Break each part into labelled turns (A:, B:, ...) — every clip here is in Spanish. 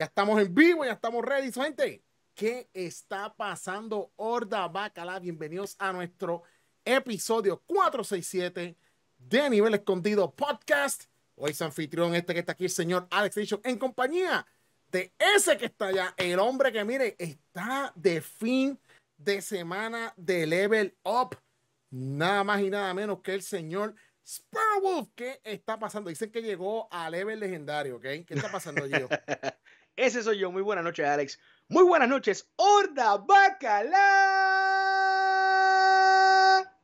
A: Ya estamos en vivo, ya estamos ready, gente. ¿Qué está pasando, Horda Bacala? Bienvenidos a nuestro episodio 467 de Nivel Escondido Podcast. Hoy es anfitrión este que está aquí, el señor Alex Edition en compañía de ese que está allá, el hombre que, mire, está de fin de semana de Level Up. Nada más y nada menos que el señor Wolf. ¿Qué está pasando? Dicen que llegó a Level Legendario, ¿ok? ¿Qué está pasando, Gio?
B: Ese soy yo. Muy buenas noches, Alex. Muy buenas noches, Horda Bacala.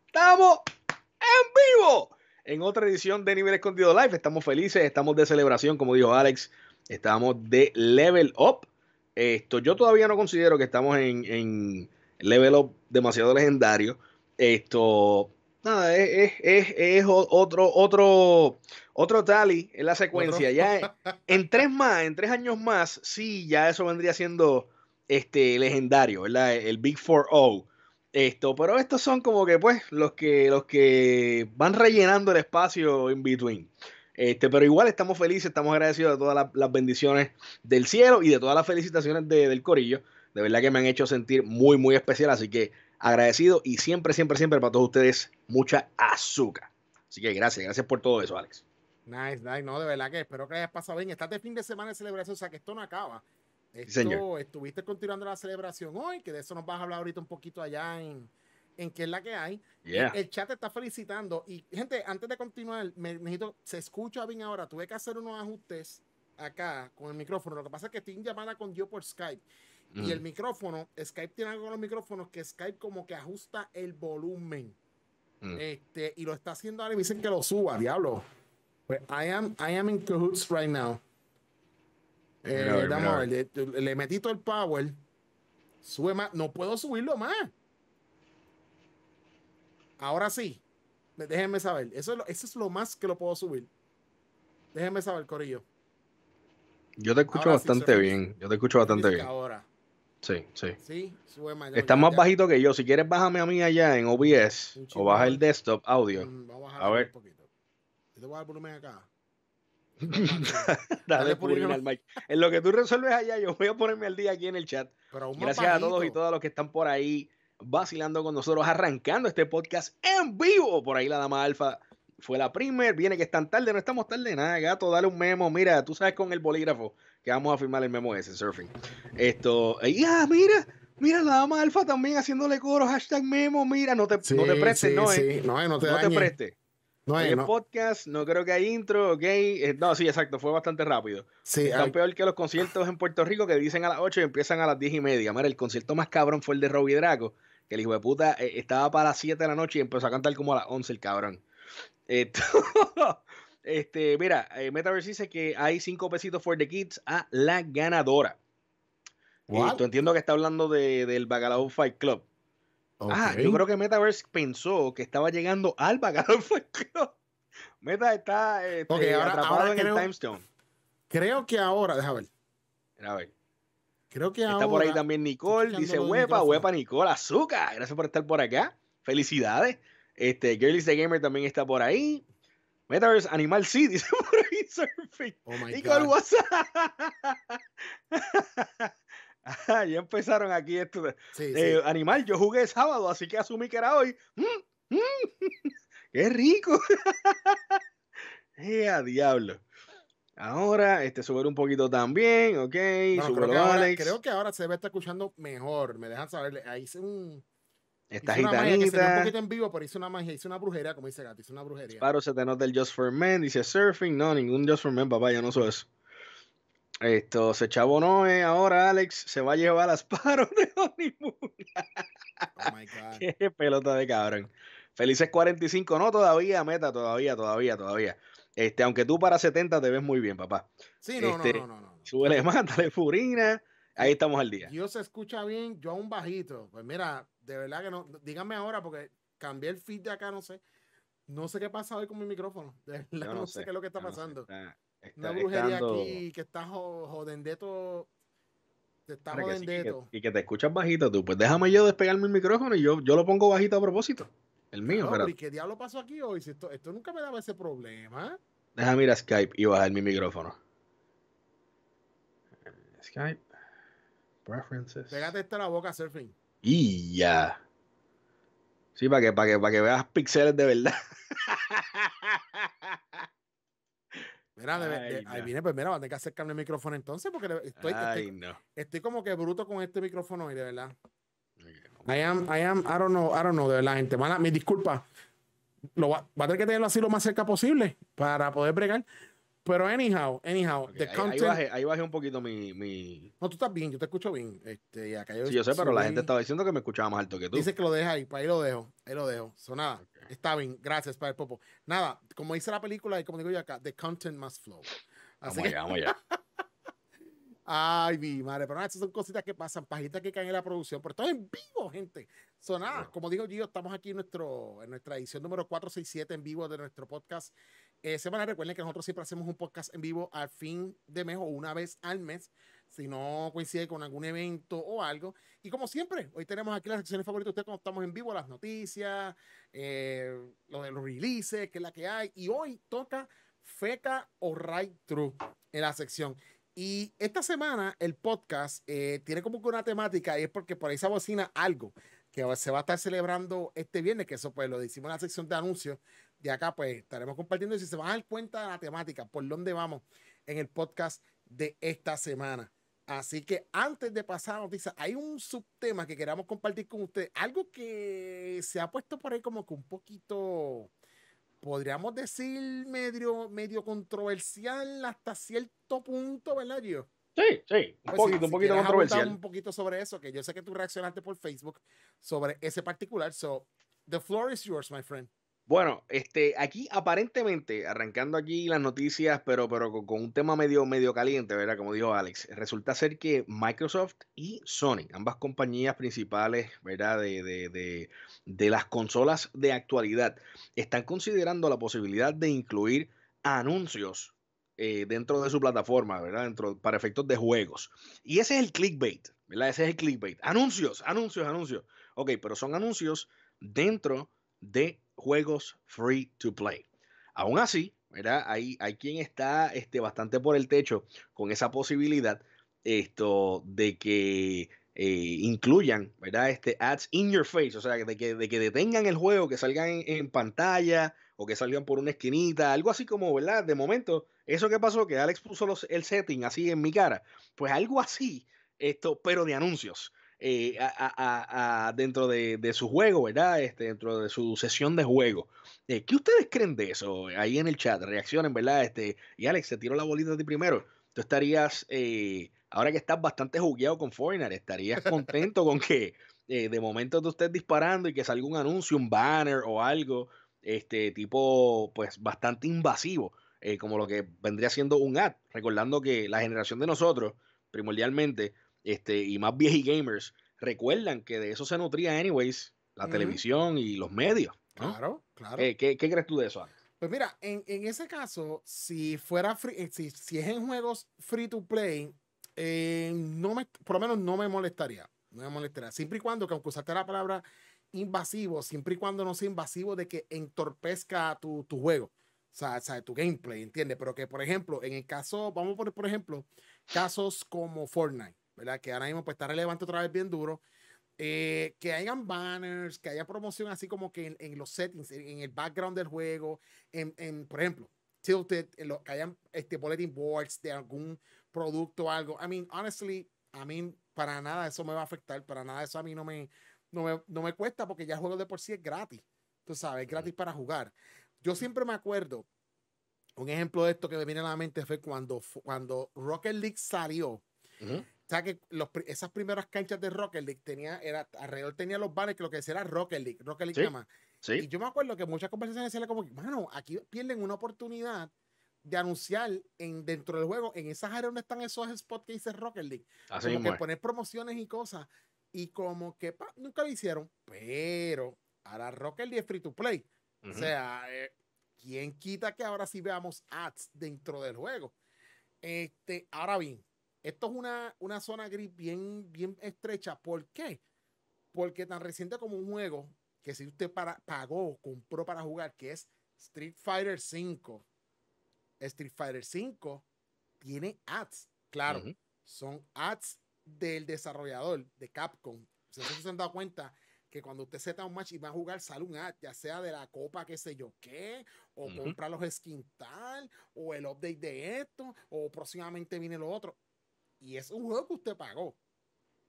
B: Estamos en vivo en otra edición de Nivel Escondido Live. Estamos felices, estamos de celebración, como dijo Alex. Estamos de level up. Esto, yo todavía no considero que estamos en, level up demasiado legendario. Esto, nada, es, otro, otro, otro tally en la secuencia. Ya en tres más, en tres años más, sí, ya eso vendría siendo este legendario, ¿verdad? E, el Big 4-0. Esto, pero estos son como que pues los que los que van rellenando el espacio in between. Este, pero igual estamos felices, estamos agradecidos de todas las, bendiciones del cielo y de todas las felicitaciones del corillo. De verdad que me han hecho sentir muy, muy especial. Así que agradecido y siempre, siempre, siempre para todos ustedes mucha azúcar. Así que gracias, gracias por todo eso, Alex.
A: Nice, nice. No, de verdad que espero que hayas pasado bien. Estás de fin de semana de celebración, o sea que esto no acaba. Esto, Señor. Estuviste continuando la celebración hoy, que de eso nos vas a hablar ahorita un poquito allá en, en qué es la que hay. El, chat te está felicitando. Y gente, antes de continuar, me, necesito, se escucha bien ahora. Tuve que hacer unos ajustes acá con el micrófono. Lo que pasa es que estoy en llamada con yo por Skype. Y mm. el micrófono, Skype tiene algo con los micrófonos que Skype como que ajusta el volumen. Mm. Este, y lo está haciendo ahora y me dicen que lo suba, diablo. Pues I am, I am in cahoots right now. Eh, Le, metí todo el power. Sube más. No puedo subirlo más. Ahora sí. Déjenme saber. Eso es, lo, más que lo puedo subir. Déjenme saber, Corillo.
B: Yo te escucho bastante bien. Yo te escucho bastante bien. Ahora. Sí, sí.
A: sí sube más. Está más bajito
B: que yo. Si quieres, bájame a mí allá en OBS o baja el desktop audio. Mm, a, ver.
A: Yo te voy a dar acá.
B: Dale, al mic. En lo que tú resuelves allá, yo voy a ponerme al día aquí en el chat. Gracias a todos y todas los que están por ahí vacilando con nosotros, arrancando este podcast en vivo. Por ahí la dama alfa fue la primer, viene que están tarde, no estamos tarde nada, gato, dale un memo, mira, tú sabes con el bolígrafo que vamos a firmar el memo ese, surfing. Esto, eh, ya, mira, mira la dama alfa también haciéndole coro, hashtag memo, mira, no te, no te preste no, eh. no, eh, no, te, no te no hay, podcast, no creo que hay intro, ok. Eh, no, sí, exacto, fue bastante rápido. Sí, Están peor que los conciertos en Puerto Rico que dicen a las 8 y empiezan a las 10 y media. Mira, el concierto más cabrón fue el de Robbie Draco, que el hijo de puta eh, estaba para las 7 de la noche y empezó a cantar como a las 11 el cabrón. este, mira, eh, Metaverse dice que hay 5 pesitos for the kids a la ganadora. Esto entiendo que está hablando del Bacalao Fight Club. Ah, yo creo que Metaverse pensó que estaba llegando al Meta está este, ahora, atrapado en el Time Stone.
A: Creo que ahora, déjame ver. a ver. Creo que ahora. Está por ahí también
B: Nicole. Dice, huepa, huepa Nicole, azúcar. Gracias por estar por acá. Felicidades. Este, is the Gamer también está por ahí. Metaverse Animal City dice por ahí Oh my Nicole, God. what's up? ya empezaron aquí esto. De, eh, Animal, yo jugué sábado, así que asumí que era hoy. Mm, mm, ¡Qué rico! ¡Eh, diablo! Ahora, este, sube un poquito también, ok. subo creo, que ahora, creo,
A: que ahora, se debe estar escuchando mejor. Me dejan saber. Ahí hice un.
B: Está un poquito
A: en vivo, pero hice una magia, hice una brujería, como dice Gato, hice una brujería. Paro
B: se te nota el Just for Men, dice surfing. No, ningún Just for Men, papá, yo no soy eso. Esto se chabonó, ¿eh? ahora Alex se va a llevar las paros de Honeymoon. Oh my God. Qué pelota de cabrón. Felices 45, no todavía, meta, todavía, todavía, todavía. Este, aunque tú para 70 te ves muy bien, papá.
A: Sí, no, no, este, no, no, no.
B: Súbele más, furina. Ahí estamos al día.
A: Yo se escucha bien, yo a un bajito. Pues mira, de verdad que no. Díganme ahora, porque cambié el feed de acá, no sé. No sé qué pasa hoy con mi micrófono. De verdad, no, sé, qué es lo que está pasando una brujería aquí que está jodendeto. Te está jodendeto.
B: y, que, te escuchas bajito tú. Pues déjame yo despegarme el micrófono y yo, yo lo pongo bajito a propósito. El mío, ¿verdad? ¿Y
A: qué diablo pasó aquí hoy? Si esto, nunca me daba ese problema.
B: Déjame ir a Skype y bajar mi micrófono.
A: Skype. Preferences. Pégate esta la boca, surfing.
B: Y ya. Sí, para que, para que, que veas píxeles de
A: verdad. Eh, ahí viene, pues mira, tener que acercarme el micrófono entonces, porque estoy, estoy, como que bruto con este micrófono hoy, de verdad. I am, I am, I don't know, I don't know, de verdad, gente. Mala, mi disculpa. Lo va, va a tener que tenerlo así lo más cerca posible para poder bregar. Pero anyhow, anyhow, the content... ahí, bajé, ahí, bajé, un poquito mi, mi, No, tú estás bien, yo te escucho bien. Este, yo sí, yo sé, pero la gente estaba
B: diciendo que me escuchaba más alto que tú. Dice que lo
A: deja ahí, pues ahí lo dejo, ahí lo dejo. Sonada. está bien, gracias para el popo. Nada, como dice la película y como digo yo acá, the content must flow. Así vamos Ay, mi madre, pero nada, esas son cositas que pasan, pajitas que caen en la producción, pero estamos en vivo, gente. Sonada, nada, como digo yo, estamos aquí en, nuestro, en nuestra edición número 467 en vivo de nuestro podcast eh, semana, recuerden que nosotros siempre hacemos un podcast en vivo al fin de mes o una vez al mes, si no coincide con algún evento o algo. Y como siempre, hoy tenemos aquí las secciones favoritas de ustedes cuando estamos en vivo, las noticias, eh, lo de los releases, que es la que hay. Y hoy toca feca o right true en la sección. Y esta semana el podcast eh, tiene como que una temática y es porque por ahí se abocina algo que se va a estar celebrando este viernes, que eso pues lo hicimos en la sección de anuncios de acá, pues estaremos compartiendo. Y si se van a dar cuenta de la temática, por dónde vamos en el podcast de esta semana. Así que antes de pasar a noticias, hay un subtema que queramos compartir con ustedes. Algo que se ha puesto por ahí como que un poquito, podríamos decir, medio, medio controversial hasta cierto punto, ¿verdad, Gio? Sí, sí, un pues poquito, un poquito controversial. Un poquito sobre eso, que yo sé que tú reaccionaste por Facebook sobre ese particular. So, the floor is yours, my friend.
B: Bueno, este, aquí aparentemente, arrancando aquí las noticias, pero, pero con, un tema medio, medio caliente, ¿verdad? Como dijo Alex, resulta ser que Microsoft y Sony, ambas compañías principales, ¿verdad? De, las consolas de actualidad, están considerando la posibilidad de incluir anuncios eh, dentro de su plataforma, ¿verdad? Dentro, para efectos de juegos. Y ese es el clickbait, ¿verdad? Ese es el clickbait. Anuncios, anuncios, anuncios. Ok, pero son anuncios dentro de juegos free to play. Aún así, ¿verdad? Hay, hay quien está este, bastante por el techo con esa posibilidad esto, de que eh, incluyan ¿verdad? Este, ads in your face, o sea, de que, detengan el juego, que salgan en, pantalla o que salgan por una esquinita, algo así como, ¿verdad? De momento, eso que pasó, que Alex puso el setting así en mi cara, pues algo así, esto, pero de anuncios. Eh, dentro de, su juego, ¿verdad? Este, dentro de su sesión de juego. Eh, ¿Qué ustedes creen de eso? Ahí en el chat, reaccionen, ¿verdad? Este, y Alex, se tiró la bolita de ti primero. Tú estarías, eh, ahora que estás bastante jugueado con Foreigner, estarías contento con que de momento tú estés disparando y que salga un anuncio, un banner o algo, este tipo, pues bastante invasivo, como lo que vendría siendo un ad, recordando que la generación de nosotros, primordialmente, este, y más viejos gamers recuerdan que de eso se nutría, anyways, la televisión y los medios. Claro, claro. Eh, ¿qué, crees tú de eso,
A: Pues mira, en, en ese caso, si fuera free, eh, si, es en juegos free to play, eh, no me, por lo menos no me molestaría. No me molestaría. Siempre y cuando, que aunque usaste la palabra invasivo, siempre y cuando no sea invasivo de que entorpezca tu, tu juego. O sea, o sea, tu gameplay, ¿entiendes? Pero que, por ejemplo, en el caso, vamos a poner, por ejemplo, casos como Fortnite ¿verdad? Que ahora mismo pues, está relevante otra vez bien duro. Eh, que hayan banners, que haya promoción así como que en, los settings, en, el background del juego, en, en por ejemplo, Tilted, que hayan este, bulletin boards de algún producto o algo. I mean, honestly, a mí para nada eso me va a afectar, para nada eso a mí no me, no me, cuesta porque ya el juego de por sí es gratis, tú sabes, es gratis para jugar. Yo siempre me acuerdo, un ejemplo de esto que me viene a la mente fue cuando, cuando Rocket League salió o sea que esas primeras canchas de Rocket League tenía, era, alrededor tenía los banners que lo que decía era Rocket League, Rocket League llama Y yo me acuerdo que muchas conversaciones decían como, mano, aquí pierden una oportunidad de anunciar en, dentro del juego, en esas áreas donde están esos spots que dice Rocket League. Así que poner promociones y cosas. Y como que nunca lo hicieron, pero ahora Rocket League es free to play. O sea, eh, ¿quién quita que ahora sí veamos ads dentro del juego? Este, ahora bien, esto es una, zona gris bien, bien estrecha. ¿Por qué? Porque tan reciente como un juego que si usted para, pagó, compró para jugar, que es Street Fighter 5. Street Fighter 5 tiene ads, claro. Son ads del desarrollador de Capcom. ustedes se han dado cuenta que cuando usted seta un match y va a jugar, sale un ad, ya sea de la copa, qué sé yo qué, o compra los skins tal, o el update de esto, o próximamente viene lo otro. Y es un juego que usted pagó.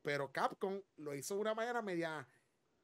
A: Pero Capcom lo hizo de una manera media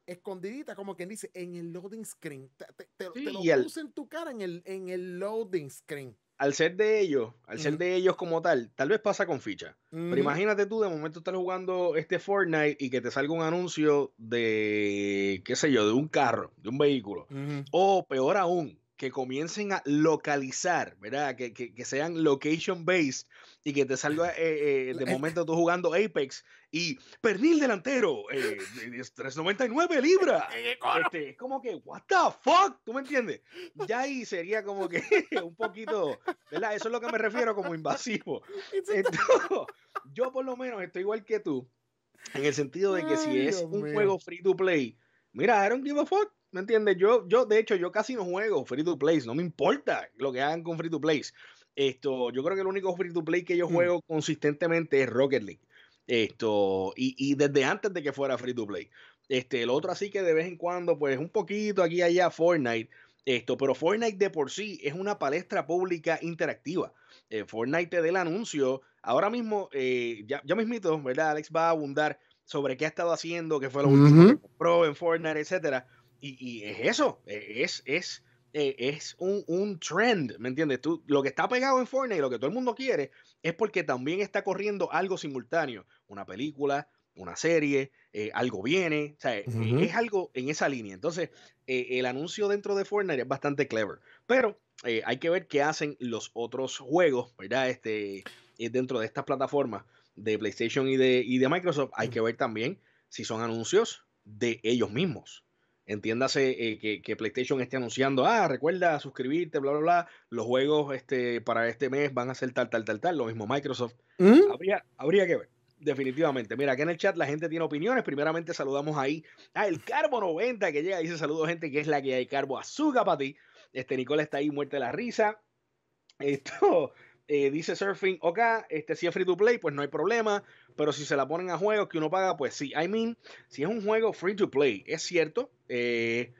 A: escondidita, como quien dice, en el loading screen. Te, lo puso en tu cara en el, en el loading screen
B: al ser de ellos, al ser de ellos como tal, tal vez pasa con ficha. Pero imagínate tú, de momento estás jugando este Fortnite y que te salga un anuncio de, qué sé yo, de un carro, de un vehículo. O peor aún, que comiencen a localizar, ¿verdad? Que, que, que sean location-based y que te salga eh, eh, de momento tú jugando Apex y pernil delantero, 3.99 eh, libras. Este, es como que, what the fuck, ¿tú me entiendes? Ya ahí sería como que un poquito, ¿verdad? Eso es lo que me refiero como invasivo. yo por lo menos estoy igual que tú, en el sentido de que si es un juego free to play, mira, era un give a fuck. ¿Me entiendes? Yo, yo, de hecho, yo casi no juego free to play. No me importa lo que hagan con free to play. Esto, yo creo que el único free to play que yo hmm. juego consistentemente es Rocket League. Esto, y, desde antes de que fuera free to play. Este, el otro así que de vez en cuando, pues un poquito aquí y allá, Fortnite. Esto, pero Fortnite de por sí es una palestra pública interactiva. Eh, Fortnite te da el anuncio. Ahora mismo, eh, ya, ya mismito, ¿verdad? Alex va a abundar sobre qué ha estado haciendo, qué fue lo último que en Fortnite, etcétera. Y, es eso, e, es, es, e, es un, trend, ¿me entiendes? Tú, lo que está pegado en Fortnite, lo que todo el mundo quiere, es porque también está corriendo algo simultáneo, una película, una serie, eh, algo viene, o sea, e, es algo en esa línea. Entonces, el anuncio dentro de Fortnite es bastante clever, pero eh, hay que ver qué hacen los otros juegos, ¿verdad? Este, eh, dentro de estas plataformas de PlayStation y de, y de Microsoft, hay que ver también si son anuncios de ellos mismos. Entiéndase eh, que, PlayStation esté anunciando, ah, recuerda suscribirte, bla, bla, bla. Los juegos este, para este mes van a ser tal, tal, tal, tal. Lo mismo Microsoft. ¿Mm? Habría, habría que ver. Definitivamente. Mira, aquí en el chat la gente tiene opiniones. Primeramente saludamos ahí a el Carbo 90 que llega. Dice saludo gente, que es la que hay Carbo Azúcar para ti. Este Nicole está ahí muerta de la risa. Esto eh, dice Surfing, ok, este, si es free to play, pues no hay problema pero si se la ponen a juegos que uno paga, pues sí. I mean, si es un juego free to play, es cierto, eh,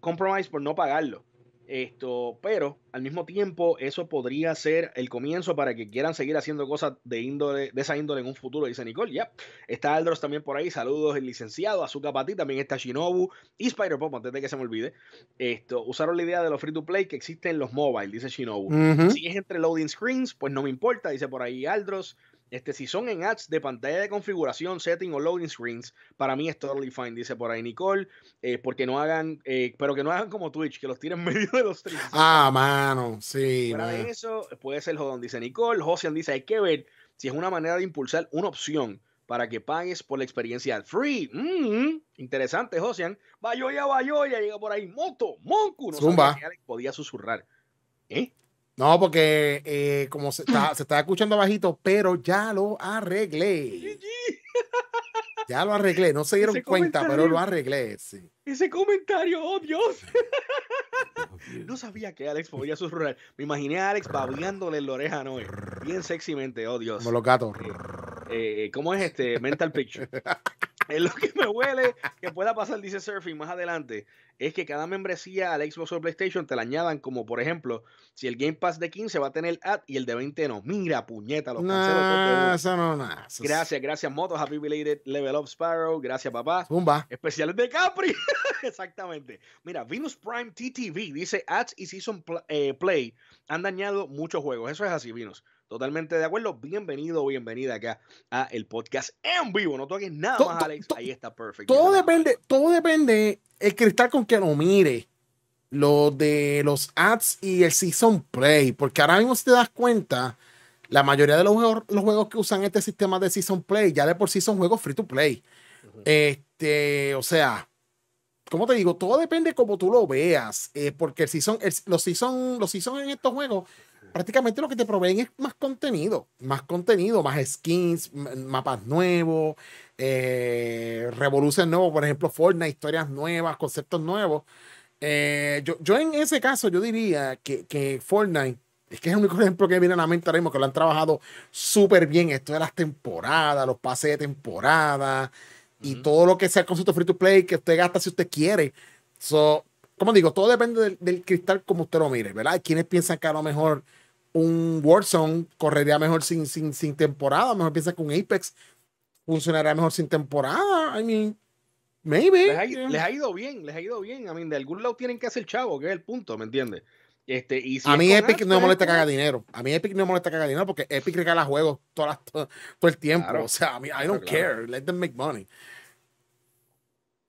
B: compromise por no pagarlo. Esto, pero al mismo tiempo, eso podría ser el comienzo para que quieran seguir haciendo cosas de índole, de esa índole en un futuro, dice Nicole. Ya, está Aldros también por ahí. Saludos, el licenciado, Azuka Pati, también está Shinobu y Spider Pop, antes de que se me olvide. Esto, usaron la idea de los free to play que existen en los mobile, dice Shinobu. Si es entre loading screens, pues no me importa, dice por ahí Aldros. Este, si son en ads de pantalla de configuración, setting o loading screens, para mí es totally fine, dice por ahí Nicole. Eh, porque no hagan, eh, pero que no hagan como Twitch, que los tiren en medio de los streams.
A: Ah, mano, sí.
B: eso, puede ser jodón, dice Nicole. Josian dice: hay que ver si es una manera de impulsar una opción para que pagues por la experiencia free. Mm-hmm. interesante, Josian. Bayoya, ya llega por ahí. Moto, Monku. Zumba.
A: podía susurrar. ¿Eh? No, porque eh, como se está, escuchando bajito, pero ya lo arreglé. Ya lo arreglé, no se dieron cuenta, pero lo arreglé,
B: Ese comentario, oh, oh Dios. No sabía que Alex podía susurrar. Me imaginé a Alex babiándole en la oreja no. Bien sexymente, oh Dios. Como los gatos. Eh, eh, ¿Cómo es este? Mental Picture. es lo que me huele que pueda pasar, dice Surfing más adelante, es que cada membresía al Xbox o PlayStation te la añadan como, por ejemplo, si el Game Pass de 15 va a tener ad y el de 20 no. Mira, puñeta, los nah, no, Gracias, gracias, Moto Happy Belated, Level Up Sparrow, gracias, papá. Zumba. Especiales de Capri. Exactamente. Mira, Venus Prime TTV dice ads y Season eh, Play han dañado muchos juegos. Eso es así, Venus. Totalmente de acuerdo. Bienvenido o bienvenida acá a el podcast en vivo. No toques nada más, Alex. Ahí está perfecto. Todo
A: depende, todo depende el cristal con que lo mire. Lo de los ads y el season play. Porque ahora mismo, si te das cuenta, la mayoría de los juegos, los juegos que usan este sistema de season play ya de por sí son juegos free to play. Este, o sea, como te digo, todo depende como tú lo veas. Eh, porque el season, los season, los season en estos juegos prácticamente lo que te proveen es más contenido, más contenido, más skins, mapas nuevos, eh, revoluciones nuevos, por ejemplo, Fortnite, historias nuevas, conceptos nuevos. Eh, yo, yo, en ese caso, yo diría que, que, Fortnite, es que es el único ejemplo que viene a la mente ahora mismo, que lo han trabajado súper bien, esto de las temporadas, los pases de temporada y todo lo que sea el concepto free to play que usted gasta si usted quiere. So, como digo, todo depende del, del, cristal como usted lo mire, ¿verdad? Quienes piensan que a lo mejor un Warzone correría mejor sin, sin, sin temporada. mejor piensa que un Apex funcionaría mejor sin temporada. I mean, maybe. Les ha, ido
B: bien, les ha ido bien. I mean, de algún lado tienen que hacer chavo, que es el punto, ¿me entiendes? Este, a mí Epic no me molesta que haga
A: dinero. A mí Epic no me molesta que dinero porque Epic regala juegos todo, el tiempo. o sea, I, mí I don't care. Let them make money.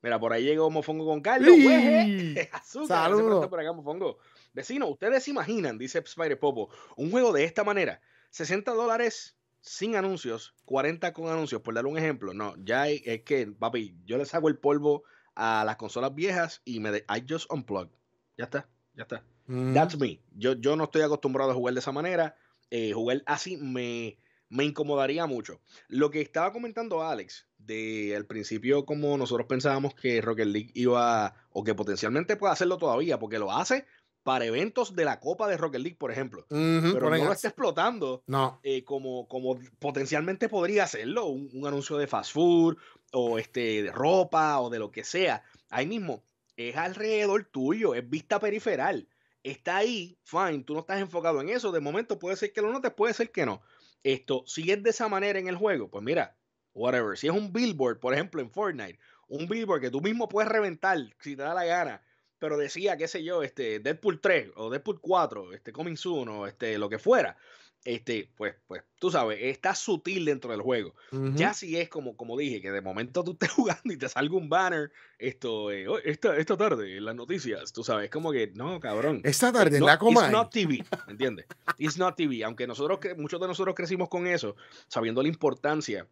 A: Mira, por ahí llegó Mofongo con Carlos. Saludos. por acá, Mofongo.
B: Vecino, ¿ustedes imaginan, dice Spider Popo, un juego de esta manera? 60 dólares sin anuncios, 40 con anuncios, por dar un ejemplo. No, ya es que, papi, yo les saco el polvo a las consolas viejas y me de, I just unplug. Ya está, ya está. Mm. That's me. Yo, yo no estoy acostumbrado a jugar de esa manera. Eh, jugar así me, me incomodaría mucho. Lo que estaba comentando Alex, de al principio, como nosotros pensábamos que Rocket League iba, o que potencialmente puede hacerlo todavía, porque lo hace, para eventos de la Copa de Rocket League, por ejemplo.
A: pero no lo está
B: explotando no. Eh, como, como potencialmente podría hacerlo, un, anuncio de fast food o este, de ropa o de lo que sea. Ahí mismo, es alrededor tuyo, es vista periferal. Está ahí, fine, tú no estás enfocado en eso. De momento puede ser que lo notes, puede ser que no. Esto, si es de esa manera en el juego, pues mira, whatever. Si es un billboard, por ejemplo, en Fortnite, un billboard que tú mismo puedes reventar si te da la gana pero decía, qué sé yo, este, Deadpool 3 o Deadpool 4, este, Coming Soon o este, lo que fuera, este, pues, pues, tú sabes, está sutil dentro del juego. Ya si es como, como dije, que de momento tú estés jugando y te salga un banner, esto, eh, esta, tarde, en las noticias, tú sabes, como que, no, cabrón. Esta eh, tarde, en la coma. It's not TV, ¿entiendes? it's not TV. Aunque nosotros, muchos de nosotros crecimos con eso, sabiendo la importancia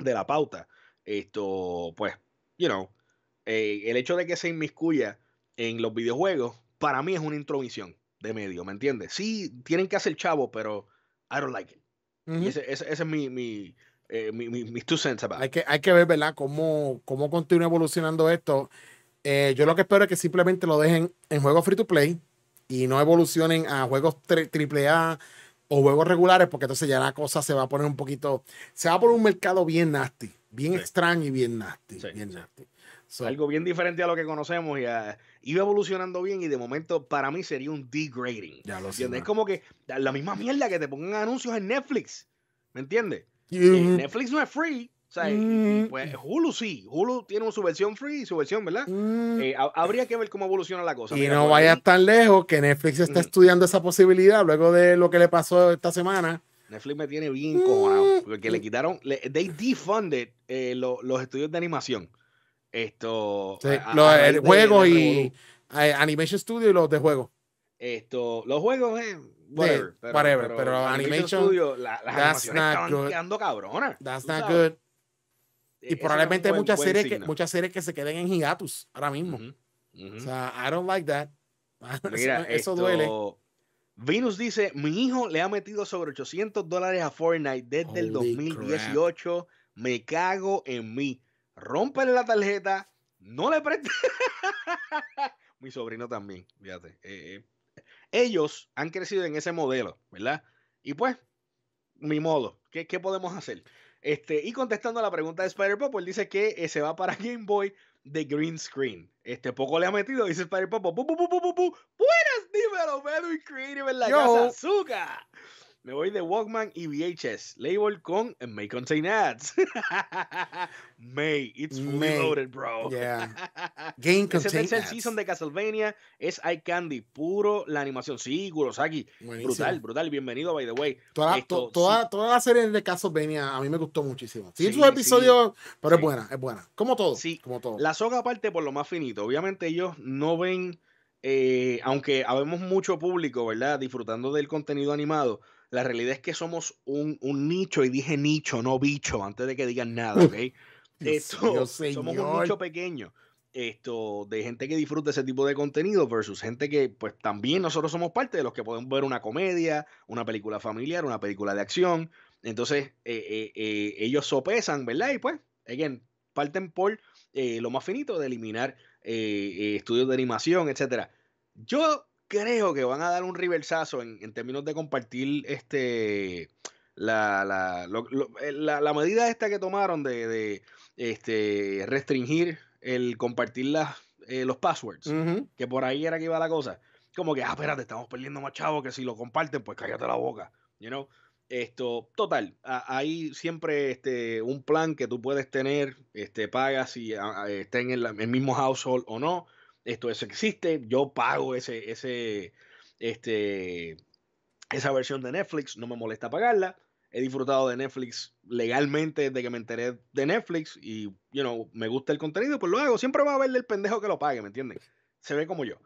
B: de la pauta, esto, pues, you know, eh, el hecho de que se inmiscuya en los videojuegos, para mí es una intromisión de medio, ¿me entiendes? Sí, tienen que hacer chavo, pero I don't like
A: it. ese, es mi, mi, eh, two cents about. Hay que, hay que ver, ¿verdad?, cómo, cómo continúa evolucionando esto. Eh, yo lo que espero es que simplemente lo dejen en juegos free to play y no evolucionen a juegos triple A o juegos regulares, porque entonces ya la cosa se va a poner un poquito. Se va a poner un mercado bien nasty, bien extraño y bien nasty. Bien nasty
B: algo bien diferente a lo que conocemos y ah, iba evolucionando bien y de momento para mí sería un degrading. Ya lo sé. Es como que la misma mierda que te pongan anuncios en Netflix. ¿Me entiendes? Eh, Netflix no es free. O sea, mm. pues, Hulu sí, Hulu tiene su versión free y su versión, ¿verdad? Mm. Eh, habría que ver cómo evoluciona la cosa. Y no vaya
A: tan lejos que Netflix está estudiando esa posibilidad luego de lo que le pasó esta semana.
B: Netflix me tiene bien cojonado porque le mm. quitaron, they defunded eh, los estudios de animación. Esto. el juego y
A: eh, Animation Studio y los de juego.
B: Esto, los juegos, eh, whatever. pero, Animation, Studio, las animaciones estaban quedando cabronas. That's not good.
A: E, y probablemente muchas, series que, muchas series que se queden en hiatus ahora mismo. O sea, I don't like that. Mira,
B: eso, duele. Venus dice: Mi hijo le ha metido sobre 800 dólares a Fortnite desde el 2018. Me cago en mí rompen la tarjeta, no le presten. Mi sobrino también, fíjate. Eh, eh, ellos han crecido en ese modelo, ¿verdad? Y pues, mi modo, ¿qué, podemos hacer? Este, y contestando a la pregunta de Spider Pop, él dice que eh, se va para Game Boy de green screen. Este poco le ha metido, dice Spider Pop. ¡Buenas, dímelo, Medu Creative en la casa! ¡Azúcar! Me voy de Walkman y VHS. Label con May Contain Ads. May, it's May. loaded, bro.
A: Yeah. Game es el season
B: de Castlevania es I, Candy. Puro la animación. Sí, Kurosaki. Brutal, brutal. Bienvenido, by the way. Toda, toda,
A: toda, la serie de Castlevania a mí me gustó muchísimo. Sí, sus pero es buena, es buena.
B: Como todo. Sí. Como todo. La soga aparte por lo más finito. Obviamente ellos no ven... Eh, aunque habemos mucho público, ¿verdad? Disfrutando del contenido animado, la realidad es que somos un, nicho, y dije nicho, no bicho, antes de que digan nada, ¿ok? Esto, somos un nicho pequeño esto de gente que disfruta ese tipo de contenido versus gente que pues también nosotros somos parte de los que pueden ver una comedia, una película familiar, una película de acción. Entonces eh, eh, eh, ellos sopesan, ¿verdad? Y pues, again, parten por lo más finito de eliminar estudios de animación, etcétera. Yo creo que van a dar un reversazo en, términos de compartir este la, eh, la, la, medida esta que tomaron de, este, restringir el compartir las, eh, los passwords, que por ahí era que iba la cosa. Como que, ah, espérate, estamos perdiendo más chavos que si lo comparten, pues cállate la boca. You know? Esto, total, hay siempre este, un plan que tú puedes tener, este, pagas si está en el mismo household o no esto eso existe, yo pago ese, ese, este, esa versión de Netflix, no me molesta pagarla. He disfrutado de Netflix legalmente desde que me enteré de Netflix y, you know, me gusta el contenido, pues lo hago. Siempre va a haber el pendejo que lo pague, ¿me entienden? Se ve como yo.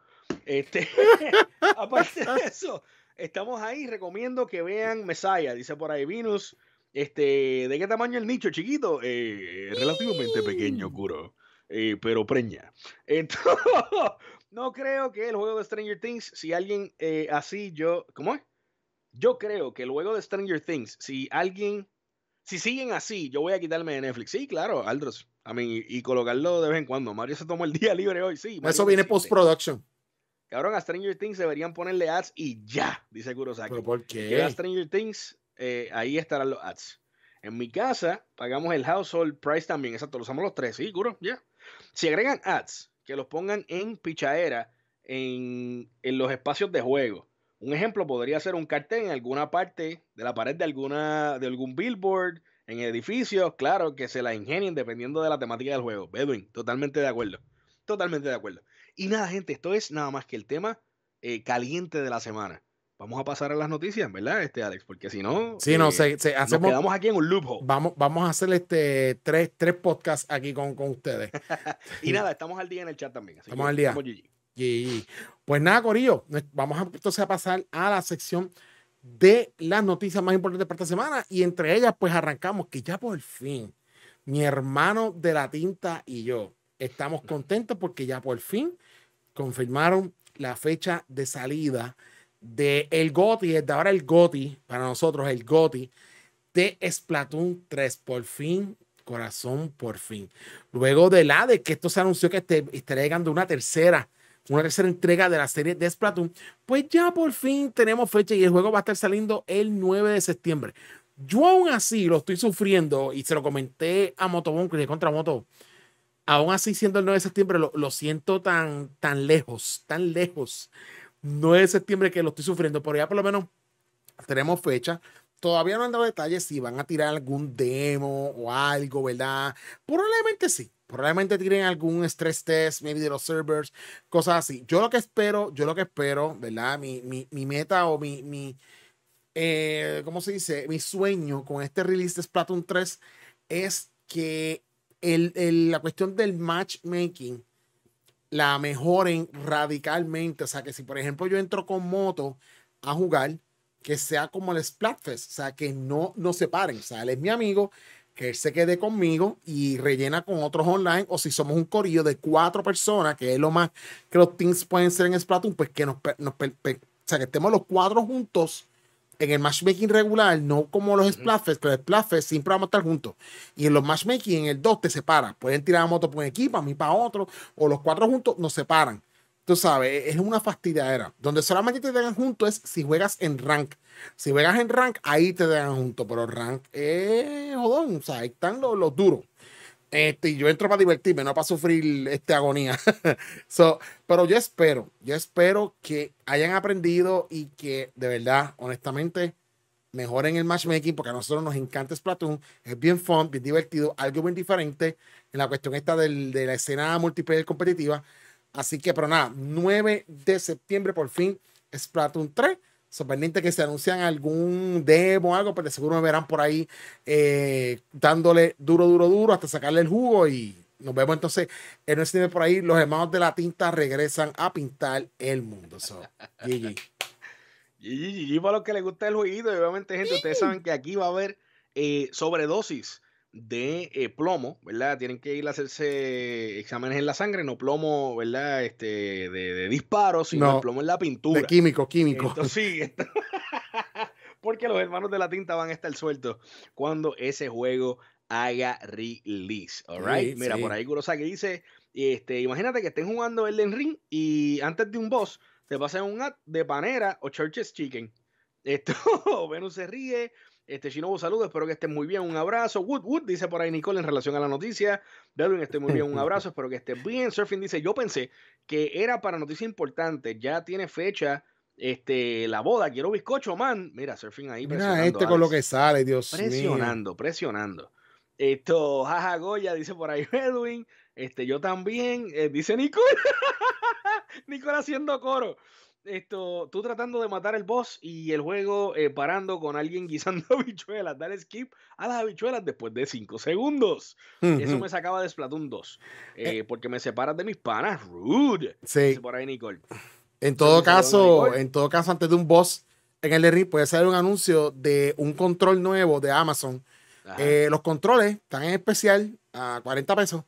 B: Este, aparte de eso, estamos ahí. Recomiendo que vean Messiah, dice por ahí Venus. Este, ¿de qué tamaño el nicho, chiquito? Eh, relativamente pequeño, curo. Eh, pero preña. Entonces, no creo que el juego de Stranger Things, si alguien eh, así, yo, ¿cómo es? Yo creo que el juego de Stranger Things, si alguien, si siguen así, yo voy a quitarme de Netflix. Sí, claro, Aldros. A mí, y colocarlo de vez en cuando. Mario se tomó el día libre hoy, sí. Eso viene
A: post-production.
B: Cabrón, a Stranger Things deberían ponerle ads y ya, dice Kurosaki. ¿Pero por Stranger Things, eh, ahí estarán los ads. En mi casa pagamos el household price también, exacto, lo usamos los tres, sí, Kuro, ya. Si agregan ads, que los pongan en pichadera, en, los espacios de juego. Un ejemplo podría ser un cartel en alguna parte de la pared de, alguna, de algún billboard, en edificios, claro, que se la ingenien dependiendo de la temática del juego. Bedwin, totalmente de acuerdo. Totalmente de acuerdo. Y nada, gente, esto es nada más que el tema eh, caliente de la semana vamos a pasar a las noticias, ¿verdad, este Alex? Porque si no, eh, nos quedamos
A: aquí en un loophole. Vamos, vamos a hacer este tres, podcasts aquí con, ustedes. y nada,
B: estamos al día en el chat también. estamos al día.
A: Pues nada, Corillo, vamos entonces a pasar a la sección de las noticias más importantes para esta semana y entre ellas pues arrancamos que ya por fin mi hermano de la tinta y yo estamos contentos porque ya por fin confirmaron la fecha de salida de el GOTI, desde ahora el GOTI, para nosotros el GOTI, de Splatoon 3. Por fin, corazón, por fin. Luego de la de que esto se anunció que esté llegando una tercera, una tercera entrega de la serie de Splatoon, pues ya por fin tenemos fecha y el juego va a estar saliendo el 9 de septiembre. Yo aún así lo estoy sufriendo y se lo comenté a Motobon, que contra Moto. Aún así, siendo el 9 de septiembre, lo, lo siento tan, tan lejos, tan lejos no es septiembre que lo estoy sufriendo, pero ya por lo menos tenemos fecha. Todavía no han dado detalles si van a tirar algún demo o algo, ¿verdad? Probablemente sí. Probablemente tiren algún stress test, maybe de los servers, cosas así. Yo lo que espero, yo lo que espero, ¿verdad? Mi, meta o mi, mi eh, ¿cómo se dice? Mi sueño con este release de Splatoon 3 es que la cuestión del matchmaking la mejoren radicalmente. O sea, que si por ejemplo yo entro con moto a jugar, que sea como el Splatfest, o sea, que no nos separen. O sea, él es mi amigo, que él se quede conmigo y rellena con otros online. O si somos un corillo de cuatro personas, que es lo más que los teams pueden ser en Splatoon, pues que nos, nos o sea, que estemos los cuatro juntos en el matchmaking regular, no como los Splatfest, pero los Splatfest siempre vamos a estar juntos. Y en los matchmaking, en el 2 te separas. Pueden tirar a moto por un equipo, a mí para otro, o los cuatro juntos nos separan. Tú sabes, e-, es una fastidiadera. Donde solamente te dejan juntos es si juegas en rank. Si juegas en rank, ahí te dan juntos, pero rank es jodón. O sea, ahí están los duros. Este, yo entro para divertirme, no para sufrir este, agonía. pero yo espero, yo espero que hayan aprendido y que de verdad, honestamente, mejoren el matchmaking porque a nosotros nos encanta Splatoon. Es bien fun, bien divertido, algo bien diferente en la cuestión esta del, de la escena multiplayer competitiva. Así que, pero nada, 9 de septiembre por fin Splatoon 3 sorprendente que se anuncian algún demo o algo, pero seguro me verán por ahí eh, dándole duro, duro, duro hasta sacarle el jugo y nos vemos entonces en un por ahí. Los hermanos de la tinta regresan a pintar el mundo. So, y
B: y para los que les gusta el jueguito. obviamente, gente, ustedes saben que aquí va a haber eh, sobredosis de eh, plomo, ¿verdad? Tienen que ir a hacerse exámenes en la sangre, no plomo, ¿verdad? Este, de, disparos, sino plomo en la pintura. De químico, químico. Esto sí, porque los hermanos de la tinta van a estar sueltos cuando ese juego haga release, ¿all Mira, por ahí Kurosaki dice, este, imagínate que estén jugando Elden Ring y antes de un boss te pasen un ad de panera o Church's Chicken. Esto, Venus se ríe, este, Shinobu, saludos, espero que estén muy bien, un abrazo. Wood, Wood, dice por ahí Nicole en relación a la noticia. Bedwin, esté muy bien, un abrazo, espero que estés bien. Surfing dice, yo pensé que era para noticia importante, ya tiene fecha este, la boda, quiero bizcocho, man. Mira, Surfing ahí presionando. este con lo que
A: sale, Dios Presionando,
B: mío. presionando. Esto, jaja Goya, dice por ahí Edwin. Este, yo también, eh, dice Nicole. Nicole haciendo coro esto, tú tratando de matar el boss y el juego eh, parando con alguien guisando habichuelas. Dale skip a las habichuelas después de 5 segundos. Eso me sacaba de Splatoon 2. Eh. Eh, porque me separas de mis panas. Rude. Sí. Por ahí, Nicole.
A: En todo caso, en todo caso, antes de un boss en el e RIP puede ser un anuncio de un control nuevo de Amazon. los controles están en especial a 40 pesos.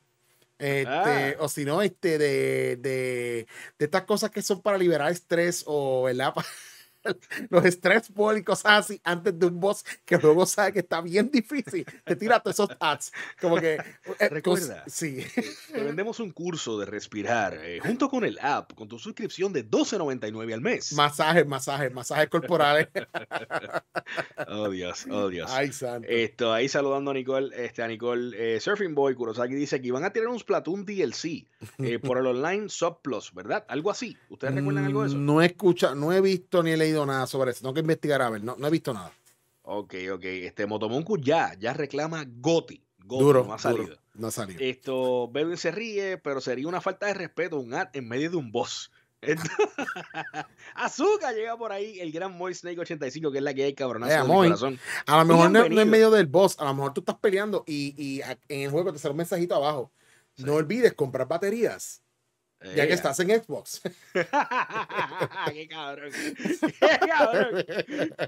A: Este, ah. O si no, este, de, de, de, estas cosas que son para liberar estrés o, ¿verdad? los estrés bólicos así antes de un boss que luego sabe que está bien difícil. Te tiras todos esos ads. Como que. Eh, pues, Recuerda. sí. Te vendemos
B: un curso de respirar eh, junto con el app, con tu suscripción de $12.99 al mes. Masajes,
A: masajes, masajes corporales.
B: oh Dios, oh Dios. Ay, santo. Esto, ahí saludando a Nicole, este, a Nicole eh, Surfing Boy Kurosaki dice que van a tirar un Splatoon DLC por el online Sub Plus, ¿verdad? Algo así.
A: ¿Ustedes recuerdan algo de eso? Mm, no he escuchado, no he visto ni he leído nada sobre eso. Tengo que investigar a ver, no, he visto nada.
B: Ok, ok. Este Motomonku ya, ya reclama Goti. duro, no ha salido. Esto, bebe se ríe, pero sería una falta de respeto un art en medio de un boss. Azúcar
A: llega por ahí el gran Moy 85, que es la que hay cabronazo A lo mejor no, en medio del boss, a lo mejor tú estás peleando y, en el juego te sale un mensajito abajo. No olvides comprar baterías. Ya que eh, estás en Xbox.
B: ¡Qué cabrón! ¡Qué cabrón!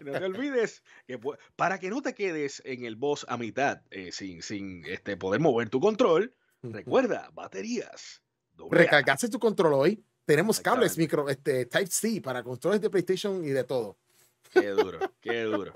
B: No te olvides que para que no te quedes en el
A: boss a mitad eh, sin, sin este, poder mover tu control, recuerda, baterías. Recargaste tu control hoy. Tenemos cables micro, este, Type-C para controles de PlayStation y de todo.
B: Qué duro, qué duro.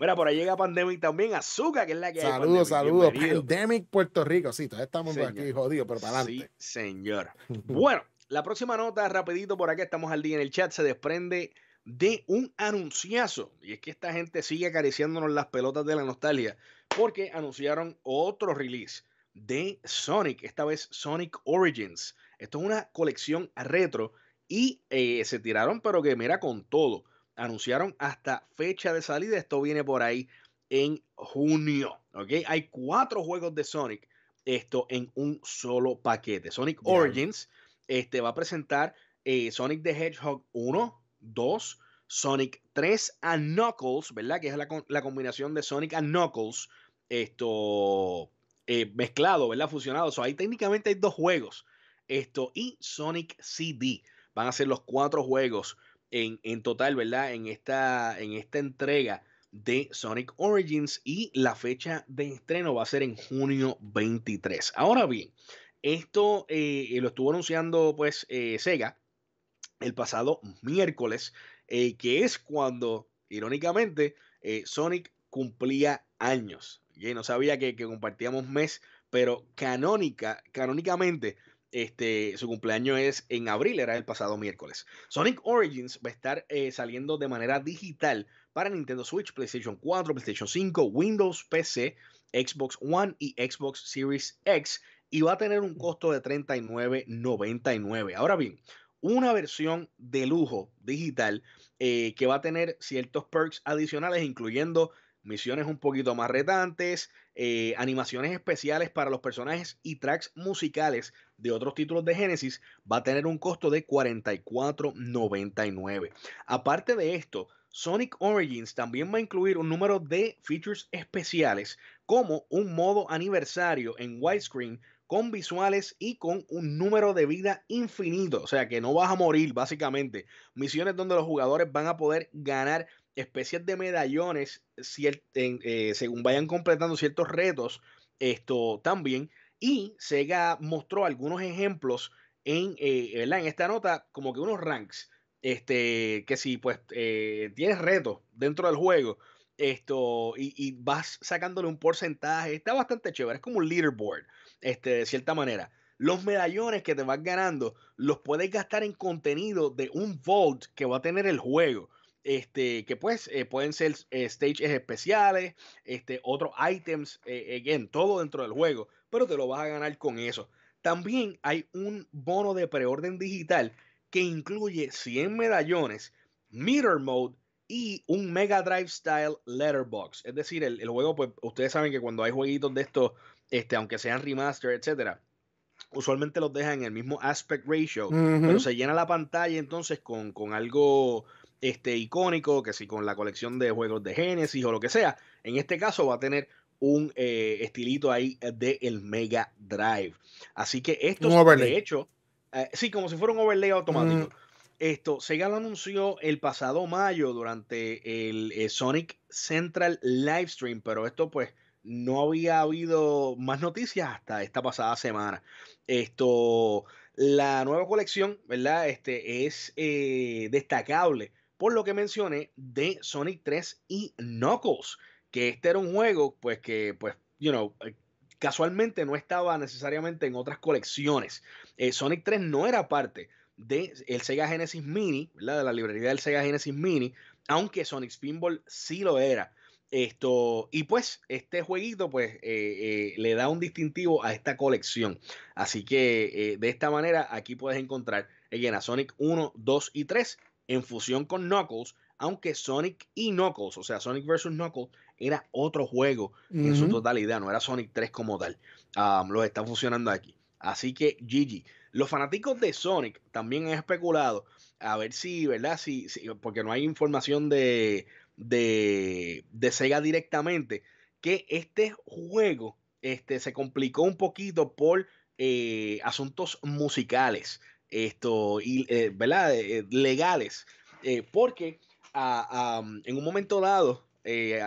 B: Mira, por ahí llega Pandemic también, Azúcar,
A: que es la que Saludos, saludos. Pandemic Puerto Rico, sí, todavía estamos aquí jodidos, pero para adelante.
B: Sí, señor. bueno, la próxima nota, rapidito, por aquí estamos al día en el chat, se desprende de un anunciazo. Y es que esta gente sigue acariciándonos las pelotas de la nostalgia, porque anunciaron otro release de Sonic, esta vez Sonic Origins. Esto es una colección retro y eh, se tiraron, pero que mira con todo anunciaron hasta fecha de salida. Esto viene por ahí en junio. Hay cuatro juegos de Sonic, esto en un solo paquete. Sonic Origins este, va a presentar eh, Sonic the Hedgehog 1, 2, Sonic 3 and Knuckles, ¿verdad? Que es la, combinación de Sonic and Knuckles, esto eh, mezclado, ¿verdad? Fusionado. O sea, ahí técnicamente hay dos juegos. Esto y Sonic CD van a ser los cuatro juegos en, total, ¿verdad? En esta, en esta entrega de Sonic Origins y la fecha de estreno va a ser en junio 23. Ahora bien, esto eh, eh, lo estuvo anunciando pues eh, Sega el pasado miércoles, que es cuando, irónicamente, Sonic cumplía años. no sabía que, que compartíamos mes, pero canónica, canónicamente este, su cumpleaños es en abril, era el pasado miércoles. Sonic Origins va a estar eh, saliendo de manera digital para Nintendo Switch, PlayStation 4, PlayStation 5, Windows, PC, Xbox One y Xbox Series X y va a tener un costo de 39.99. Ahora bien, una versión de lujo digital eh, que va a tener ciertos perks adicionales, incluyendo misiones un poquito más retantes, eh, animaciones especiales para los personajes y tracks musicales de otros títulos de Genesis, va a tener un costo de 44.99. Aparte de esto, Sonic Origins también va a incluir un número de features especiales, como un modo aniversario en widescreen con visuales y con un número de vida infinito. O sea que no vas a morir, básicamente. Misiones donde los jugadores van a poder ganar especies de medallones eh, según vayan completando ciertos retos esto también y Sega mostró algunos ejemplos en, eh, en esta nota como que unos ranks este que si pues eh, tienes retos dentro del juego esto y, vas sacándole un porcentaje está bastante chévere es como un leaderboard este de cierta manera los medallones que te vas ganando los puedes gastar en contenido de un vault que va a tener el juego este, que pues eh, pueden ser eh, stages especiales, este, otros items, eh, todo dentro del juego, pero te lo vas a ganar con eso. También hay un bono de preorden digital que incluye 100 medallones, mirror mode y un Mega Drive Style Letterbox. Es decir, el, juego, pues ustedes saben que cuando hay jueguitos de estos, este, aunque sean remaster, etcétera, usualmente los dejan en el mismo aspect ratio, pero se llena la pantalla entonces con, con algo este, icónico, que si con la colección de juegos de Genesis o lo que sea, en este caso va a tener un eh, estilito ahí de el Mega Drive. Así que esto, de hecho, eh, sí, como si fuera un overlay automático. Mm. Esto, Sega lo anunció el pasado mayo durante el eh, Sonic Central Livestream, pero esto pues no había habido más noticias hasta esta pasada semana. Esto, la nueva colección, ¿verdad? Este es destacable por lo que mencioné de Sonic 3 y Knuckles, que este era un juego pues que pues you know, eh, casualmente no estaba necesariamente en otras colecciones. Eh, Sonic 3 no era parte del el Sega Genesis Mini, ¿verdad? de la librería del Sega Genesis Mini, aunque Sonic Spinball sí lo era. Esto, y pues este jueguito pues eh, le da un distintivo a esta colección. Así que de esta manera aquí puedes encontrar, el a Sonic 1, 2 y 3 en fusión con Knuckles, aunque Sonic y Knuckles, o sea, Sonic vs. Knuckles, era otro juego en su totalidad, no era Sonic 3 como tal. Lo um, los están fusionando aquí. Así que, GG. Los fanáticos de Sonic también han especulado a ver si, ¿verdad? porque no hay información de, de, Sega directamente, que este juego este, se complicó un poquito por eh, asuntos musicales esto, y, eh, ¿verdad? Eh, legales. Eh, porque mm, en un momento dado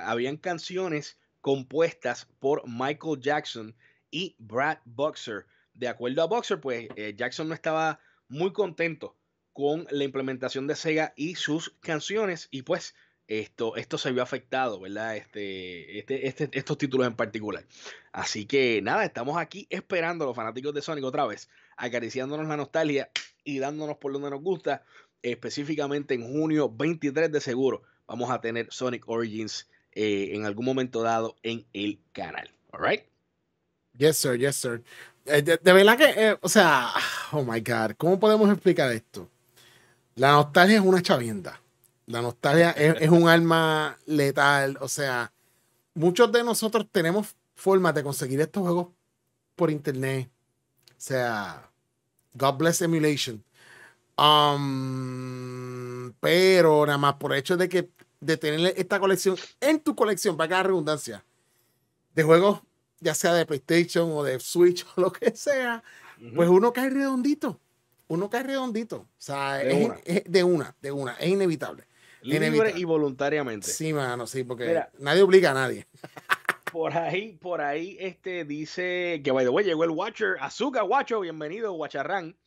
B: habían canciones compuestas por Michael Jackson y Brad Boxer. De acuerdo a Boxer, pues Jackson no estaba muy contento con la implementación de Sega y sus canciones y pues esto, esto se vio afectado, ¿verdad? Este, este, este, estos títulos en particular. Así que nada, estamos aquí esperando a los fanáticos de Sonic otra vez acariciándonos la nostalgia y dándonos por donde nos gusta. Específicamente en junio 23 de seguro vamos a tener Sonic Origins eh, en algún momento dado en el
A: canal. All right? Yes, sir, yes, sir. Eh, de, verdad que, eh, o sea, oh my God, ¿cómo podemos explicar esto? La nostalgia es una chavienda. La nostalgia es, es, un arma letal. O sea, muchos de nosotros tenemos formas de conseguir estos juegos por internet. O sea, God Bless Emulation. Um, pero nada más por el hecho de que de tener esta colección en tu colección, para cada redundancia, de juegos, ya sea de PlayStation o de Switch o lo que sea, pues uno cae redondito. Uno cae redondito. O sea, de, es, una. de una, de una. Es inevitable. Libre y voluntariamente. Sí, mano, sí, porque nadie obliga a nadie. Por
B: ahí, por ahí, este dice que by the way, llegó el Watcher, Azúcar, Guacho, bienvenido, Guacharrán.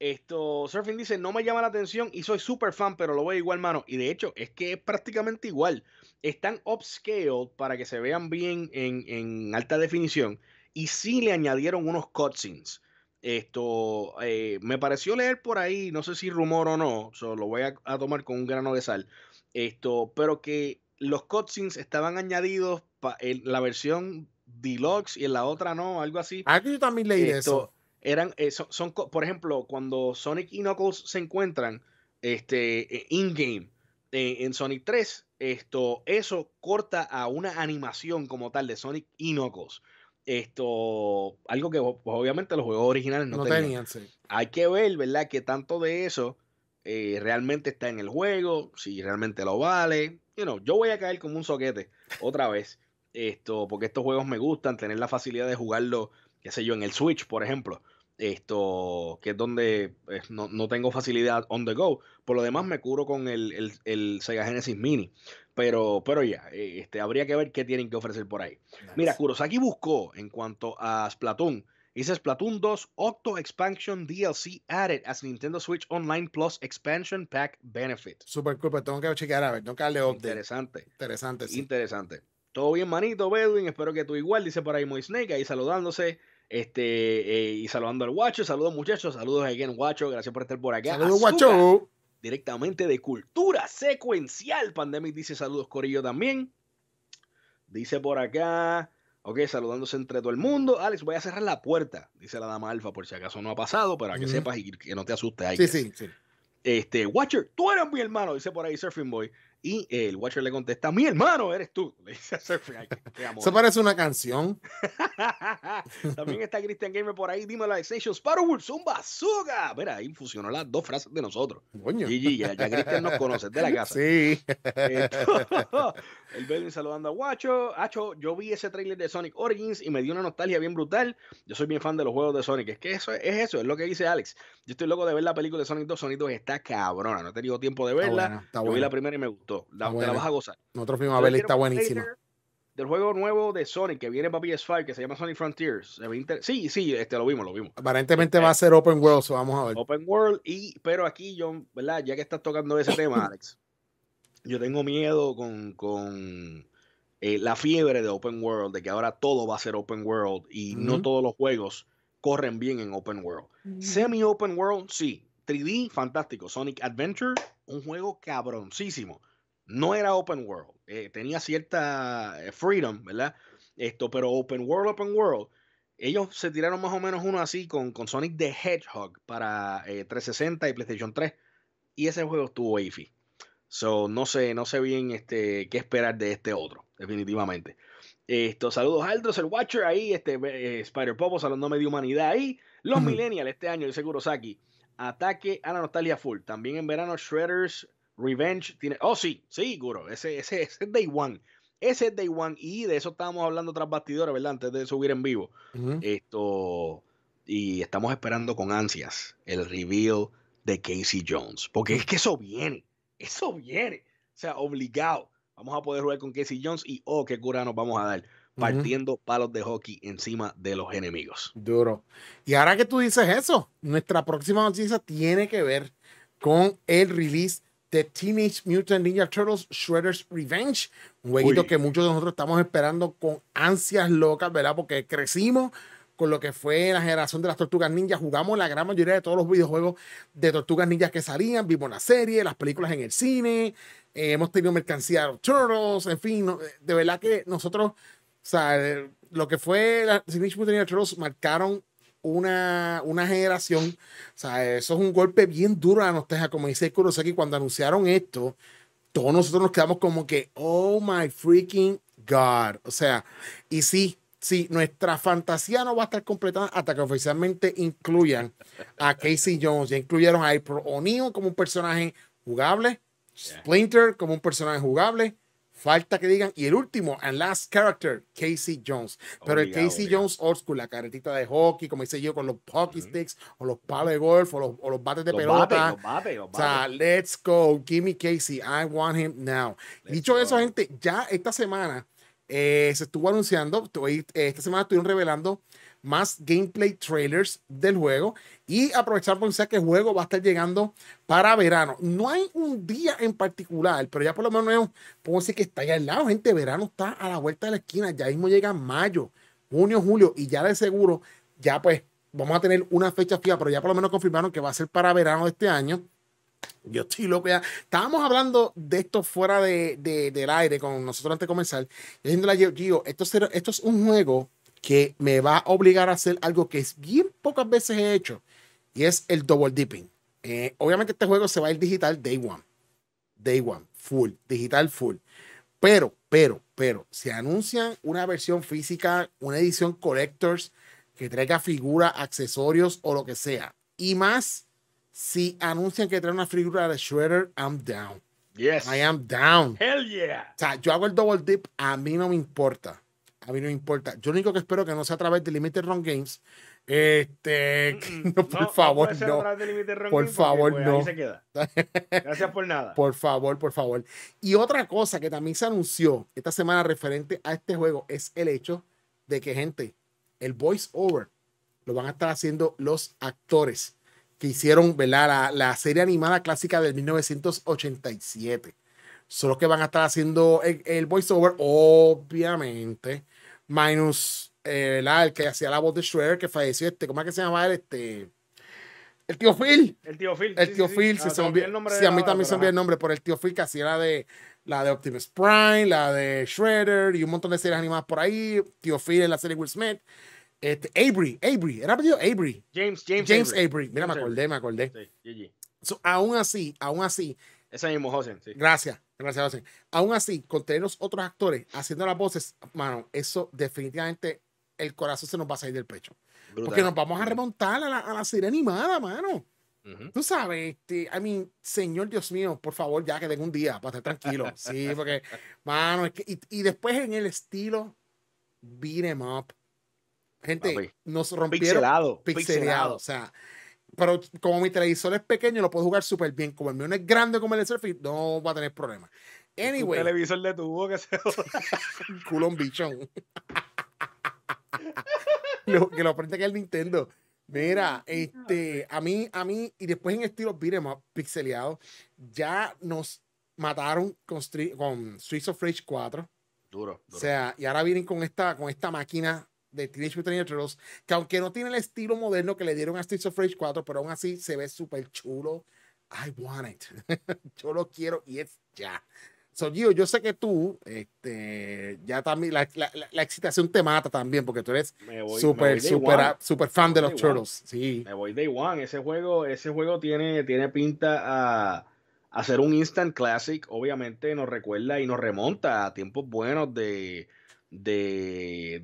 B: Esto, Surfing dice, no me llama la atención y soy súper fan, pero lo veo igual, mano. Y de hecho, es que es prácticamente igual. Están upscaled para que se vean bien en, alta definición. Y sí le añadieron unos cutscenes. Esto, eh, me pareció leer por ahí, no sé si rumor o no, so, lo voy a, a tomar con un grano de sal. Esto, pero que los cutscenes estaban añadidos en la versión deluxe y en la otra no, algo así. Ah, que yo también leí eso. Eran, eh, son, por ejemplo, cuando Sonic y Knuckles se encuentran este, eh, in-game eh, en Sonic 3, esto, eso corta a una animación como tal de Sonic y Knuckles. Esto, algo que pues, obviamente los juegos originales no, tenían. Hay que ver, ¿verdad? Que tanto de eso realmente está en el juego, si realmente lo vale, yo voy a caer con un soquete otra vez. Esto, porque estos juegos me gustan, tener la facilidad de jugarlo, qué sé yo, en el Switch, por ejemplo. Esto, que es donde pues, no, tengo facilidad on the go. Por lo demás, me curo con el, Sega Genesis Mini. Pero, pero ya, eh, este, habría que ver qué tienen que ofrecer por ahí. Mira, Kurosaki buscó en cuanto a Splatoon Dice Splatoon 2 Octo Expansion DLC added as Nintendo Switch Online Plus Expansion Pack Benefit. Super cool, pero pues tengo que chequear a ver, tengo que darle Interesante. Interesante, sí. Interesante. Todo bien, manito, Bedwin. Espero que tú igual, dice por ahí Moy ahí saludándose. Este, eh, y saludando al Guacho. Saludos, muchachos. Saludos again, Guacho. Gracias por estar por acá. Saludos, Guacho. Directamente de Cultura Secuencial. Pandemic dice saludos, Corillo también. Dice por acá. Ok, saludándose entre todo el mundo. Alex, voy a cerrar la puerta, dice la dama alfa, por si acaso no ha pasado, para que sepas y que no te asustes. Ahí sí, sí, sí. Este, Watcher, tú eres mi hermano, dice por ahí Surfing Boy. Y el Watcher le contesta, mi hermano eres tú. Le dice a amor.
A: parece una canción.
B: También está Christian Gamer por ahí, dime la Station Sparrow, Zumba, Bazooka. Mira, ahí fusionó las dos frases de nosotros. Coño. Y ya, Christian nos conoce de la casa. Sí. el Belvin saludando a Watcher. Hacho, yo vi ese trailer de Sonic Origins y me dio una nostalgia bien brutal. Yo soy bien fan de los juegos de Sonic. Es que eso es eso, es lo que dice Alex. Yo estoy loco de ver la película de Sonic 2. Sonic 2 está cabrona. No he tenido tiempo de verla. Yo vi la primera
A: y me gustó. La, te vas a gozar.
B: Nosotros fuimos a verla está buenísima. Del juego nuevo de Sonic que viene para PS5, que se llama Sonic Frontiers. Sí, sí, este, lo vimos, lo vimos.
A: Aparentemente este va a ser Open World, vamos a ver.
B: Open World, y, pero aquí, John, ¿verdad? Ya que estás tocando ese tema, Alex, yo tengo miedo con, eh, la fiebre de Open World, de que ahora todo va a ser Open World y no todos los juegos corren bien en Open World. Mm. Semi-open world, sí. 3D, fantástico. Sonic Adventure, un juego cabroncísimo. No era open world. Eh, tenía cierta eh, freedom, ¿verdad? Esto, pero open world, open world. Ellos se tiraron más o menos uno así con, con Sonic the Hedgehog para 360 eh, y PlayStation 3. Y ese juego estuvo wifi So, no sé, no sé bien este, qué esperar de este otro, definitivamente. Esto, saludos a Aldros, el Watcher ahí, este, Spider Popo, saludándome de humanidad ahí. Los Millennials este año, seguro saki Ataque a la nostalgia full. También en verano, Shredder's Revenge tiene. Oh, sí, sí, Guro. Ese, ese, es Day One. Ese es Day One. Y de eso estábamos hablando tras bastidores, ¿verdad? Antes de subir en vivo. Esto. Y estamos esperando con ansias el reveal de Casey Jones. Porque es que eso viene. Eso viene. O sea, obligado. Vamos a poder jugar con Casey Jones y oh, qué cura nos vamos a dar partiendo
A: palos de hockey encima de los enemigos. Duro. Y ahora que tú dices eso, nuestra próxima noticia tiene que ver con el release de Teenage Mutant Ninja Turtles Shredder's Revenge, un jueguito que muchos de nosotros estamos esperando con ansias locas, ¿verdad? Porque crecimos con lo que fue la generación de las Tortugas Ninja, jugamos la gran mayoría de todos los videojuegos de Tortugas Ninjas que salían, vimos la serie, las películas en el cine, eh, hemos tenido mercancía de los Turtles, en fin, de verdad que nosotros o sea, eh, lo que fue la Teenage Mutant Ninja Turtles marcaron una, generación. O sea, eso es un golpe bien duro a la Como dice Kurosaki, cuando anunciaron esto, todos nosotros nos quedamos como que, oh my freaking God. O sea, y sí, sí, nuestra fantasía no va a estar completada hasta que oficialmente incluyan a Casey Jones. Ya incluyeron a April O'Neill como un personaje jugable, Splinter como un personaje jugable, Falta que digan. Y el último, and last character, Casey Jones. Pero el Casey Jones old school, la carretita de hockey, como hice yo, con los hockey sticks, o los palos de golf, o los, bates de pelota. O sea, let's go. Give me Casey. I want him now. Dicho eso, gente, ya esta semana eh, se estuvo anunciando, esta semana estuvieron revelando más gameplay trailers del juego y aprovechar por decir que el juego va a estar llegando para verano. No hay un día en particular, pero ya por lo menos Puedo decir que está ahí al lado, gente. Verano está a la vuelta de la esquina, ya mismo llega mayo, junio, julio y ya de seguro, ya pues vamos a tener una fecha fija, pero ya por lo menos confirmaron que va a ser para verano de este año. Yo estoy loco ya. Estábamos hablando de esto fuera del aire con nosotros antes de comenzar. diciéndole a Gio, esto es un juego que me va a obligar a hacer algo que es bien pocas veces he hecho y es el double dipping. Eh, obviamente este juego se va a ir digital day one. Day one, full, digital full. Pero, pero, pero, si anuncian una versión física, una edición collectors que traiga figura, accesorios o lo que sea. Y más si anuncian que trae una figura de Shredder, I'm down. Yes. I am down. Hell yeah. O sea, yo hago el double dip, a mí no me importa. A mí no importa. Yo lo único que espero que no sea a través de Limited Run Games. Este, por favor, no. Por favor, no. Gracias por nada. Por favor, por favor. Y otra cosa que también se anunció esta semana referente a este juego es el hecho de que, gente, el voice over lo van a estar haciendo los actores que hicieron La, serie animada clásica del 1987. Solo que van a estar haciendo el, el over obviamente minus eh, el que hacía la voz de Shredder que falleció este, ¿cómo es que se llamaba? él? Este, el tío Phil.
B: El tío Phil. El tío Phil, si, se a mí también se me envió el nombre,
A: por el tío Phil que hacía la de, la de Optimus Prime, la de Shredder y un montón de series animadas por ahí. Tío Phil en la serie Will Smith. Este, Avery, Avery, era apellido Avery. James, James, James Avery. Mira, me acordé, me acordé. Sí, aún así, aún así. Ese mismo José, sí. Gracias gracias Aún así, con tener los otros actores haciendo las voces, mano, eso definitivamente el corazón se nos va a salir del pecho. Porque nos vamos a remontar a la, serie animada, mano. Tú sabes, este, I mean, señor Dios mío, por favor, ya que tengo un día para estar tranquilo. sí, porque, mano, y, después en el estilo, beat em up. Gente, nos rompieron. Pixelado. pixelado. O sea, pero como mi televisor es pequeño, lo puedo jugar súper bien. Como el mío no es grande como el de Surface, no va a tener problemas. Anyway. Un televisor de tubo que se Culón bichón. que lo aprende que es el Nintendo. Mira, este, a mí, a mí, y después en estilo beat'em más pixeleado, ya nos mataron con, con Streets of Rage 4. Duro, duro, O sea, y ahora vienen con esta, con esta máquina de Teenage Mutant Ninja Turtles, que aunque no tiene el estilo moderno que le dieron a Streets of Rage 4, pero aún así se ve súper chulo. I want it. yo lo quiero y es ya. So, yo sé que tú, este, ya también, la, la, la excitación te mata también, porque tú eres
C: súper, super fan de los Turtles.
A: Sí. Me voy Day One. Ese
B: juego, ese juego tiene, tiene pinta a hacer un instant classic, obviamente nos recuerda y nos remonta a tiempos buenos de de,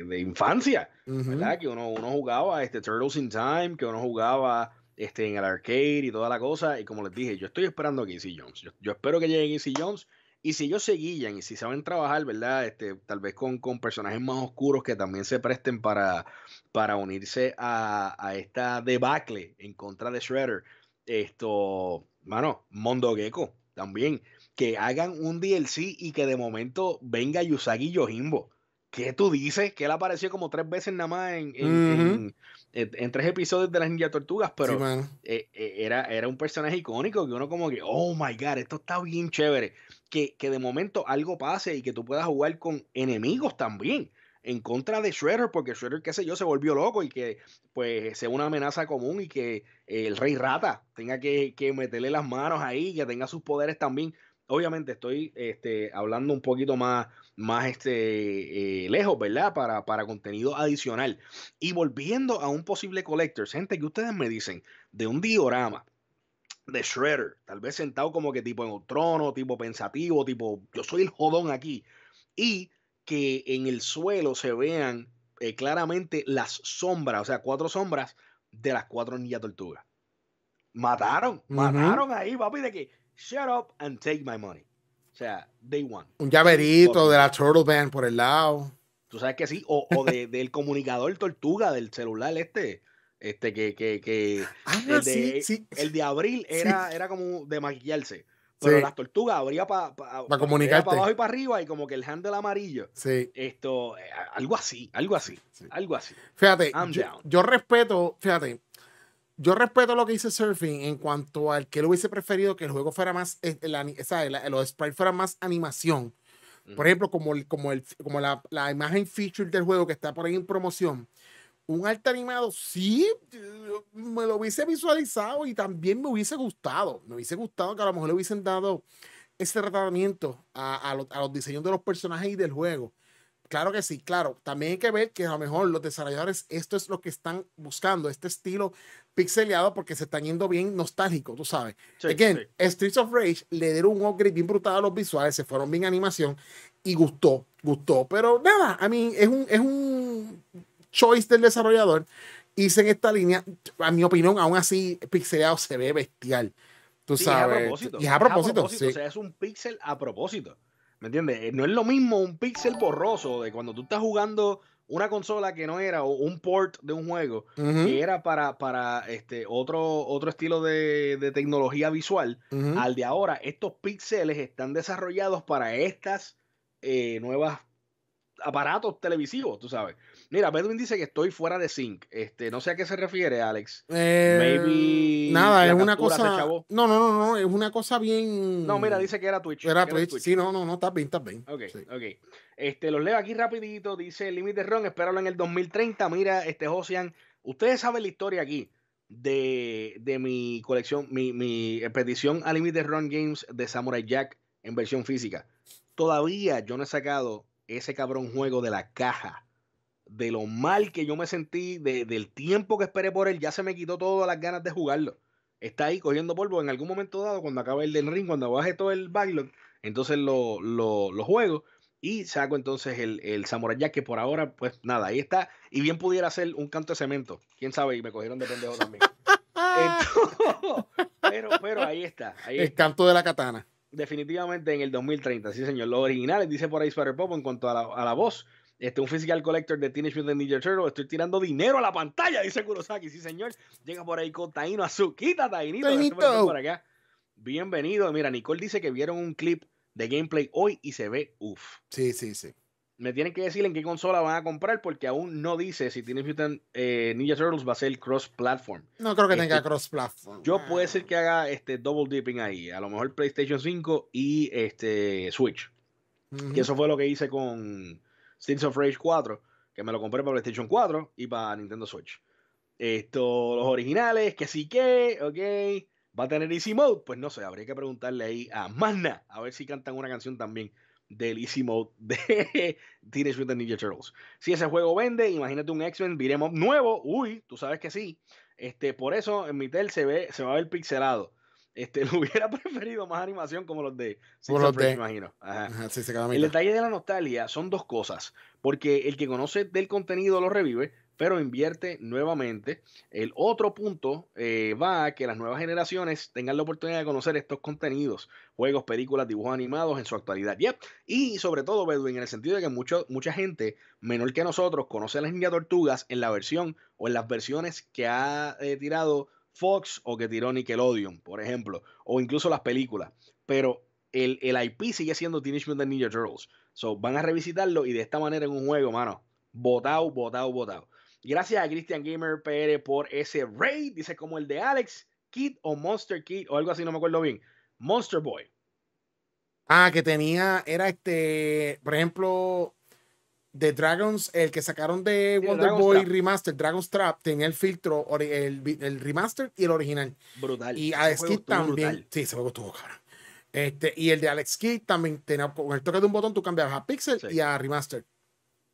B: de, infancia, ¿verdad? Que uno, uno jugaba este, Turtles in Time, que uno jugaba este, en el arcade y toda la cosa. Y como les dije, yo estoy esperando a Casey Jones. Yo, espero que llegue Casey Jones. Y si ellos seguían y si saben trabajar, ¿verdad? Este, tal vez con, con personajes más oscuros que también se presten para, para unirse a, esta debacle en contra de Shredder. Esto, mano, Mondo Gecko también que hagan un DLC y que de momento venga Yusagi Yojimbo. ¿Qué tú dices? Que él apareció como tres veces nada más en, en, tres episodios de las Ninja Tortugas, pero eh, eh, era, era un personaje icónico que uno como que, oh my god, esto está bien chévere. Que, que de momento algo pase y que tú puedas jugar con enemigos también en contra de Shredder, porque Shredder, qué sé yo, se volvió loco y que pues sea una amenaza común y que el rey rata tenga que, meterle las manos ahí, y que tenga sus poderes también. Obviamente estoy este, hablando un poquito más, más este, eh, lejos, ¿verdad? Para, para contenido adicional. Y volviendo a un posible collector, gente, que ustedes me dicen de un diorama de Shredder, tal vez sentado como que tipo en un trono, tipo pensativo, tipo yo soy el jodón aquí, y que en el suelo se vean eh, claramente las sombras, o sea, cuatro sombras de las cuatro niñas tortugas.
A: Mataron, mataron
B: ahí, papi, de que shut up and take my money. O sea, day one. Un llaverito de la
A: Turtle Band por el lado. Tú sabes que
B: sí, o, del comunicador tortuga del celular este. Este que, que, que ah, el, de, el, de, abril era, era como de maquillarse. Pero las tortugas abría para pa, comunicarte. Para abajo y para arriba y como que el handle amarillo. Sí. Esto, eh, algo así, algo así, algo así. Fíjate,
A: yo respeto, fíjate, yo respeto lo que dice Surfing en cuanto al que él hubiese preferido que el juego fuera más, eh, el, los sprites fueran más animación. Por ejemplo, como, como, como la, imagen feature del juego que está por ahí en promoción. Un arte animado, sí, me lo hubiese visualizado y también me hubiese gustado. Me hubiese gustado que a lo mejor le hubiesen dado ese tratamiento a, a los diseños de los personajes y del juego. Claro que sí, claro. También hay que ver que a lo mejor los desarrolladores, esto es lo que están buscando, este estilo pixeleado porque se están yendo bien nostálgico, tú sabes. Again, Streets of Rage le dieron un upgrade bien brutal a los visuales, se fueron bien animación y gustó, gustó. Pero nada, a mí es un, es un choice del desarrollador. Hice en esta línea, a mi opinión, aún así, pixelado se ve bestial. Tú sabes. a propósito. Y es a propósito. o sea,
B: es un pixel a propósito. ¿Me entiendes? Eh, no es lo mismo un pixel borroso de cuando tú estás jugando una consola que no era o un port de un juego que era para, para este otro, otro estilo de, tecnología visual al de ahora estos píxeles están desarrollados para estas eh, nuevas aparatos televisivos tú sabes Mira, Bedwin dice que estoy fuera de zinc. Este, no sé a qué se refiere, Alex. Eh,
A: Maybe nada, es una cosa. No, no, no, es una cosa bien. No, mira, dice que era Twitch. Era, Twitch. Sí, no, no, no, estás bien, estás bien.
B: Ok, ok. Este, los leo aquí rapidito. Dice Límite Ron, espéralo en el 2030. Mira, este Ocean. Ustedes saben la historia aquí de, mi colección, mi, mi expedición a Limited Run Games de Samurai Jack en versión física. Todavía yo no he sacado ese cabrón juego de la caja de lo mal que yo me sentí, del tiempo que esperé por él, ya se me quitó todas las ganas de jugarlo. Está ahí cogiendo polvo en algún momento dado, cuando acabe el del ring, cuando baje todo el backlog, entonces lo, juego y saco entonces el, Samurai Jack, que por ahora, pues nada, ahí está. Y bien pudiera ser un canto de cemento, quién sabe, y me cogieron de pendejo también. pero, ahí está. el canto de la katana definitivamente en el 2030, sí señor. Los originales, dice por ahí Spider Pop en cuanto a la, a la voz, este, un physical collector de Teenage Mutant Ninja Turtles. Estoy tirando dinero a la pantalla, dice Kurosaki. Sí, señor. Llega por ahí con Taino Azuquita, Tainito. Bienvenido. Mira, Nicole dice que vieron un clip de gameplay hoy y se ve uff. Sí, sí, sí. Me tienen que decir en qué consola van a comprar porque aún no dice si Teenage Mutant eh, Ninja Turtles va a ser cross-platform. No creo que tenga este, cross-platform. Yo ah. puedo decir que haga este double dipping ahí. A lo mejor PlayStation 5 y este Switch. Y eso fue lo que hice con Streets of Rage 4, que me lo compré para PlayStation 4 y para Nintendo Switch. Esto, los originales, que sí que, ok. ¿Va a tener Easy Mode? Pues no sé, habría que preguntarle ahí a Magna, a ver si cantan una canción también del Easy Mode de Teenage Mutant Ninja Turtles. Si ese juego vende, imagínate un X-Men Viremos nuevo. Uy, tú sabes que sí. Este, por eso en mi tel se ve, se va a ver pixelado. Este, lo hubiera preferido más animación como los de Como los de... imagino. el detalle de la nostalgia son dos cosas, porque el que conoce del contenido lo revive, pero invierte nuevamente. El otro punto eh, va a que las nuevas generaciones tengan la oportunidad de conocer estos contenidos, juegos, películas, dibujos animados en su actualidad. Y sobre todo, Bedwin, en el sentido de que mucho, mucha gente menor que nosotros conoce a las Ninja Tortugas en la versión o en las versiones que ha eh, tirado Fox o que tiró Nickelodeon, por ejemplo, o incluso las películas. Pero el, IP sigue siendo Teenage Mutant Ninja Turtles. So, van a revisitarlo y de esta manera en un juego, mano, botado, botado, botado. Gracias a Christian Gamer PR por ese raid, dice como el de Alex Kid o Monster Kid o algo así, no me acuerdo bien. Monster Boy.
A: Ah, que tenía, era este, por ejemplo, The Dragons, el que sacaron de Wonder Boy Remaster, Dragon's Trap, tenía el filtro, el, el, remaster y el original. Brutal. Y Alex Kidd también. Sí, se me gustó, cabrón. Este, y el de Alex Kidd también tenía, con el toque de un botón tú cambiabas a Pixel y a Remaster.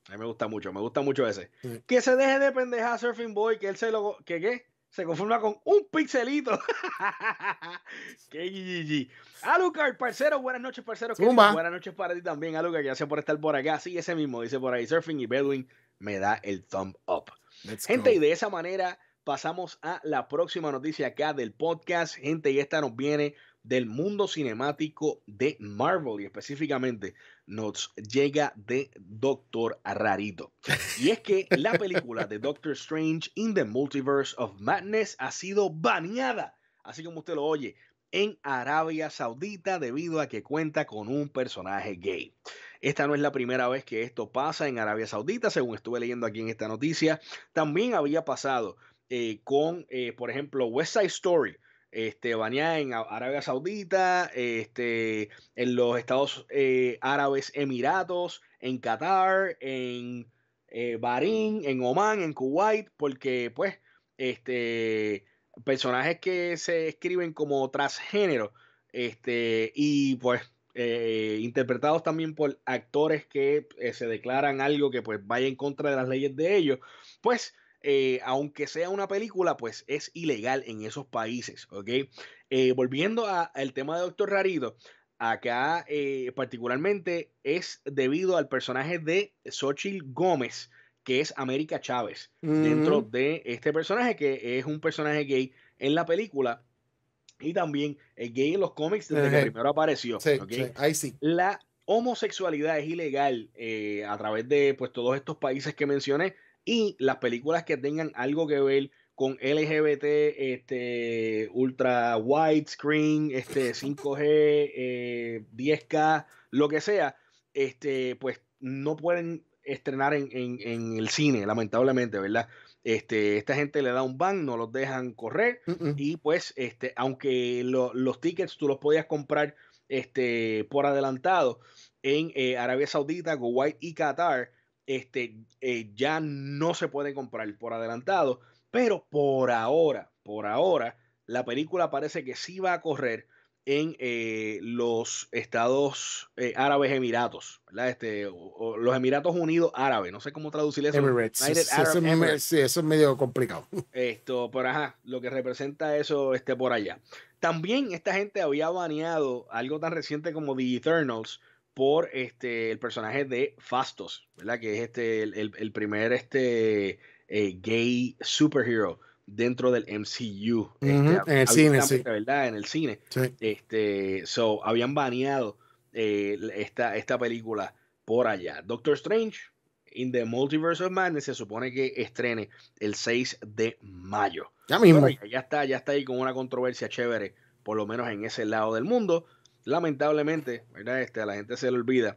B: A mí me gusta mucho, me gusta mucho ese. Que se deje de pendejar a Surfing Boy, que él se lo. ¿Que qué? se conforma con un pixelito. ¡Qué GG! Alucard, parcero, buenas noches, parcero. Buenas noches para ti también, Alucard. Gracias por estar por acá. Sí, ese mismo, dice por ahí. Surfing y Bedwin me da el thumb up. Gente, y de esa manera pasamos a la próxima noticia acá del podcast. Gente, y esta nos viene del mundo cinemático de Marvel y específicamente nos llega de Doctor Rarito. Y es que la película de Doctor Strange in the Multiverse of Madness ha sido baneada, así como usted lo oye, en Arabia Saudita debido a que cuenta con un personaje gay. Esta no es la primera vez que esto pasa en Arabia Saudita, según estuve leyendo aquí en esta noticia. También había pasado eh, con, eh, por ejemplo, West Side Story este, en Arabia Saudita, este, en los Estados eh, Árabes Emiratos, en Qatar, en eh, Bahrein, en Oman, en Kuwait, porque pues este, personajes que se escriben como transgénero este, y pues eh, interpretados también por actores que se declaran algo que pues vaya en contra de las leyes de ellos, pues eh, aunque sea una película, pues es ilegal en esos países, ¿ok? Eh, volviendo al tema de Doctor Rarido, acá eh, particularmente es debido al personaje de Xochitl Gómez, que es América Chávez, dentro mm. de este personaje que es un personaje gay en la película y también gay en los cómics desde que primero apareció. La homosexualidad es ilegal a través de pues, todos estos países que mencioné y las películas que tengan algo que ver con LGBT, este, ultra widescreen, este, 5G, 10K, eh, lo que sea, este, pues no pueden estrenar en, el cine, lamentablemente, ¿verdad? Este, esta gente le da un ban, no los dejan correr y pues, este, aunque los tickets tú los podías comprar este, por adelantado en eh, Arabia Saudita, Kuwait y Qatar, este, eh, ya no se puede comprar por adelantado, pero por ahora, por ahora, la película parece que sí va a correr en eh, los Estados eh, Árabes Emiratos, ¿verdad? Este, los Emiratos Unidos Árabes, no sé cómo traducir eso. Emirates, eso Sí,
A: eso es medio complicado.
B: Esto, pero ajá, lo que representa eso este, por allá. También esta gente había baneado algo tan reciente como The Eternals, por este, el personaje de Fastos, ¿verdad? Que es este, el, primer este, eh, gay superhero dentro del MCU. Este, en el cine, ¿verdad? En el cine. Este, so, habían baneado eh, esta, esta película por allá. Doctor Strange, In the Multiverse of Madness, se supone que estrene el 6 de mayo. Ya ya está, ya está ahí con una controversia chévere, por lo menos en ese lado del mundo lamentablemente, Este, a la gente se le olvida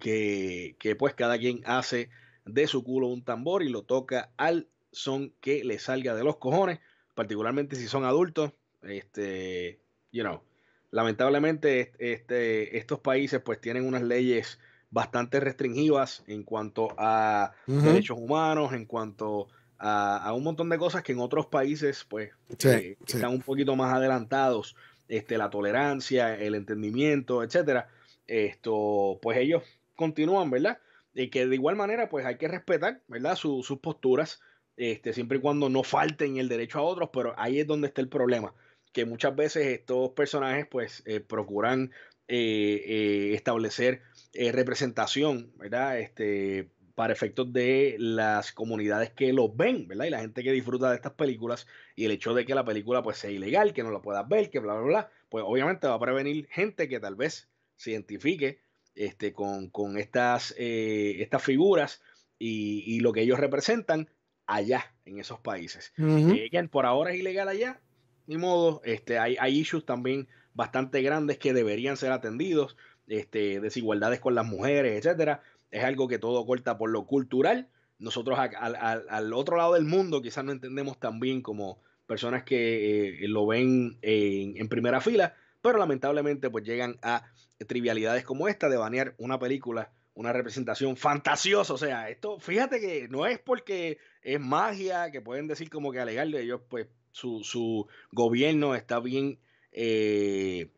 B: que, que, pues cada quien hace de su culo un tambor y lo toca al son que le salga de los cojones, particularmente si son adultos, este, you know, lamentablemente este, estos países pues tienen unas leyes bastante restringivas en cuanto a derechos humanos, en cuanto a, un montón de cosas que en otros países pues eh, están un poquito más adelantados este, la tolerancia, el entendimiento, etcétera, esto, pues ellos continúan, ¿verdad? Y que de igual manera, pues hay que respetar, ¿verdad? sus posturas, este, siempre y cuando no falten el derecho a otros, pero ahí es donde está el problema, que muchas veces estos personajes, pues, eh, procuran eh, eh, establecer representación, ¿verdad? Este, para efectos de las comunidades que lo ven, ¿verdad? Y la gente que disfruta de estas películas y el hecho de que la película pues sea ilegal, que no la puedas ver, que bla, bla, bla, pues obviamente va a prevenir gente que tal vez se identifique este, con, estas, eh, estas figuras y, lo que ellos representan allá en esos países. Eh, por ahora es ilegal allá, ni modo, este, hay, hay issues también bastante grandes que deberían ser atendidos. Este, desigualdades con las mujeres, etcétera es algo que todo corta por lo cultural. Nosotros al otro lado del mundo quizás no entendemos tan bien como personas que eh, lo ven en, primera fila, pero lamentablemente pues llegan a trivialidades como esta de banear una película, una representación fantasiosa, o sea, esto fíjate que no es porque es magia, que pueden decir como que alegarle ellos pues su, su gobierno está bien eh,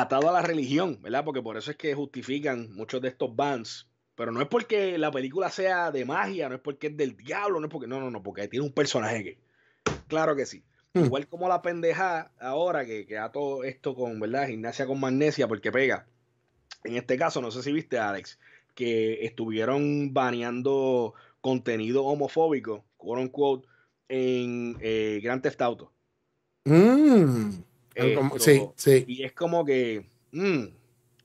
B: atado a la religión, ¿verdad? Porque por eso es que justifican muchos de estos bans. Pero no es porque la película sea de magia, no es porque es del diablo, no es porque. No, no, no, porque tiene un personaje que. Claro que sí. Hmm. Igual como la pendeja ahora que, que todo esto con, ¿verdad? Gimnasia con magnesia, porque pega. En este caso, no sé si viste, Alex, que estuvieron baneando contenido homofóbico, quote unquote, en eh, Grand Theft Auto.
C: Hmm sí, sí.
B: Y es como que, mm,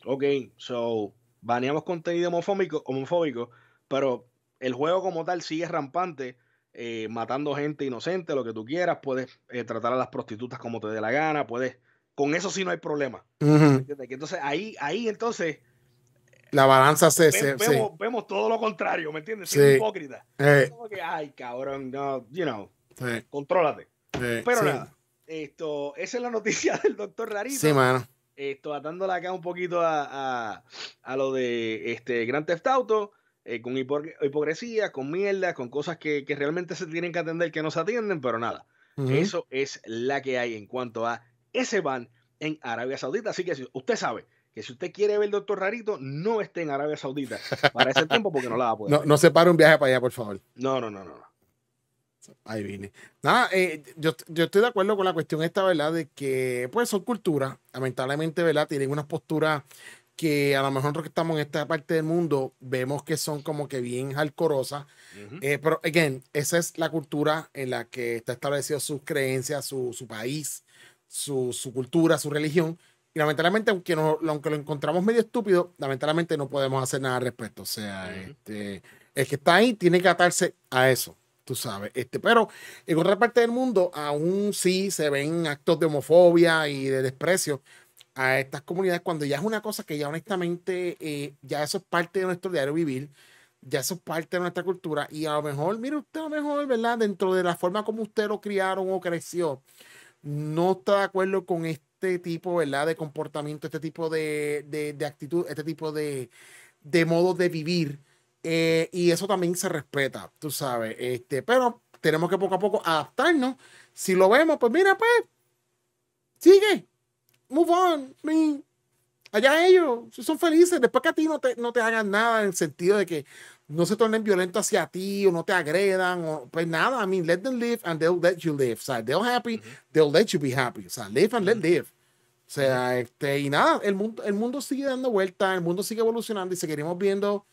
B: ok, so, baneamos contenido homofóbico, homofóbico, pero el juego como tal sigue rampante, eh, matando gente inocente, lo que tú quieras, puedes eh, tratar a las prostitutas como te dé la gana, puedes, con eso sí no hay problema. Entonces ahí, ahí entonces...
A: La balanza se...
B: vemos, todo lo contrario, ¿me entiendes? Sí. hipócrita. Eh. como que, ay, cabrón, no, you know, contrólate. pero nada. Esto, esa es la noticia del doctor Rarito. Sí, mano. Esto, atándola acá un poquito a, lo de este Gran Theft Auto, eh, con hipocresía, con mierda, con cosas que, realmente se tienen que atender que no se atienden, pero nada. Eso es la que hay en cuanto a ese van en Arabia Saudita. Así que usted sabe que si usted quiere ver Doctor Rarito, no esté en Arabia Saudita para ese tiempo porque no la va a poder. No, no
A: se pare un viaje para allá, por favor. no, no, no. no. Ahí viene. Nada, eh, yo, estoy de acuerdo con la cuestión esta, ¿verdad? De que, pues, son culturas, lamentablemente, ¿verdad? Tienen unas posturas que a lo mejor nosotros que estamos en esta parte del mundo vemos que son como que bien alcorosas. Eh, pero, again, esa es la cultura en la que está establecido sus creencias, su, país, su, cultura, su religión. Y lamentablemente, aunque, aunque lo encontramos medio estúpido, lamentablemente no podemos hacer nada al respecto. O sea, este, el que está ahí tiene que atarse a eso tú sabes. Este, pero en otra parte del mundo aún sí se ven actos de homofobia y de desprecio a estas comunidades cuando ya es una cosa que ya honestamente, eh, ya eso es parte de nuestro diario vivir, ya eso es parte de nuestra cultura y a lo mejor, mire usted a lo mejor, ¿verdad? Dentro de la forma como usted lo criaron o creció, no está de acuerdo con este tipo, ¿verdad? De comportamiento, este tipo de, de, actitud, este tipo de, de modo de vivir eh, y eso también se respeta, tú sabes. Este, pero tenemos que poco a poco adaptarnos. Si lo vemos, pues mira, pues, sigue, move on. Me. Allá ellos son felices. Después que a ti no te, no te hagan nada en el sentido de que no se tornen violentos hacia ti o no te agredan, o, pues nada. I mean, let them live and they'll let you live. O sea, they'll happy, they'll let you be happy. O sea, live and let live. O sea, este, y nada, el mundo, el mundo sigue dando vuelta, el mundo sigue evolucionando y seguiremos viendo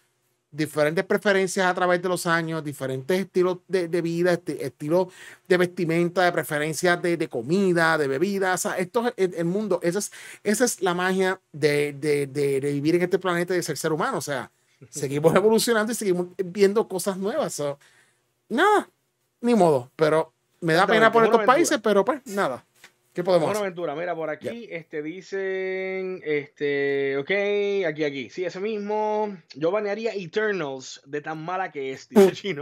A: diferentes preferencias a través de los años, diferentes estilos de, vida, estilos de vestimenta, de preferencias de, comida, de bebidas. O esto es el, mundo. Esa es, esa es la magia de, vivir en este planeta y de ser ser humano. O sea, seguimos evolucionando y seguimos viendo cosas nuevas. nada, ni modo. Pero me da pena por estos países, pero pues nada. Bueno,
B: Ventura, mira, por aquí este, dicen, este, ok, aquí, aquí. Sí, ese mismo. Yo banearía Eternals de tan mala que es, dice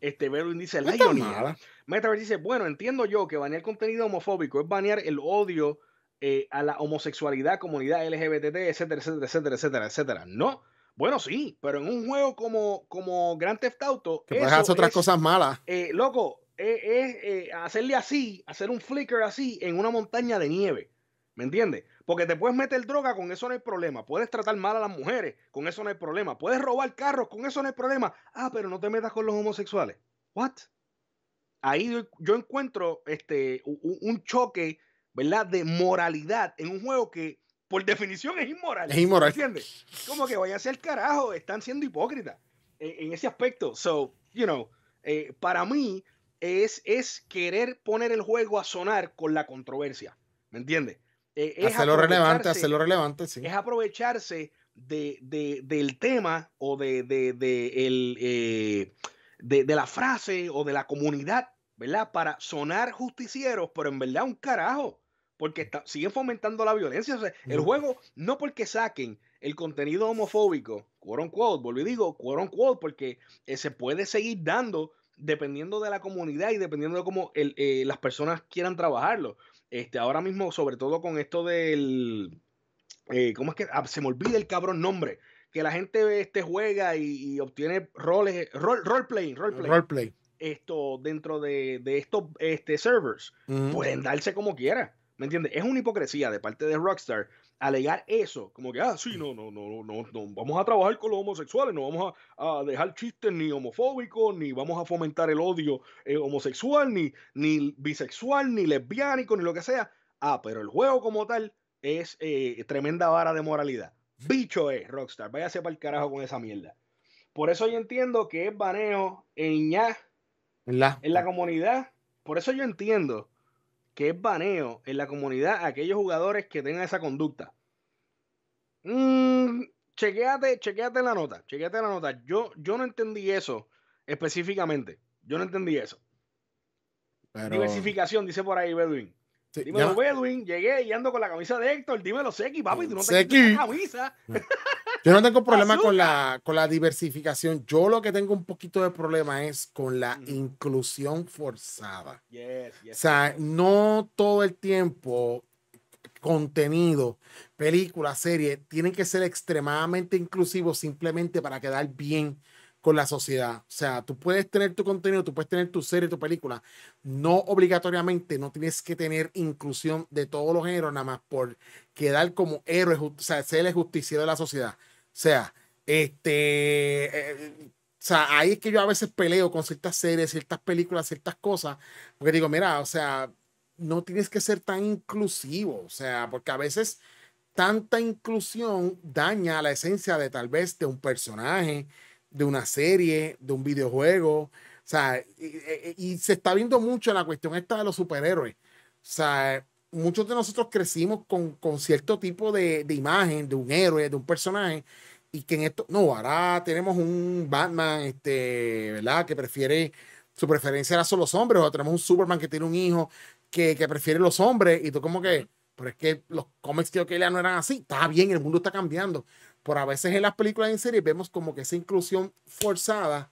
B: Este, Berwin dice, la dice, bueno, entiendo yo que banear contenido homofóbico es banear el odio eh, a la homosexualidad, comunidad LGBT, etcétera, etcétera, etcétera, etcétera, No, bueno, sí, pero en un juego como, como Grand Theft Auto. Que hacer otras cosas malas. Eh, loco, es, eh, hacerle así, hacer un flicker así en una montaña de nieve. ¿Me entiendes? Porque te puedes meter droga, con eso no hay problema. Puedes tratar mal a las mujeres, con eso no hay problema. Puedes robar carros, con eso no hay problema. Ah, pero no te metas con los homosexuales. ¿What? Ahí yo encuentro este, un choque, ¿verdad? De moralidad en un juego que por definición es inmoral. Es inmoral. ¿Entiendes? Como que vaya a ser carajo, están siendo hipócritas en, ese aspecto. So, you know, eh, para mí, es, querer poner el juego a sonar con la controversia. ¿Me entiendes? E, Hacer lo relevante, lo relevante, sí. Es aprovecharse de, del tema o de, eh, de de, la frase o de la comunidad, ¿verdad? Para sonar justicieros, pero en verdad un carajo, porque siguen fomentando la violencia. el juego, no porque saquen el contenido homofóbico, quote quote, volví digo, quote quote, porque eh, se puede seguir dando dependiendo de la comunidad y dependiendo de cómo eh, las personas quieran trabajarlo. Este, ahora mismo, sobre todo con esto del... Eh, ¿Cómo es que? Ah, se me olvida el cabrón nombre. Que la gente este, juega y, obtiene roles, role, Esto dentro de, estos este, servers. Pueden darse como quiera. ¿Me entiendes? Es una hipocresía de parte de Rockstar alegar eso, como que, ah, sí, no, no, no, no, no vamos a trabajar con los homosexuales, no vamos a, dejar chistes ni homofóbicos, ni vamos a fomentar el odio eh, homosexual, ni, ni bisexual, ni lesbiánico, ni lo que sea. Ah, pero el juego como tal es eh, tremenda vara de moralidad. Bicho es, Rockstar, váyase para el carajo con esa mierda. Por eso yo entiendo que es baneo en ya, en en la comunidad. Por eso yo entiendo que es baneo en la comunidad a aquellos jugadores que tengan esa conducta. Mm, chequéate, chequeate, chequeate la nota, chequeate la nota. Yo, yo no entendí eso específicamente. Yo no entendí eso. Diversificación, dice por ahí
A: Bedwin. Dime,
B: Bedwin, llegué y ando con la camisa de Héctor. Dímelo, Seki, papi, tú no te la camisa. Ah.
A: Yo no tengo problema con la, con la diversificación. Yo lo que tengo un poquito de problema es con la inclusión forzada.
B: o
A: sea, no todo el tiempo contenido, película, serie, tienen que ser extremadamente inclusivos simplemente para quedar bien con la sociedad. O sea, tú puedes tener tu contenido, tú puedes tener tu serie, tu película. No obligatoriamente, no tienes que tener inclusión de todos los géneros, nada más por quedar como héroe, o sea, ser el justiciero de la sociedad sea, este, eh, o sea, ahí es que yo a veces peleo con ciertas series, ciertas películas, ciertas cosas, porque digo, mira, o sea, no tienes que ser tan inclusivo, o sea, porque a veces tanta inclusión daña la esencia de tal vez de un personaje, de una serie, de un videojuego, o sea, y se está viendo mucho la cuestión esta de los superhéroes, o sea, muchos de nosotros crecimos con, cierto tipo de, imagen, de un héroe, de un personaje, y que en esto, no, ahora tenemos un Batman, este, ¿verdad? Que prefiere, su preferencia era solo los hombres, o tenemos un Superman que tiene un hijo que, prefiere los hombres, y tú como que, pero es que los cómics que yo no eran así, está bien, el mundo está cambiando, por a veces en las películas y en series vemos como que esa inclusión forzada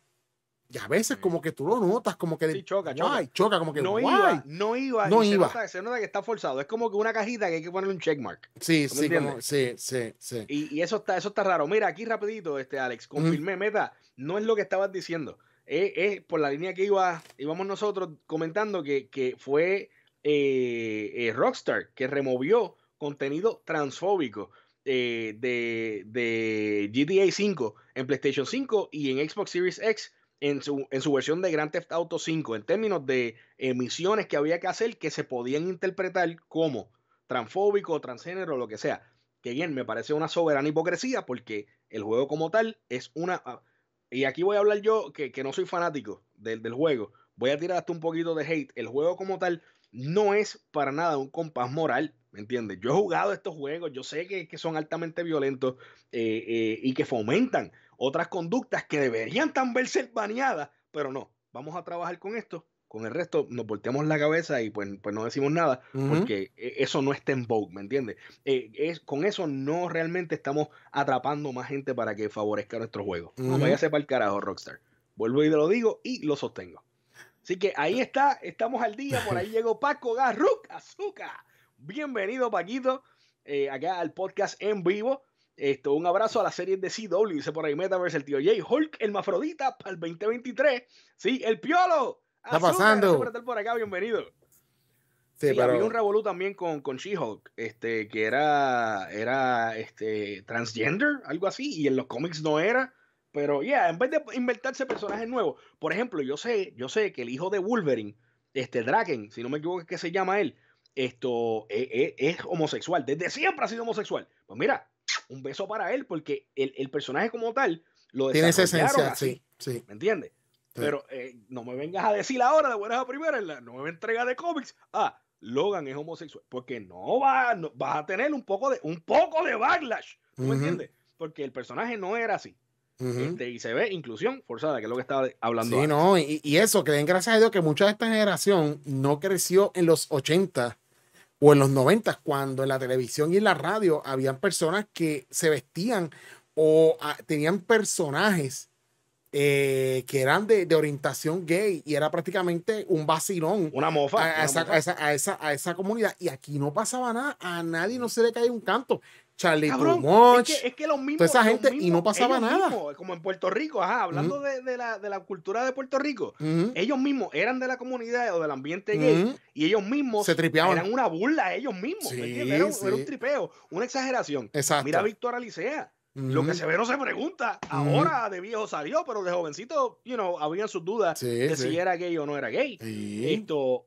A: y a veces como que tú lo notas, como que... Sí, choca, choca. choca. como que... No iba, no iba. No iba.
B: Se, nota, que está forzado. Es como que una cajita que hay que ponerle un checkmark. Sí, sí,
A: sí, sí, sí.
B: Y, eso, está, eso está raro. Mira, aquí rapidito, este Alex, confirmé, meta, no es lo que estabas diciendo. Es, por la línea que iba, íbamos nosotros comentando que, fue eh, eh, Rockstar que removió contenido transfóbico. Eh, de, de GTA 5 en PlayStation 5 y en Xbox Series X en su, versión de Grand Theft Auto 5 en términos de emisiones que había que hacer que se podían interpretar como transfóbico, transgénero, lo que sea. Que bien, me parece una soberana hipocresía porque el juego como tal es una... Ah, y aquí voy a hablar yo que, no soy fanático del, juego. Voy a tirar hasta un poquito de hate. El juego como tal no es para nada un compás moral, ¿me entiendes? Yo he jugado estos juegos, yo sé que, son altamente violentos eh, eh, y que fomentan otras conductas que deberían también ser baneadas, pero no, vamos a trabajar con esto, con el resto nos volteamos la cabeza y pues, pues no decimos nada, porque e, eso no está en vogue, ¿me entiendes? Eh, es, con eso no realmente estamos atrapando más gente para que favorezca nuestro juego. No vaya a ser para el carajo, Rockstar. Vuelvo y te lo digo y lo sostengo. Así que ahí está, estamos al día, por ahí llegó Paco Garruk, Bienvenido, Paquito, eh, acá al podcast en vivo un abrazo a la serie de CW, dice por ahí Metaverse, el tío Jay Hulk, el mafrodita para el 2023. Sí, el piolo. Está pasando. Por acá, bienvenido. Sí, había un revolú también con, con She-Hulk, este, que era, era este, transgender, algo así, y en los cómics no era. Pero ya, en vez de inventarse personajes nuevos, por ejemplo, yo sé, yo sé que el hijo de Wolverine, este Draken, si no me equivoco, es que se llama él, esto e, e, es homosexual, desde siempre ha sido homosexual. Pues mira, un beso para él, porque el, personaje como tal lo Tiene esencia, así, sí, sí. ¿Me entiendes? Pero eh, no me vengas a decir ahora de buenas a primeras en la nueva entrega de cómics, ah, Logan es homosexual, porque no va, vas a tener un poco de, un poco de backlash, ¿me entiendes? Porque el personaje no era así. Este, y se ve inclusión forzada, que es lo que estaba hablando. Sí,
A: no, y, y, eso, que den gracias a Dios que mucha de esta generación no creció en los 80 o en los 90 cuando en la televisión y en la radio habían personas que se vestían o ah, tenían personajes eh, que eran de, orientación gay y era prácticamente un vacilón. Una mofa. A, esa, a, esa, a, esa, comunidad. Y aquí no pasaba nada, a nadie no se le cae un canto. Charlie es, que, los mismos. esa gente y no pasaba nada.
B: como en Puerto Rico, ajá, hablando de, la, cultura de Puerto Rico, ellos mismos eran de la comunidad o del ambiente gay y ellos mismos se Eran una burla ellos mismos. Sí, era, un, tripeo, una exageración. Exacto. Mira a Víctor Alicea. Lo que se ve no se pregunta. Ahora de viejo salió, pero de jovencito, you know, habían sus dudas de si era gay o no era gay. Esto,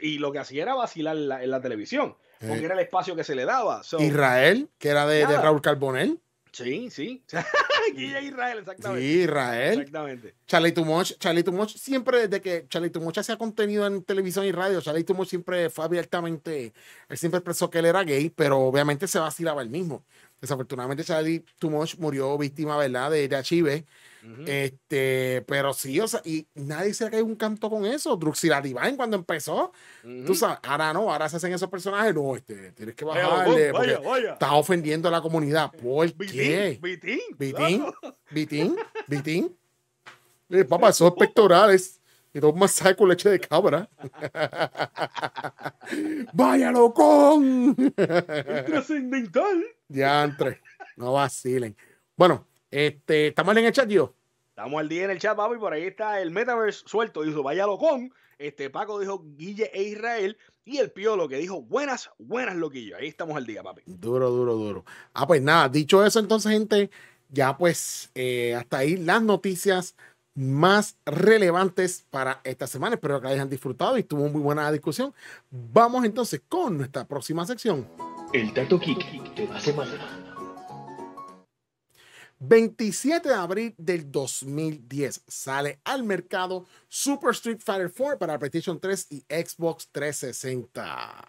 B: y lo que hacía era vacilar en la televisión. Eh, porque era el espacio que se le daba. Israel,
A: que era de, Raúl Carbonell. Sí, sí.
B: Israel, exactamente. Israel. Exactamente.
A: Charlie Tumosh, Charlie siempre desde que Charlie Tumosh hacía contenido en televisión y radio, Charlie Tumosh siempre fue abiertamente, él siempre expresó que él era gay, pero obviamente se vacilaba el mismo. Desafortunadamente Charlie Tumosh murió víctima, ¿verdad?, de HIV este, pero sí, o sea, y nadie se hay un canto con eso. Druxila Divine cuando empezó, tú sabes, ahora no, ahora se hacen esos personajes, no, este, tienes que bajarle, estás ofendiendo a la comunidad. ¿Por qué? Vitín, Vitín, Vitín, eh, papá, esos pectorales y dos más con leche de cabra. ¡Vaya locón! ¡Trascendental! Ya entre, no vacilen. Bueno, este, ¿Estamos en el chat, tío? Estamos al día en el chat, papi. Por ahí
B: está el Metaverse suelto. Dijo, vaya locón. Este, Paco dijo Guille e Israel. Y el Piolo que dijo, buenas, buenas, loquillo. Ahí estamos al día, papi.
A: Duro, duro, duro. Ah, pues nada, dicho eso, entonces, gente, ya pues eh, hasta ahí las noticias más relevantes para esta semana. Espero que hayan disfrutado y tuvo muy buena discusión. Vamos entonces con nuestra próxima sección. El dato Kick de más 27 de abril del 2010 sale al mercado Super Street Fighter 4 para PlayStation 3 y Xbox 360.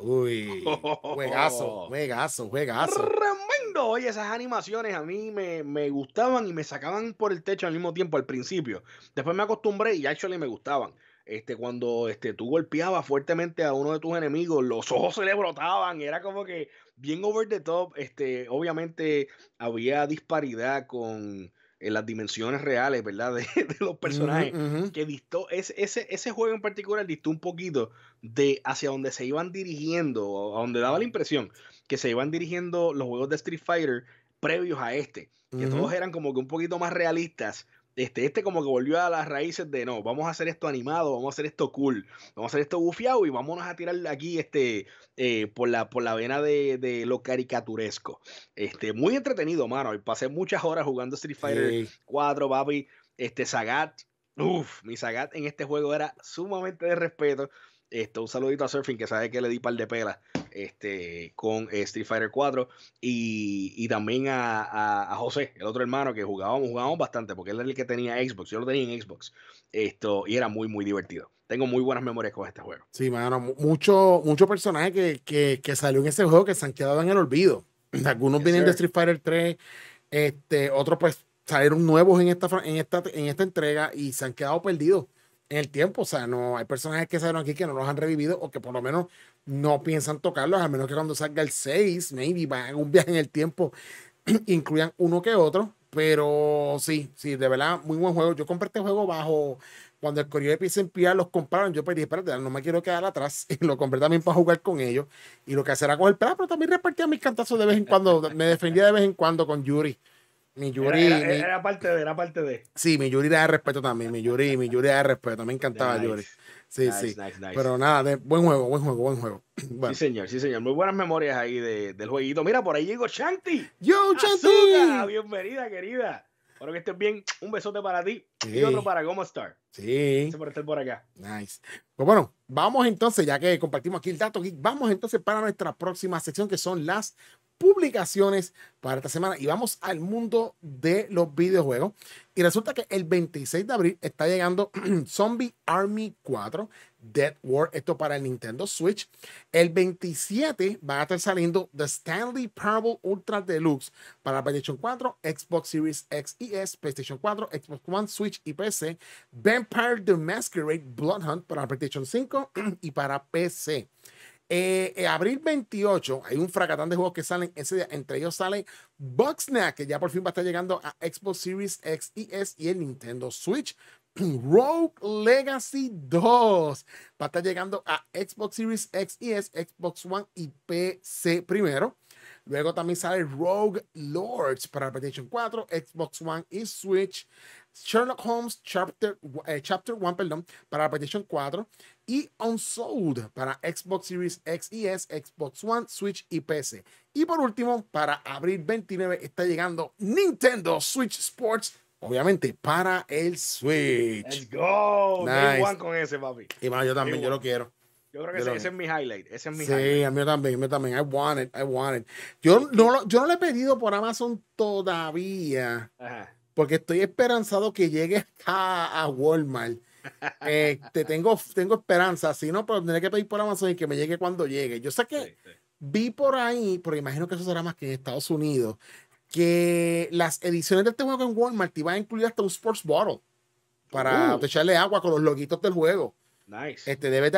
A: Uy, juegazo, juegazo, juegazo. Tremendo.
B: Oye, esas animaciones a mí me, me, gustaban y me sacaban por el techo al mismo tiempo al principio. Después me acostumbré y actually me gustaban. Este, cuando este, tú golpeabas fuertemente a uno de tus enemigos, los ojos se le brotaban, era como que bien over the top. Este, obviamente había disparidad con, las dimensiones reales, ¿verdad? De, los personajes. Que distó, ese, ese, ese, juego en particular distó un poquito de hacia donde se iban dirigiendo, a donde daba la impresión que se iban dirigiendo los juegos de Street Fighter previos a este. Que todos eran como que un poquito más realistas este, este, como que volvió a las raíces de no, vamos a hacer esto animado, vamos a hacer esto cool, vamos a hacer esto bufiado y vámonos a tirar aquí este, eh, por, la, por la vena de, lo caricaturesco. Este, muy entretenido, mano. pasé muchas horas jugando Street Fighter 4, papi. Este, Sagat. uff, mi Sagat en este juego era sumamente de respeto. Este, un saludito a Surfing, que sabe que le di pal de pelas este, con Street Fighter 4. Y, también a, a, José, el otro hermano, que jugábamos, jugábamos bastante, porque él era el que tenía Xbox. Yo lo tenía en Xbox. Esto, y era muy, muy divertido. Tengo muy buenas memorias con este juego.
A: Sí, mano, muchos mucho personajes que, que, salió en ese juego que se han quedado en el olvido. Algunos vienen de Street Fighter 3, este, otros pues salieron nuevos en esta, en esta, en esta entrega y se han quedado perdidos en el tiempo. O sea, no hay personajes que salieron aquí que no los han revivido o que por lo menos no piensan tocarlos, a menos que cuando salga el 6, maybe va a un viaje en el tiempo, incluyan uno que otro. Pero sí, sí, de verdad, muy buen juego. Yo compré este juego bajo. Cuando el Corriere en a los compraron, yo pedí, espérate, no me quiero quedar atrás. Y lo compré también para jugar con ellos. Y lo que hacerá era coger pero también repartía mis cantazos de vez en cuando. Me defendía de vez en cuando con Yuri mi Yuri era,
B: parte de, era parte de.
A: Sí, mi Yuri da respeto también. mi Yuri, mi Yuri da respeto. Me encantaba Yuri. Sí, sí. Pero nada, buen juego, buen juego, buen juego. Sí, señor, sí, señor. Muy buenas memorias ahí del jueguito. Mira, por ahí llegó Chanti.
B: Yo, Chanti Bienvenida, querida. Espero que estés bien. Un besote para ti y otro para Goma Star.
A: Sí. Gracias
B: por estar por acá. Nice.
A: Pues bueno, vamos entonces, ya que compartimos aquí el dato, vamos entonces para nuestra próxima sección que son las publicaciones para esta semana y vamos al mundo de los videojuegos. Y resulta que el 26 de abril está llegando Zombie Army 4 Dead War, esto para el Nintendo Switch. El 27 va a estar saliendo The Stanley Parable Ultra Deluxe para PlayStation 4, Xbox Series X y S, PlayStation 4, Xbox One, Switch y PC. Vampire the Masquerade Blood Hunt para PlayStation 5 y para PC. Eh, eh, abril 28, hay un fracatán de juegos que salen ese día. Entre ellos sale Bugsnack, que ya por fin va a estar llegando a Xbox Series X y S y el Nintendo Switch. Rogue Legacy 2 va a estar llegando a Xbox Series X y S, Xbox One y PC primero. Luego también sale Rogue Lords para PlayStation 4, Xbox One y Switch. Sherlock Holmes Chapter, eh, Chapter 1 perdón, para PlayStation 4 y Unsold para Xbox Series X y S, Xbox One, Switch y PC. Y por último, para abril 29 está llegando Nintendo Switch Sports obviamente para el Switch. Let's go. Nice. con ese, papi. Y bueno, yo también, yo lo quiero. Yo creo que ese, es mi highlight. Ese es mi sí, a mí también, a mí también. I want it, I want it. Yo no, lo, yo no he pedido por Amazon todavía. Porque estoy esperanzado que llegue a Walmart. te este, tengo, tengo esperanza. Si no, pero pues tendré que pedir por Amazon y que me llegue cuando llegue. Yo sé que vi por ahí, porque imagino que eso será más que en Estados Unidos, que las ediciones de este juego en Walmart te iban a incluir hasta un Sports Bottle para uh. echarle agua con los loguitos del juego. Nice. Este, debes,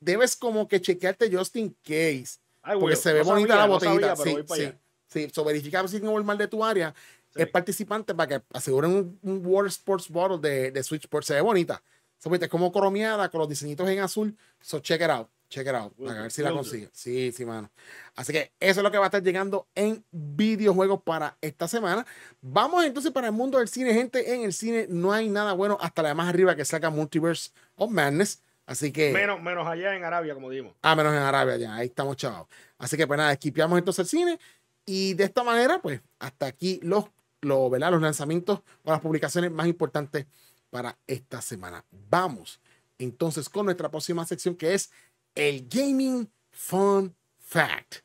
A: debes, como que chequearte Justin Case. porque se ve bonita la botellita. sí, sí, sí. So, si no el mal de tu área El es participante para que aseguren un, World Sports Bottle de, de Switchport. Se ve bonita. es como cromeada con los diseñitos en azul. So check it out. Check it out. A ver si la consigo. Sí, sí, mano. Así que eso es lo que va a estar llegando en videojuegos para esta semana. Vamos entonces para el mundo del cine, gente. En el cine no hay nada bueno hasta la más arriba que saca Multiverse of Madness. Así que. Menos,
B: menos allá en Arabia, como dimos.
A: Ah, menos en Arabia, ya. Ahí estamos, chavos. Así que, pues nada, esquipeamos entonces el cine. Y de esta manera, pues, hasta aquí los, los, los lanzamientos o las publicaciones más importantes para esta semana. Vamos entonces con nuestra próxima sección que es el Gaming Fun Fact.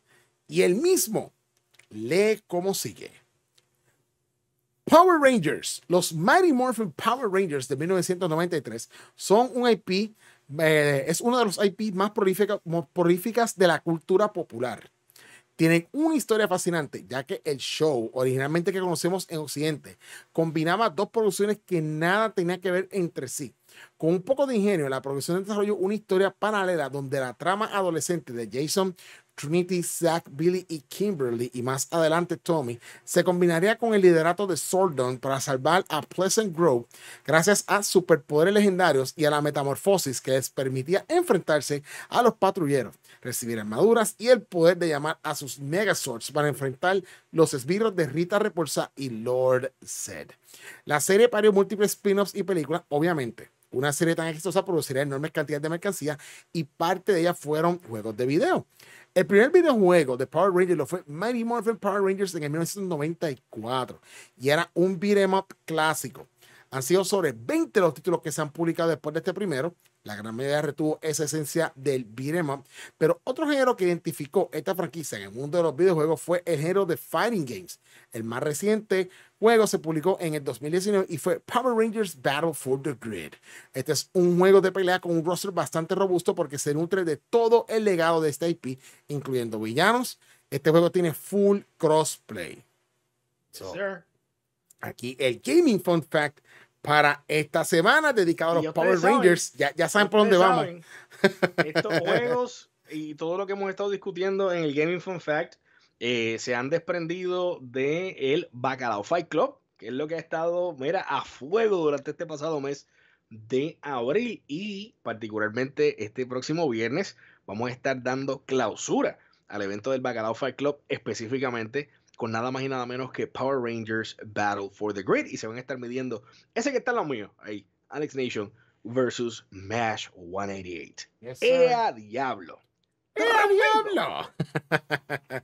A: Y el mismo lee como sigue. Power Rangers, los Mighty Morphin Power Rangers de 1993 son un IP, eh, es uno de los IP más prolíficas, de la cultura popular. Tienen una historia fascinante, ya que el show originalmente que conocemos en Occidente combinaba dos producciones que nada tenía que ver entre sí. Con un poco de ingenio, la producción desarrolló una historia paralela donde la trama adolescente de Jason, Trinity, Zack, Billy y Kimberly, y más adelante Tommy, se combinaría con el liderato de Sordon para salvar a Pleasant Grove gracias a superpoderes legendarios y a la metamorfosis que les permitía enfrentarse a los patrulleros, recibir armaduras y el poder de llamar a sus Megazords para enfrentar los esbirros de Rita Repulsa y Lord Zed. La serie parió múltiples spin-offs y películas, obviamente serie tan exitosa produciría enormes cantidades de mercancía y parte de ellas fueron juegos de video. El primer videojuego de Power Rangers lo fue Mighty Morphin Power Rangers en el 1994 y era un em up clásico. Han sido sobre 20 los títulos que se han publicado después de este primero la gran mayoría retuvo esa esencia del birema, pero otro género que identificó esta franquicia en el mundo de los videojuegos fue el género de Fighting Games. El más reciente juego se publicó en el 2019 y fue Power Rangers Battle for the Grid. Este es un juego de pelea con un roster bastante robusto porque se nutre de todo el legado de esta IP, incluyendo villanos. Este juego tiene full crossplay. aquí el gaming fun fact para esta semana dedicado a los Power Rangers. ya, saben por dónde vamos. Estos
B: juegos y todo lo que hemos estado discutiendo en el Gaming Fun Fact eh, se han desprendido del el Bacalao Fight Club, que es lo que ha estado, mira, a fuego durante este pasado mes de abril y particularmente este próximo viernes vamos a estar dando clausura al evento del Bacalao Fight Club específicamente con nada más y nada menos que Power Rangers Battle for the Grid. Y se van a estar midiendo ese que está en lo mío, ahí, Alex Nation versus Mash 188. ¡Ea diablo! ¡Ea diablo!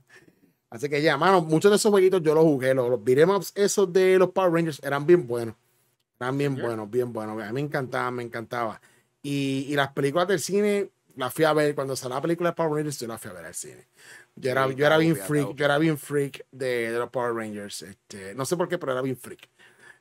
A: Así que ya, mano, muchos de esos jueguitos yo los jugué. Los, los beat'em esos de los Power Rangers eran bien buenos. Eran bien buenos, bien buenos. A mí me encantaba, me encantaba. Y, y las películas del cine, la fui a ver cuando salió la película de Power Rangers, yo la fui a ver al cine. Yo era, yo era bien freak, yo era bien freak de, los Power Rangers. Este, no sé por qué, pero era bien freak.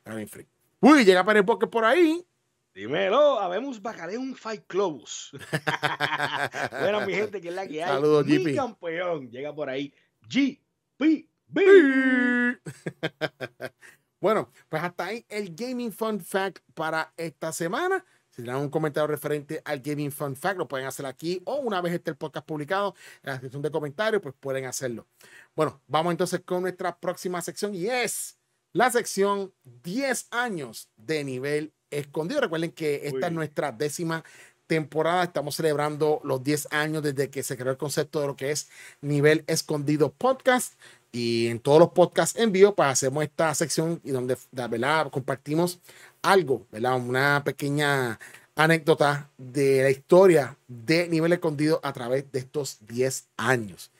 A: Era bien freak. Uy, llega para el bosque por ahí.
B: Dímelo, habemos un Fight close. bueno, mi gente,
A: que es la que hay. Saludos, mi campeón llega por ahí. GPB. bueno, pues hasta ahí el Gaming Fun Fact para esta semana. Si tienen un comentario referente al Gaming Fun Fact, lo pueden hacer aquí o una vez esté el podcast publicado en la sección de comentarios, pues pueden hacerlo. Bueno, vamos entonces con nuestra próxima sección y es la sección 10 años de nivel escondido. Recuerden que esta es nuestra décima temporada. Estamos celebrando los 10 años desde que se creó el concepto de lo que es nivel escondido podcast. Y en todos los podcasts en vivo, pues hacemos esta sección y donde, de verdad, compartimos algo, ¿verdad? Una pequeña anécdota de la historia de Nivel Escondido a través de estos 10 años.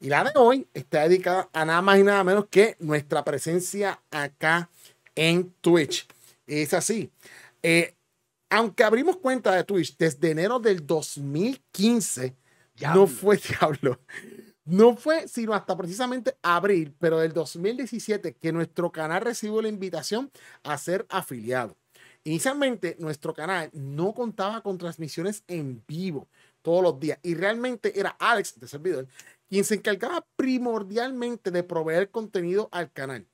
A: Y la de hoy está dedicada a nada más y nada menos que nuestra presencia acá en Twitch. Es así. Eh, aunque abrimos cuenta de Twitch desde enero del 2015, ya no fue diablo. No fue sino hasta precisamente abril, pero del 2017, que nuestro canal recibió la invitación a ser afiliado. Inicialmente, nuestro canal no contaba con transmisiones en vivo todos los días y realmente era Alex, de servidor, quien se encargaba primordialmente de proveer contenido al canal.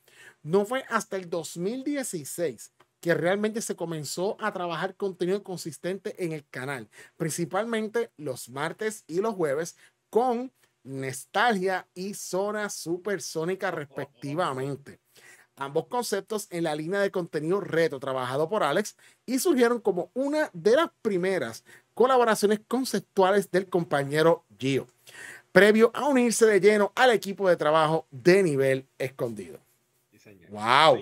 A: No fue hasta el 2016 que realmente se comenzó a trabajar contenido consistente en el canal, principalmente los martes y los jueves con Nostalgia y Zona Supersónica respectivamente. Ambos conceptos en la línea de contenido reto trabajado por Alex y surgieron como una de las primeras colaboraciones conceptuales del compañero Gio, previo a unirse de lleno al equipo de trabajo de nivel escondido. ¡Wow!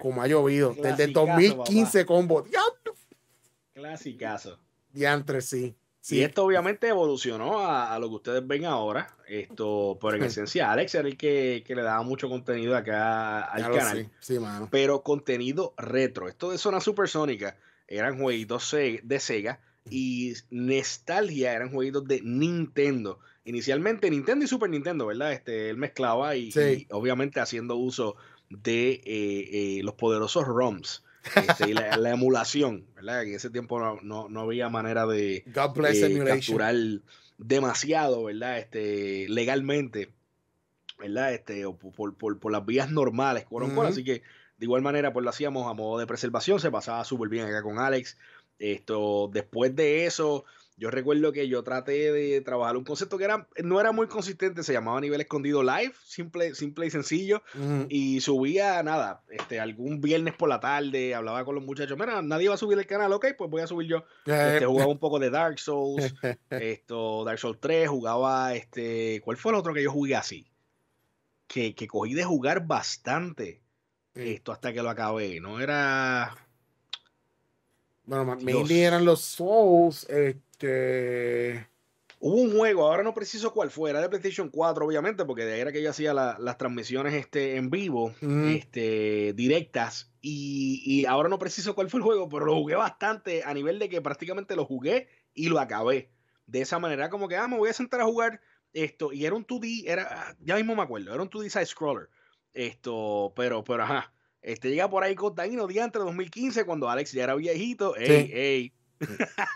A: Como ha llovido. Desde el 2015 combo. ¡Diantre!
B: Clasicazo.
A: entre sí. Y
B: esto obviamente evolucionó a, lo que ustedes ven ahora. Esto, por en esencia, Alex era el que, que, le daba mucho contenido acá al canal. Sí. Mano. Pero contenido retro. Esto de Zona Supersónica eran jueguitos de Sega y Nostalgia eran jueguitos de Nintendo. Inicialmente Nintendo y Super Nintendo, ¿verdad? Este, él mezclaba y, obviamente haciendo uso de eh, eh, los poderosos ROMs. Este, la, emulación, ¿verdad? En ese tiempo no, había manera de capturar demasiado, ¿verdad? Este, legalmente, ¿verdad? Este, por, por, por las vías normales, así que de igual manera pues lo hacíamos a modo de preservación, se pasaba súper bien acá con Alex. Esto, después de eso, yo recuerdo que yo traté de trabajar un concepto que era, no era muy consistente, se llamaba Nivel Escondido Live, simple, simple y sencillo, y subía nada, este, algún viernes por la tarde, hablaba con los muchachos, mira, nadie va a subir el canal, ok, pues voy a subir yo.
C: Eh. Este, jugaba un
B: poco de Dark Souls, esto, Dark Souls 3, jugaba este, ¿cuál fue el otro que yo jugué así? Que, cogí de jugar bastante esto hasta que lo acabé, no era... Bueno, me eran
A: los Souls, este,
B: hubo un juego, ahora no preciso cuál fue, era de PlayStation 4, obviamente, porque de ahí era que yo hacía las transmisiones este, en vivo, este, directas, y, ahora no preciso cuál fue el juego, pero lo jugué bastante a nivel de que prácticamente lo jugué y lo acabé. De esa manera, como que, ah, me voy a sentar a jugar esto, y era un 2D, era, ah, ya mismo me acuerdo, era un 2D side scroller, esto, pero, pero, ajá. Este llega por ahí Cotaino día entre 2015 cuando Alex ya era viejito. Ey,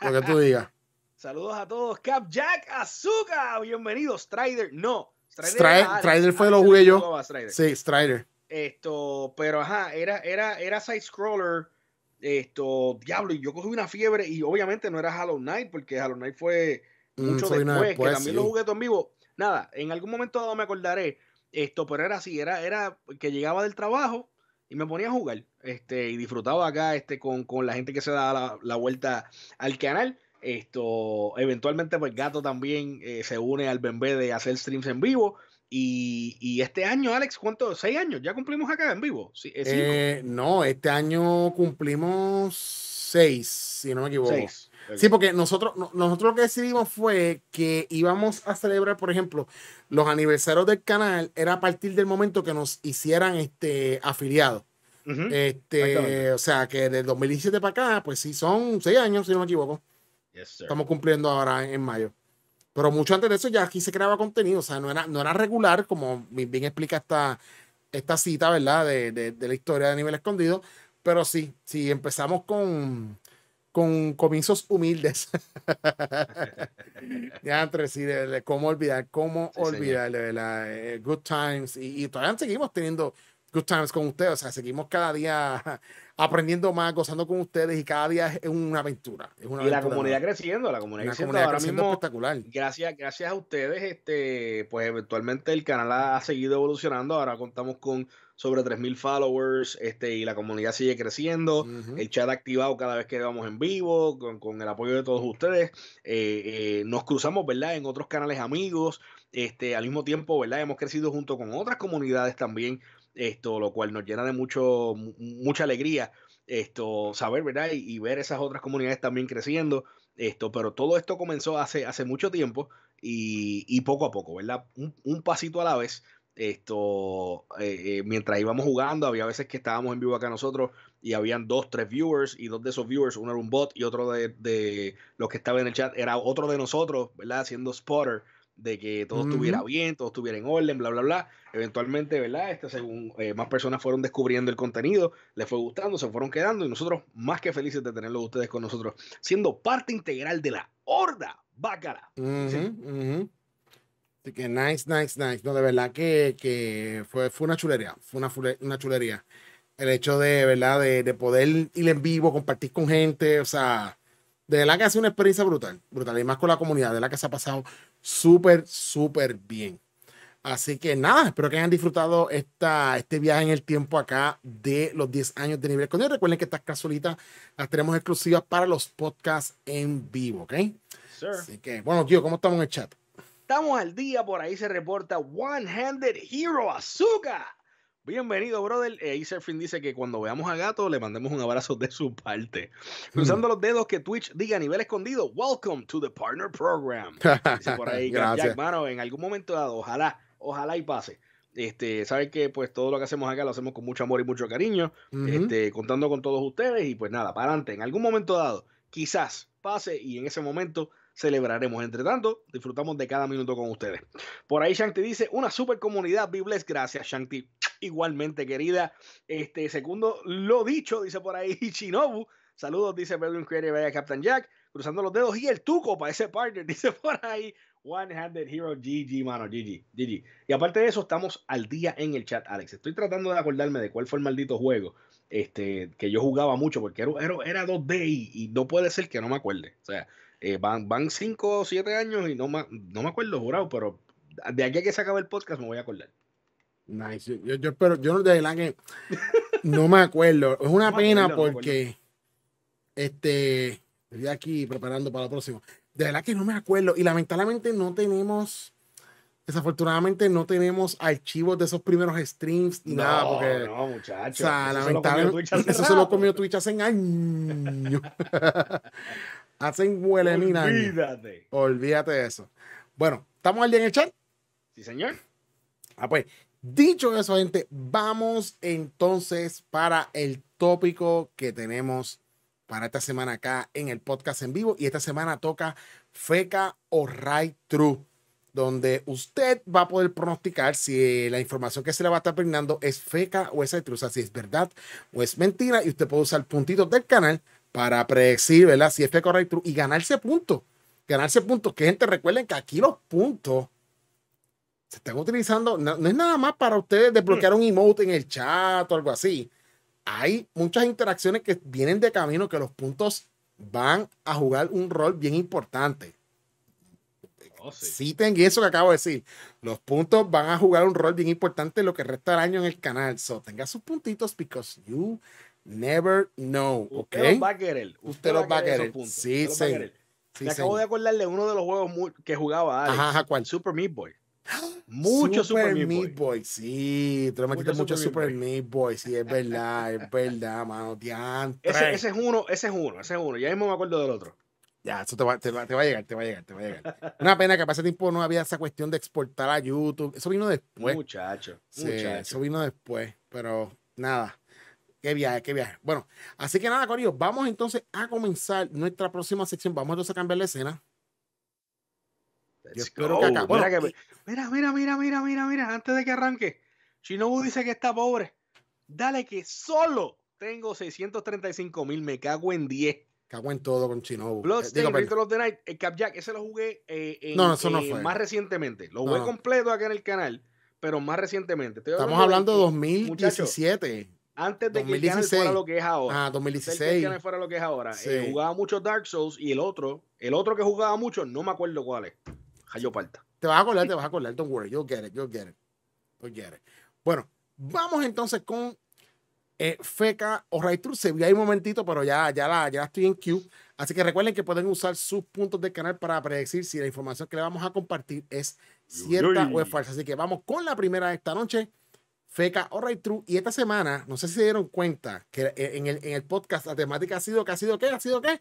A: Lo que tú digas.
B: Saludos a todos. Cap Jack Azuka, bienvenido. Strider, no. Strider, fue ah, lo jugué yo.
A: Sí, Strider.
B: Esto, pero ajá, era, era, era side scroller. Esto, diablo, y yo cogí una fiebre y obviamente no era Hollow Knight porque Hollow Knight fue mm, mucho después, también lo jugué todo en vivo. Nada, en algún momento dado me acordaré esto, pero era así, era, era que llegaba del trabajo y me ponía a jugar este, y disfrutaba acá este, con, con la gente que se daba la vuelta al canal. Esto, eventualmente, pues Gato también eh, se une al Bembe de hacer streams en vivo. Y, este año, Alex, ¿cuánto? ¿Seis años? ¿Ya cumplimos acá en vivo? Eh, eh,
A: no, este año cumplimos seis, si no me equivoco. Sí, porque nosotros, nosotros lo que decidimos fue que íbamos a celebrar, por ejemplo, los aniversarios del canal era a partir del momento que nos hicieran este, afiliados. este, o sea, que del 2017 para acá, pues sí, son seis años, si no me equivoco. Estamos cumpliendo ahora en, mayo. Pero mucho antes de eso ya aquí se creaba contenido, o sea, no era, no era regular, como bien explica esta, esta cita, ¿verdad? De, de, la historia de nivel escondido, pero sí, sí, empezamos con, con comienzos humildes. ya entre sí, de, cómo olvidar, cómo olvidar, de verdad, eh, good times, y, y todavía seguimos teniendo good times con ustedes, o sea, seguimos cada día aprendiendo más, gozando con ustedes y cada día es una aventura. y la comunidad creciendo, la comunidad, creciendo, espectacular.
B: Gracias, gracias a ustedes, este, pues eventualmente el canal ha, seguido evolucionando. Ahora contamos con sobre 3.000 followers este, y la comunidad sigue creciendo. El chat activado cada vez que vamos en vivo, con, el apoyo de todos ustedes. Eh, eh, nos cruzamos, ¿verdad?, en otros canales amigos. Este, al mismo tiempo, ¿verdad? Hemos crecido junto con otras comunidades también esto, lo cual nos llena de mucho, mucha alegría esto, saber, ¿verdad? Y, ver esas otras comunidades también creciendo, esto, pero todo esto comenzó hace, hace mucho tiempo y, poco a poco, ¿verdad? Un, pasito a la vez, esto, eh, eh, mientras íbamos jugando, había veces que estábamos en vivo acá nosotros y habían dos, tres viewers y dos de esos viewers, uno era un bot y otro de, de los que estaban en el chat era otro de nosotros, ¿verdad? Haciendo spotter de que todo estuviera bien, todo estuviera en orden, bla, bla, bla. Eventualmente, ¿verdad? Este, según eh, más personas fueron descubriendo el contenido, les fue gustando, se fueron quedando y nosotros más que felices de tenerlos ustedes con nosotros, siendo parte integral de la horda bácara.
A: Así que nice, nice, nice. No, de verdad que, que fue, fue una chulería, fue una, una chulería. El hecho de, ¿verdad? De, de poder ir en vivo, compartir con gente, o sea de la que ha sido una experiencia brutal, brutal. Y más con la comunidad, de la que se ha pasado súper, súper bien. Así que nada, espero que hayan disfrutado esta, este viaje en el tiempo acá de los 10 años de nivel escondido. Recuerden que estas casualitas las tenemos exclusivas para los podcasts en vivo, ¿ok? Sir. Así que, bueno, tío, ¿cómo estamos en el chat?
B: Estamos al día, por ahí se reporta One Handed Hero Azúcar Bienvenido, brother. Eh, dice que cuando veamos a Gato le mandemos un abrazo de su parte. Cruzando los dedos que Twitch diga a nivel escondido, Welcome to the Partner Program. Dice por ahí Jack, hermano, en algún momento dado, ojalá, ojalá y pase. Este, saben que pues todo lo que hacemos acá lo hacemos con mucho amor y mucho cariño, este, contando con todos ustedes y pues nada, para adelante, en algún momento dado, quizás pase y en ese momento celebraremos. Entre tanto, disfrutamos de cada minuto con ustedes. Por ahí Shanti dice, una super comunidad, Bibles, gracias Shanti. Igualmente, querida. Este, segundo, lo dicho, dice por ahí Shinobu. Saludos, dice Berlin vaya Captain Jack. Cruzando los dedos y el tuco para ese partner, dice por ahí One-Handed Hero GG, mano, GG, GG. Y aparte de eso, estamos al día en el chat, Alex. Estoy tratando de acordarme de cuál fue el maldito juego este, que yo jugaba mucho, porque era, era, era 2D y, no puede ser que no me acuerde. O sea, eh, van, van cinco o siete años y no, no me acuerdo, jurado, pero de aquí a que se acabe el podcast me voy a acordar. Nice. Yo, yo espero, yo de
A: verdad que no me acuerdo. Es una pena porque este estoy aquí preparando para lo próximo. De verdad que no me acuerdo. Y lamentablemente no tenemos. Desafortunadamente no tenemos archivos de esos primeros streams no, Porque, no, muchachos. O sea, lamentablemente. Eso se lo comió Twitch hace años. hacen huele Olvídate. Olvídate de eso. Bueno, ¿estamos al día en el chat? Sí, señor. Ah, pues, dicho eso, gente, vamos entonces para el tópico que tenemos para esta semana acá en el podcast en vivo. Y esta semana toca feca o right true, donde usted va a poder pronosticar si la información que se le va a estar brindando es feca o es true, o sea, si es verdad o es mentira. Y usted puede usar puntitos del canal para predecir, ¿verdad? Si es correcto y ganarse puntos. Ganarse puntos. Que gente, recuerden que aquí los puntos se están utilizando, no, es nada más para ustedes desbloquear un emote en el chat o algo así. Hay muchas interacciones que vienen de camino que los puntos van a jugar un rol bien importante. Oh, sí. Citen eso que acabo de decir. Los puntos van a jugar un rol bien importante lo que resta del año en el canal. So, tenga sus puntitos because you Never know. Usted va a querer. Usted, los va a querer. Sí, sí. Me acabo de
B: acordarle uno de los juegos que jugaba Alex. Ajá,
A: ¿cuál? Super Meat Boy. Mucho Super, Meat Boy. Sí, te lo metiste mucho, Super, Meat Boy. Sí, es verdad, es verdad, mano. Ese, ese es uno, ese es uno, ese es uno. Ya mismo me acuerdo del otro. Ya, eso te va, te, va, a llegar, te va a llegar, te va a llegar. Una pena que hace tiempo no había esa cuestión de exportar a YouTube. Eso vino después. Muchacho, muchacho. Eso vino después, pero nada. Qué viaje, qué viaje. Bueno, así que nada, Corillo, vamos entonces a comenzar nuestra próxima sección. Vamos entonces a cambiar la escena. Yo espero que acá.
B: mira, mira, mira, mira, mira, antes de que arranque. Shinobu dice que está pobre. Dale que solo tengo 635 mil, me cago en 10.
A: Cago en todo con Shinobu. Eh, Bloodstained, Ritual
B: the Night, el Capjack, ese lo jugué eh, eh, más recientemente. Lo jugué completo acá en el canal, pero más recientemente. Estamos hablando de
A: 2017
B: antes de que fuera lo que es ahora. Ah, 2016. Antes de que fuera lo que es
A: ahora. Eh, sí.
B: jugaba mucho Dark Souls y el otro, el otro que jugaba mucho, no me acuerdo cuál es. Hayo
A: Te vas a acordar, te vas a acordar. Don't worry, you'll get it, you'll get it. get it. Bueno, vamos entonces con eh, Feca o Raytru. Se vio ahí un momentito, pero ya, ya, la, ya estoy en queue. Así que recuerden que pueden usar sus puntos de canal para predecir si la información que le vamos a compartir es cierta o es falsa. Así que vamos con la primera de esta noche. Feca, right True. Y esta semana, no sé si se dieron cuenta que eh, en el, en el podcast la temática ha sido que ha sido qué, ha sido qué.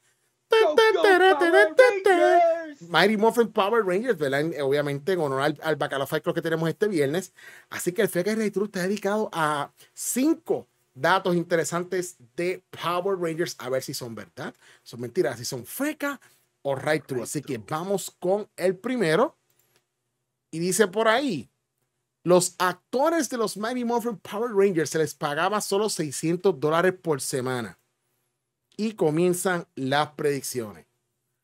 A: Mighty Morphin Power Rangers, ¿verdad? Obviamente en honor al, al Bacalao que tenemos este viernes. Así que el Feca right True está dedicado a cinco datos interesantes de Power Rangers, a ver si son verdad, son mentiras, si son feca o right true. Así que vamos con el primero. Y dice por ahí, los actores de los Mighty Morphin Power Rangers se les pagaba solo 600 dólares por semana. Y comienzan las predicciones.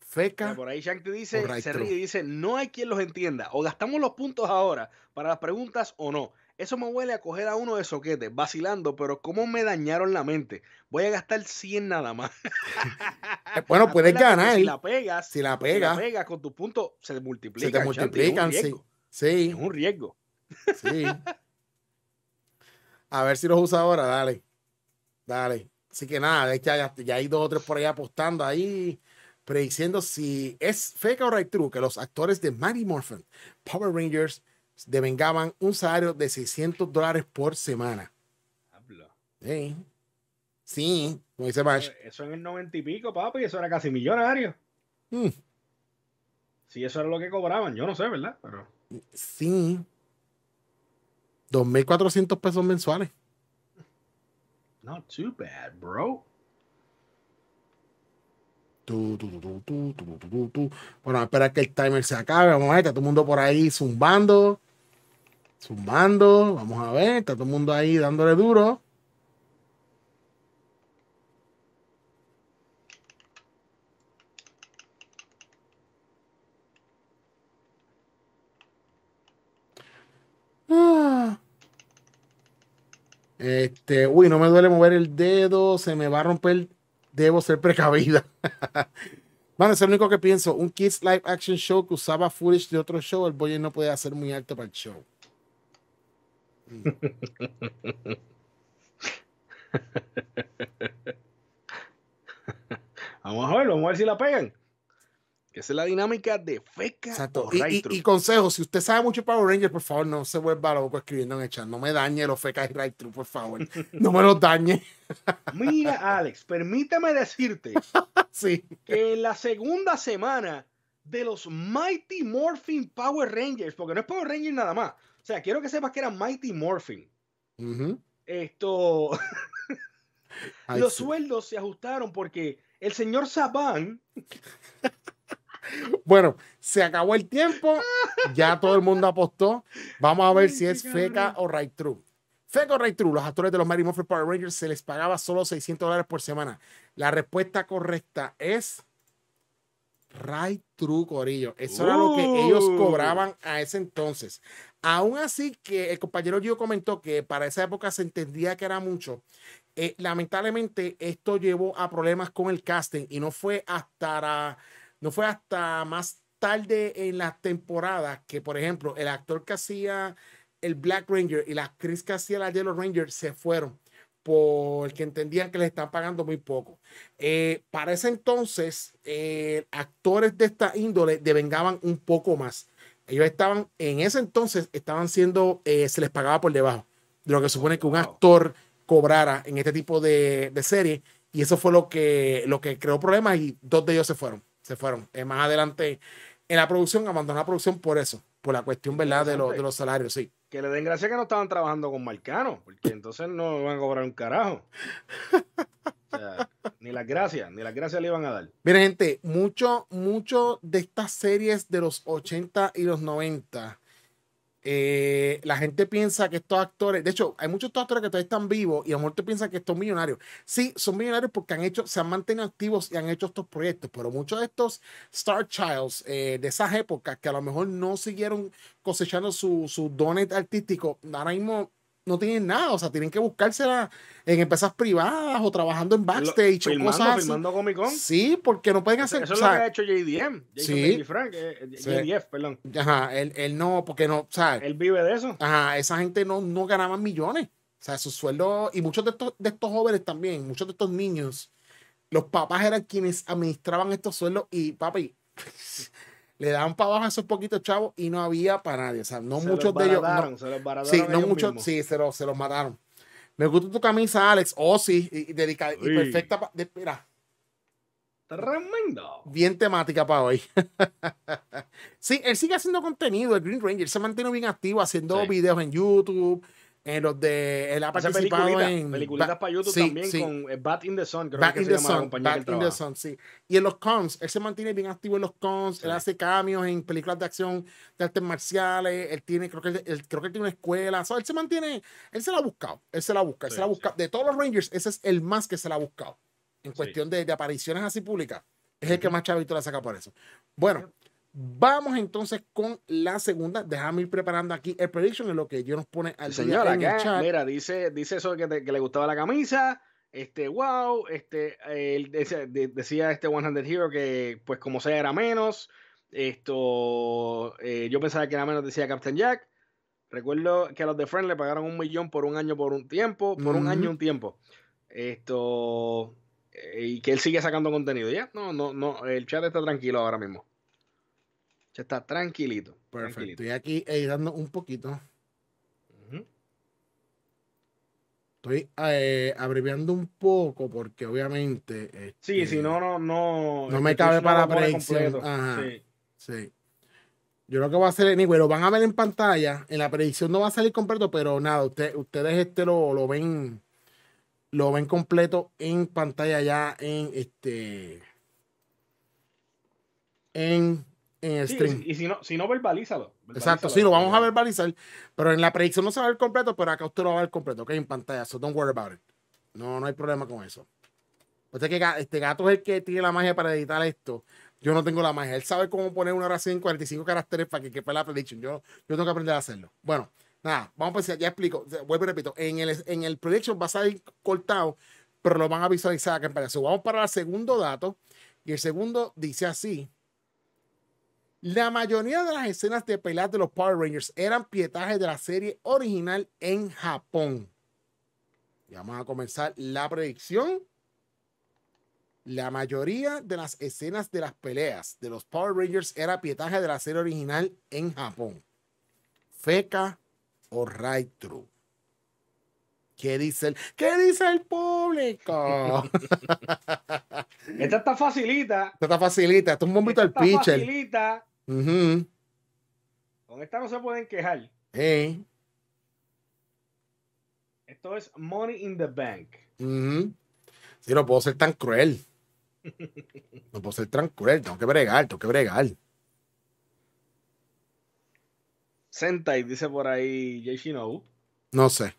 A: Feca.
B: por ahí Shank te dice, se ríe y dice, no hay quien los entienda. O gastamos los puntos ahora para las preguntas o no. Eso me huele a coger a uno de soquete, vacilando, pero ¿cómo me dañaron la mente? Voy a gastar 100 nada más.
A: Eh, bueno, puedes ganar. Si la pegas, si la pegas, si
B: con tus puntos, se
A: multiplican. Se te multiplican, sí. sí. Es un riesgo. Sí. A ver si los usa ahora, dale. Dale. Así que nada, ya, hay dos o tres por ahí apostando ahí, prediciendo si es fake o right true que los actores de Mighty Morphin Power Rangers devengaban un salario de 600 dólares por semana. Sí. Sí, como dice
B: Eso en el 90 y pico, papi, eso era casi millonario. si mm. Sí, eso era lo que cobraban, yo no sé, ¿verdad?
A: Pero... Sí, 2.400 pesos mensuales. Not too bad, bro. tu tu tu. bueno, espera que el timer se acabe. Vamos a ver, está todo el mundo por ahí zumbando. Zumbando. Vamos a ver, está todo el mundo ahí dándole duro. Este, uy, no me duele mover el dedo, se me va a romper, debo ser precavida. Bueno, es lo único que pienso. Un Kids Live Action Show que usaba footage de otro show, el boy no puede hacer muy alto para el show.
B: vamos a verlo, vamos a ver si la pegan. Que esa es la dinámica de feca. Y,
A: consejo, si usted sabe mucho de Power Rangers por favor, no se vuelva loco escribiendo en el chat. No me dañe los fecas y right por favor. No me los dañe. Mira, Alex, permíteme decirte
B: que en la segunda semana de los Mighty Morphin Power Rangers, porque no es Power Rangers nada más. O sea, quiero que sepas que era Mighty Morphin. Esto. los sueldos se ajustaron porque el señor
A: Saban bueno, se acabó el tiempo. Ya todo el mundo apostó. Vamos a ver si es feca o right true. Feca o right true. Los actores de los Mary Muffet Power Rangers se les pagaba solo 600 dólares por semana. La respuesta correcta es right true, Corillo. Eso era lo que ellos uh. cobraban a ese entonces. Aún así que el compañero Gio comentó que para esa época se entendía que era mucho. Eh, lamentablemente esto llevó a problemas con el casting y no fue hasta la no fue hasta más tarde en las temporadas que, por ejemplo, el actor que hacía el Black Ranger y la actriz que hacía la Yellow Ranger se fueron porque entendían que les estaban pagando muy poco. Eh, para ese entonces, eh, actores de esta índole devengaban un poco más. Ellos estaban, en ese entonces, estaban siendo, eh, se les pagaba por debajo de lo que supone que un actor cobrara en este tipo de, de serie. Y eso fue lo que, lo que creó problemas y dos de ellos se fueron se fueron. Eh, más adelante en la producción, abandonó la producción por eso, por la cuestión, ¿verdad? De, los salarios, sí.
B: Que le den gracia que no estaban trabajando con Marcano, porque entonces no van a cobrar un carajo. O sea, ni las gracias, ni las gracias le iban a dar.
A: Miren, gente, mucho, mucho de estas series de los 80 y los 90 eh, la gente piensa que estos actores, de hecho, hay muchos actores que todavía están vivos y a lo mejor piensan que estos millonarios. Sí, son millonarios porque han hecho, se han mantenido activos y han hecho estos proyectos, pero muchos de estos Star Childs eh, de esas épocas que a lo mejor no siguieron cosechando su dones artístico ahora mismo no tienen nada, o sea, tienen que buscársela en empresas privadas o trabajando en backstage o cosas Comic Con. Sí, porque no pueden hacer. Eso, lo ha hecho
B: JDM, sí, JDF, eh, eh, perdón.
A: Ajá, él, él, no, porque no, o sea, él vive de eso. Ajá, esa gente no, no millones. O sea, sus sueldos, y muchos de estos, de estos jóvenes también, muchos de estos niños, los papás eran quienes administraban estos sueldos y papi. le daban para abajo a esos poquitos chavos y no había para nadie. O sea, no muchos de ellos. se los Sí, no muchos, sí, se, los, mataron. Me gusta tu camisa, Alex. Oh, sí, y, perfecta. Pa, de, Tremendo. Bien temática para hoy. sí, él sigue haciendo contenido. El Green Ranger se mantiene bien activo haciendo videos en YouTube en los de él ha participado en películas para YouTube también con eh, Bat in the Sun creo que in se the Sun, Bat in the Sun sí y en los cons él se mantiene bien activo en los cons él hace cambios en películas de acción de artes marciales él tiene creo que él, creo que tiene una escuela o él se mantiene él se la ha buscado él se la busca él se la busca de todos los Rangers ese es el más que se la ha buscado en cuestión de, de apariciones así públicas es el que más chavito la saca por eso bueno Vamos entonces con la segunda. Déjame ir preparando aquí el prediction en lo que yo nos pone al señor Mira,
B: dice, dice eso que, le gustaba la camisa. Este, wow, este, decía, este One Hundred Hero que, pues, como sea, era menos. Esto, eh, yo pensaba que era menos, decía Captain Jack. Recuerdo que a los de Friend le pagaron un millón por un año, por un tiempo, por un año, un tiempo. Esto, eh, y que él sigue sacando contenido, ¿ya? No, no, no, el chat está tranquilo ahora mismo. Ya está tranquilito. Perfecto.
A: Estoy aquí editando un poquito. Estoy eh, abreviando un poco porque obviamente. sí, este, si no, no, no.
B: No este, me cabe para la predicción. Ajá,
A: sí. Yo lo que voy a hacer es, anyway, lo van a ver en pantalla. En la predicción no va a salir completo, pero nada, ustedes este lo, lo ven. Lo ven completo en pantalla ya en este. En en stream. Y si no, si no verbalízalo, Exacto, si lo vamos a verbalizar. Pero en la predicción no se va a ver completo, pero acá usted lo va a ver completo, ok, en pantalla. So don't worry about it. No, no hay problema con eso. Usted pues que este gato es el que tiene la magia para editar esto. Yo no tengo la magia. Él sabe cómo poner una oración en 45 caracteres para que quepa la predicción Yo, yo tengo que aprender a hacerlo. Bueno, nada, vamos a pensar, ya explico. Vuelvo y repito, en el, en el prediction va a salir cortado, pero lo van a visualizar acá en pantalla. vamos para el segundo dato. Y el segundo dice así. La mayoría de las escenas de peleas de los Power Rangers eran pietajes de la serie original en Japón. Y vamos a comenzar la predicción. La mayoría de las escenas de las peleas de los Power Rangers era pietaje de la serie original en Japón. Feca o Right True. ¿Qué dice el, ¿qué dice el público? Esta está facilita. Esta está facilita. Esto es un bombito al pitcher.
B: Facilita.
A: Con
B: esta no se pueden quejar. Eh. Esto es Money in the Bank.
A: Si no puedo ser tan cruel. no puedo ser tan cruel. Tengo que bregar, tengo que bregar.
B: Sentai, dice por ahí Jay No
A: sé.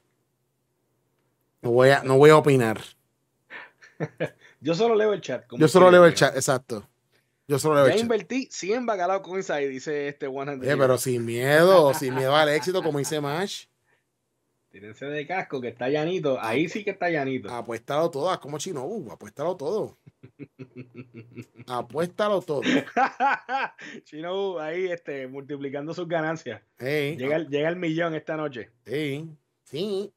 A: No voy a, no voy a opinar.
B: Yo solo leo el chat. Yo solo leo el chat,
A: exacto. Yo solo lo he ya
B: invertí 100 Bacalao con Ahí dice este One eh, pero
A: sin miedo, sin miedo al éxito, como dice Mash.
B: Tírense de casco, que está llanito. Ahí
A: sí que está llanito. Apuéstalo todo, como Chino Chinobu, uh, apuéstalo todo. apuéstalo todo. Chinobu ahí este, multiplicando sus ganancias. Llega, llega el millón esta noche. Sí, sí.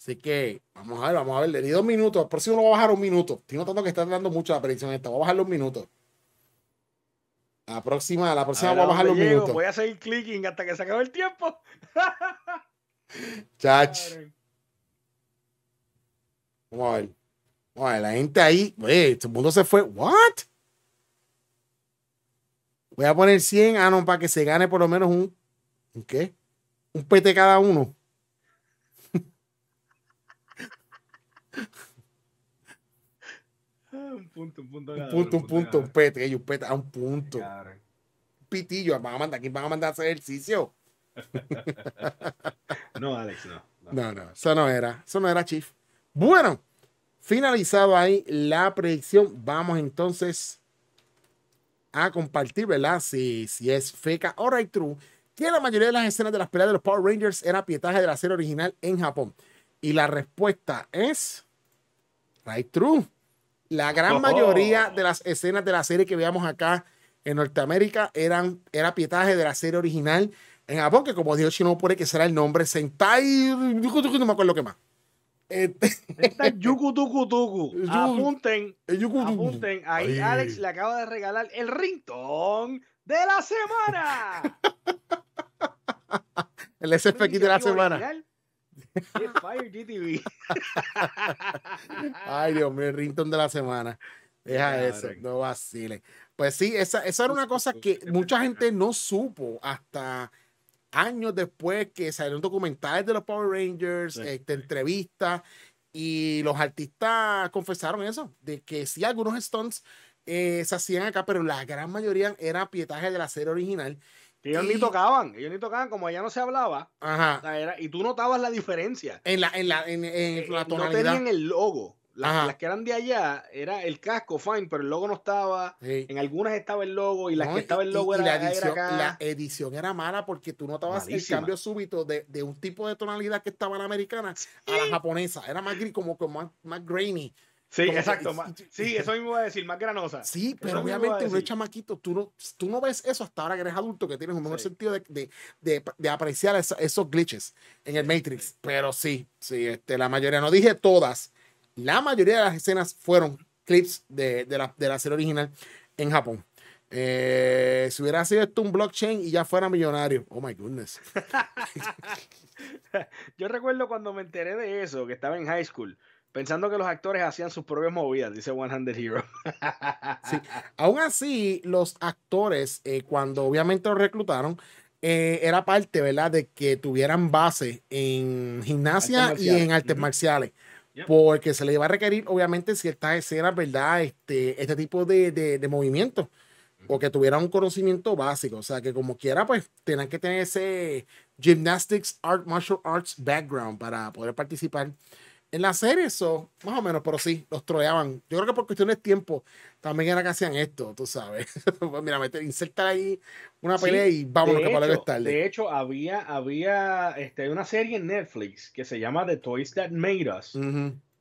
A: Así que vamos a ver, vamos a ver. Le dos minutos. por si uno va a bajar un minuto. Estoy notando que está dando mucho la predicción esta. Voy a bajar un minuto. La próxima, la próxima voy a bajar un minuto. Voy
B: a seguir clicking hasta que se acabe el tiempo.
A: Chach. Vamos a la gente ahí. Oye, todo este mundo se fue. ¿What? Voy a poner 100 anon para que se gane por lo menos un. ¿Un qué? Un PT cada uno.
B: punto, un punto. Un punto, un punto, un a ah, un punto.
A: Pitillo, van a mandar, ¿quién van a mandar hacer ejercicio? no, Alex, no, no. eso no era, eso no era Chief. Bueno, finalizado ahí la predicción, vamos entonces a compartir, ¿verdad? Si, si es feca o right true, que la mayoría de las escenas de las peleas de los Power Rangers era pietaje de la serie original en Japón. Y la respuesta es right true. La gran oh. mayoría de las escenas de la serie que veamos acá en Norteamérica eran era pietaje de la serie original en Japón, que como dijo Shino puede que será el nombre Sentai, no me acuerdo qué más. Este... Tuku. Apunten.
B: Ahí Alex le acaba de regalar el ringtone de la semana.
A: el SFX de la semana fire GTV. Ay, Dios mío, el de la semana. Deja eso, no vacile, Pues sí, esa, era una cosa que mucha gente no supo hasta años después que salieron documentales de los Power Rangers, este, entrevistas, y los artistas confesaron eso, de que sí, algunos stunts eh, se hacían acá, pero la gran mayoría era pietaje de la serie original ellos ni tocaban, ellos ni tocaban, como allá no se hablaba. era, y tú notabas la diferencia. En la, en la, en, en eh, la tonalidad. No tenían el logo. Las,
B: que eran de allá era el
A: casco, fine, pero el logo no estaba. En algunas estaba el logo y las que estaba el logo era, la edición, La edición era mala porque tú notabas el cambio súbito de, de, un tipo de tonalidad que estaba en la americana a la japonesa. Era más gris, como, como más grainy. Sí, exacto. sí, eso
B: mismo iba a decir, más granosa.
A: Sí, pero obviamente uno es chamaquito, tú no, tú no ves eso hasta ahora que eres adulto, que tienes un mejor sentido de, de, de, apreciar esos glitches en el Matrix. Pero sí, sí, este, la mayoría, no dije todas, la mayoría de las escenas fueron clips de, la, de la serie original en Japón. Eh, si hubiera sido esto un blockchain y ya fuera millonario. Oh my goodness.
B: Yo recuerdo cuando me enteré de eso, que estaba en high school pensando que los actores hacían sus propias movidas, dice One Handed Hero.
A: sí. Aún así, los actores, eh, cuando obviamente los reclutaron, eh, era parte, ¿verdad?, de que tuvieran base en gimnasia y en artes marciales. Porque se le iba a requerir, obviamente, ciertas escenas, ¿verdad? Este, este tipo de, de, de movimientos. O que tuvieran un conocimiento básico. O sea, que como quiera, pues, tenían que tener ese gymnastics, art, martial arts background para poder participar en la serie, eso, más o menos, pero sí, los troleaban. Yo creo que por cuestiones de tiempo también era que hacían esto, tú sabes. Mira, meter, ahí una pelea y vámonos que para luego De
B: hecho, había, había este, una serie en Netflix que se llama The Toys That Made Us,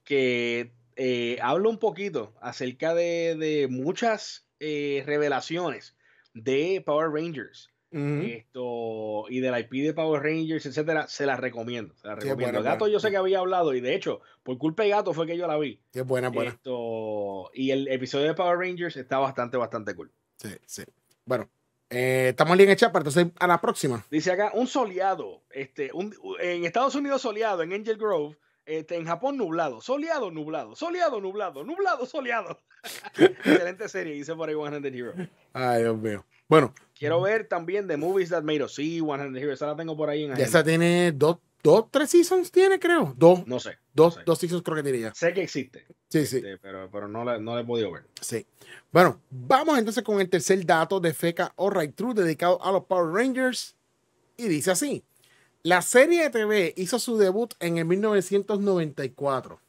B: que eh, habla un poquito acerca de, muchas eh, revelaciones de Power Rangers esto y la IP de Power Rangers, etcétera, se la recomiendo. Se recomiendo. Gato pues. yo sé que había hablado y de hecho, por culpa de Gato fue que yo la vi. Qué buena, buena. Esto, y el episodio de Power Rangers está bastante, bastante cool. Sí, sí.
A: Bueno, eh, estamos bien hechas para entonces a la próxima.
B: Dice acá, un soleado, este, en Estados Unidos soleado, en Angel Grove, este, en Japón nublado, soleado, nublado, soleado, nublado, nublado, soleado. Excelente serie, dice por ahí One Hero.
A: Ay, Dios mío. Bueno,
B: Quiero ver también The Movies That Made Us. Sí, One Hundred Heroes. Esa la tengo por ahí en agenda. Esa
A: tiene dos, dos, tres seasons, tiene, creo. Dos. No sé. Dos, seasons creo que tiene Sé que existe. Sí, sí. Este, pero, pero no, la, no la he podido ver. Sí. Bueno, vamos entonces con el tercer dato de Feca o Right True dedicado a los Power Rangers. Y dice así. La serie de TV hizo su debut en el 1994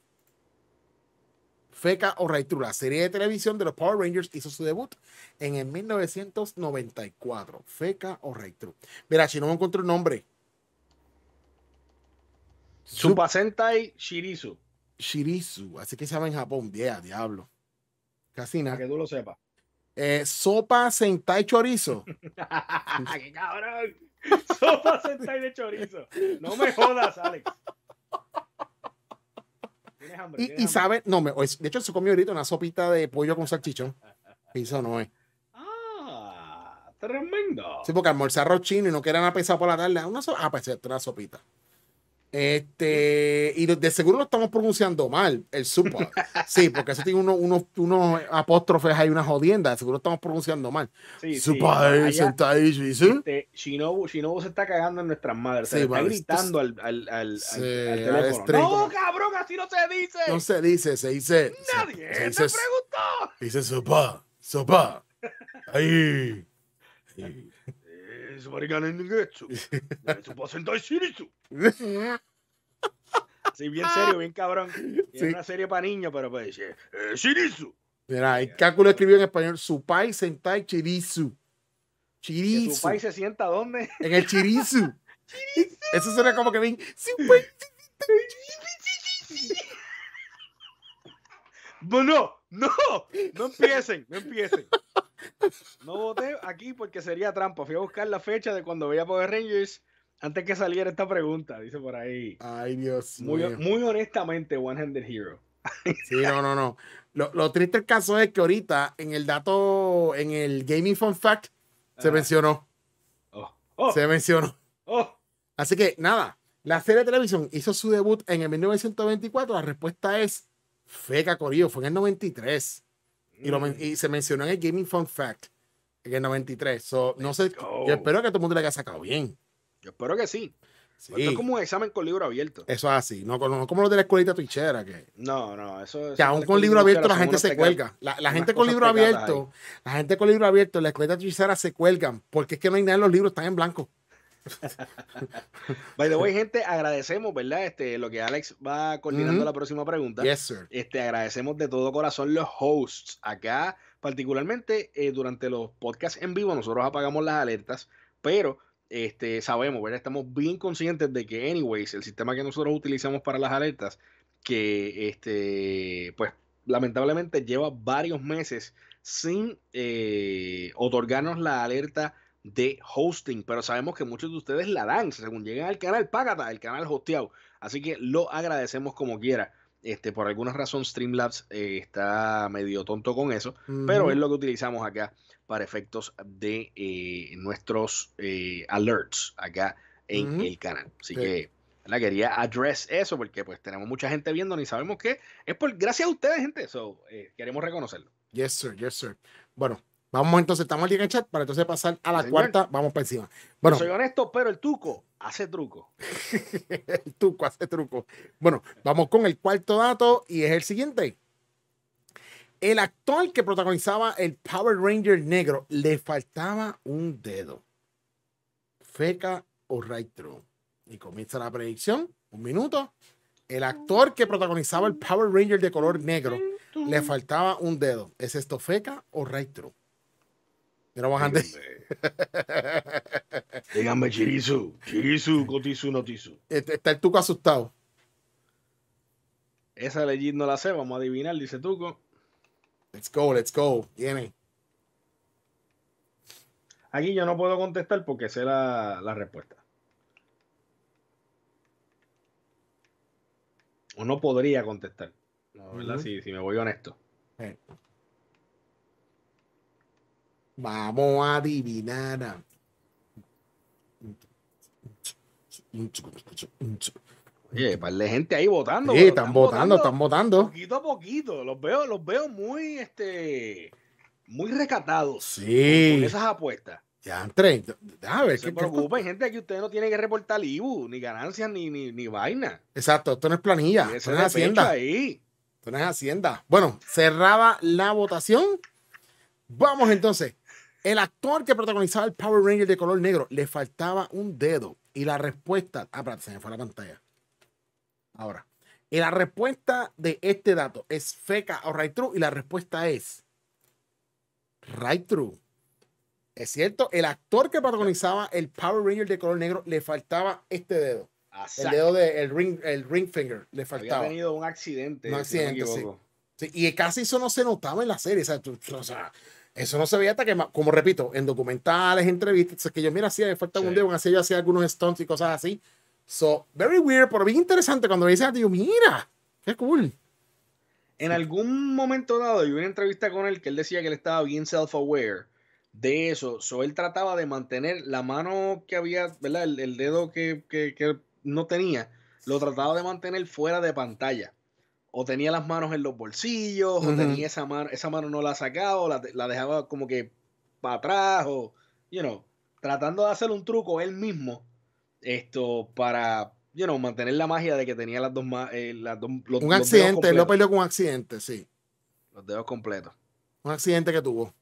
A: Feca o Raytru, la serie de televisión de los Power Rangers, hizo su debut en el 1994. Feca o Raytru. Mira, si no me encuentro el nombre. Sentai Shirisu Shirisu, así que se llama en Japón, Yeah, diablo. Casi nada. que tú lo sepas. Eh, sopa Sentai Chorizo. ¡Qué
C: cabrón! Sopa Sentai de Chorizo. No me jodas, Alex
A: y, sabe, no, me, de hecho se comió ahorita una sopita de pollo con salchichón. Eso no es. Eh.
B: Ah, tremendo.
A: Sí, porque almorzar chino y no querían pesar por la tarde. Una ah, pues una sopita. Este, y de seguro lo estamos pronunciando mal, el supa Sí, porque eso tiene unos, unos, unos apóstrofes, hay unas jodiendas, seguro lo estamos pronunciando mal. Sí, super, sí. si
B: este, Shinobu, Shinobu, se está cagando en nuestras madres, se está gritando al, al, al, al teléfono. no, cabrón, así no se dice. No se
A: dice, se dice. Nadie se, preguntó. Dice supa supa ahí. su en Su
B: Sí, bien serio, bien cabrón. Es una serie para niños, pero pues chirizu. Eh, ¡Chirizu!
A: Mira, el cálculo escribió en español Supai Sentai Chirisu. Chirisu. ¿Supai se
B: sienta dónde?
A: En el Chirisu. chirisu. Eso suena como que bien. Supai Bueno, no,
B: no empiecen, no empiecen. No voté aquí porque sería trampa. Fui a buscar la fecha de cuando veía Power Rangers antes que saliera esta pregunta, dice por ahí. Ay, Dios
A: muy, mío. Muy honestamente, One Handed Hero. sí, no, no, no. Lo, triste el caso es que ahorita en el dato, en el Gaming Fun Fact, se mencionó. Oh, oh. Se mencionó. Oh. Así que nada, la serie de televisión hizo su debut en el 1924. La respuesta es Feca Corillo, fue en el 93. Mm. Y, se mencionó en el Gaming Fun Fact en el 93. no sé, yo espero que todo el mundo le haya sacado bien. Yo espero que sí. es como
B: un examen con libro abierto. Eso es así,
A: no, como lo de la escuelita tuichera. Que,
B: no, no, eso, es. Que aún con libro abierto la gente se cuelga. La, gente con libro abierto,
A: la gente con libro abierto, la escuelita tuichera se cuelgan porque es que no hay nada en los libros, están en blanco.
B: By the way, gente, agradecemos, ¿verdad? Este, lo que Alex va coordinando la próxima pregunta. Yes, sir. Este, agradecemos de todo corazón los hosts. Acá, particularmente eh, durante los podcasts en vivo, nosotros apagamos las alertas, pero este, sabemos, ¿verdad? Estamos bien conscientes de que, anyways, el sistema que nosotros utilizamos para las alertas, que este, pues lamentablemente lleva varios meses sin eh, otorgarnos la alerta de hosting, pero sabemos que muchos de ustedes la dan, según llegan al canal, págata, el canal hosteado. Así que lo agradecemos como quiera. Este, por alguna razón Streamlabs eh, está medio tonto con eso, pero es lo que utilizamos acá para efectos de eh, nuestros eh, alerts acá en el canal. Así que la quería address eso porque pues tenemos mucha gente viendo ni sabemos que es por gracias a ustedes gente, eso queremos reconocerlo.
A: Yes sir, yes sir. Bueno, Vamos entonces, estamos en el chat para entonces pasar a la cuarta. Vamos para encima. Bueno, soy honesto, pero el tuco hace truco. el tuco hace truco. Bueno, vamos con el cuarto dato y es el siguiente. El actor que protagonizaba el Power Ranger negro le faltaba un dedo. Feca o right Y comienza la predicción. Un minuto. El actor que protagonizaba el Power Ranger de color negro le faltaba un dedo. ¿Es esto feca o right Mira, bajante. Díganme, Chirisu. Chirisu, Cotizu, Notizu. Este, está el Tuco asustado.
B: Esa legit no la sé, vamos a adivinar, dice Tuco. Let's go, let's go. Viene. Aquí yo no puedo contestar porque sé la, la respuesta. O no podría contestar. ¿verdad? si, me voy honesto. Eh.
A: Vamos a adivinar.
B: Oye, par de gente ahí votando. Sí, están, votando, están votando. Poquito a poquito. Los veo, los veo muy,
A: este, muy
B: rescatados. Sí. Con esas apuestas. Ya,
A: entre. A ver, no se preocupen,
B: gente, que ustedes no tienen que reportar IBU, ni ganancias, ni, ni, vaina.
A: Exacto, esto no es planilla, esto no es Hacienda. Ahí. Esto no es Hacienda. Bueno, cerraba la votación. Vamos entonces el actor que protagonizaba el Power Ranger de color negro le faltaba un dedo. Y la respuesta. Ah, espérate, se me fue la pantalla. Ahora. Y la respuesta de este dato es feca o right true. Y la respuesta es right true. Es cierto, el actor que protagonizaba el Power Ranger de color negro le faltaba este dedo. El dedo del ring, el ring finger le faltaba. Había tenido un accidente. Un accidente, sí. Y casi eso no se notaba en la serie. o sea eso no se veía hasta que, como repito, en documentales, entrevistas, que yo, mira, hacía falta un dedo, así yo hacía algunos stunts y cosas así. So, very weird, pero bien interesante cuando me dice, mira, qué cool. En algún momento dado, yo vi una
B: entrevista con él que él decía que él estaba bien self-aware de eso. So, él trataba de mantener la mano que había, ¿verdad? El, dedo que, que, que no tenía, lo trataba de mantener fuera de pantalla o tenía las manos en los bolsillos, o tenía esa mano, esa mano no la sacaba, o la, dejaba como que para atrás, o, you know, tratando de hacer un truco él mismo, esto, para, you know, mantener la magia de que tenía las dos manos, eh, Un accidente, él lo con
A: un accidente, sí.
B: Los dedos completos.
A: Un accidente que tuvo.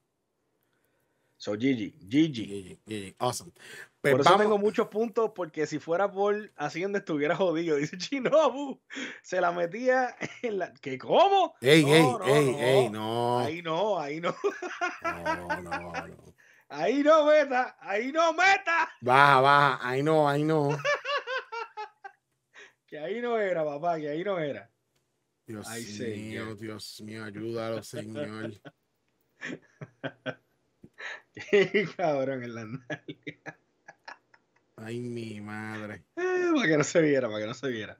A: So, Gigi. Gigi, Gigi. Awesome. Pero por pues eso tengo
B: muchos puntos, porque si fuera por donde estuviera jodido. Dice Chinobu, se la metía en la. ¿Qué cómo? Ey, ey, ey, ey, no. Ahí no, ahí no. No, no, Ahí no meta, ahí no meta.
A: Baja, baja, ahí no, ahí no.
B: que ahí no era, papá, que ahí no era.
A: Dios Ay, mío, señor. Dios mío, ayúdalo, Señor.
B: Qué cabrón en la nalga. Ay, mi madre. Eh, para que no se viera, para que no se viera.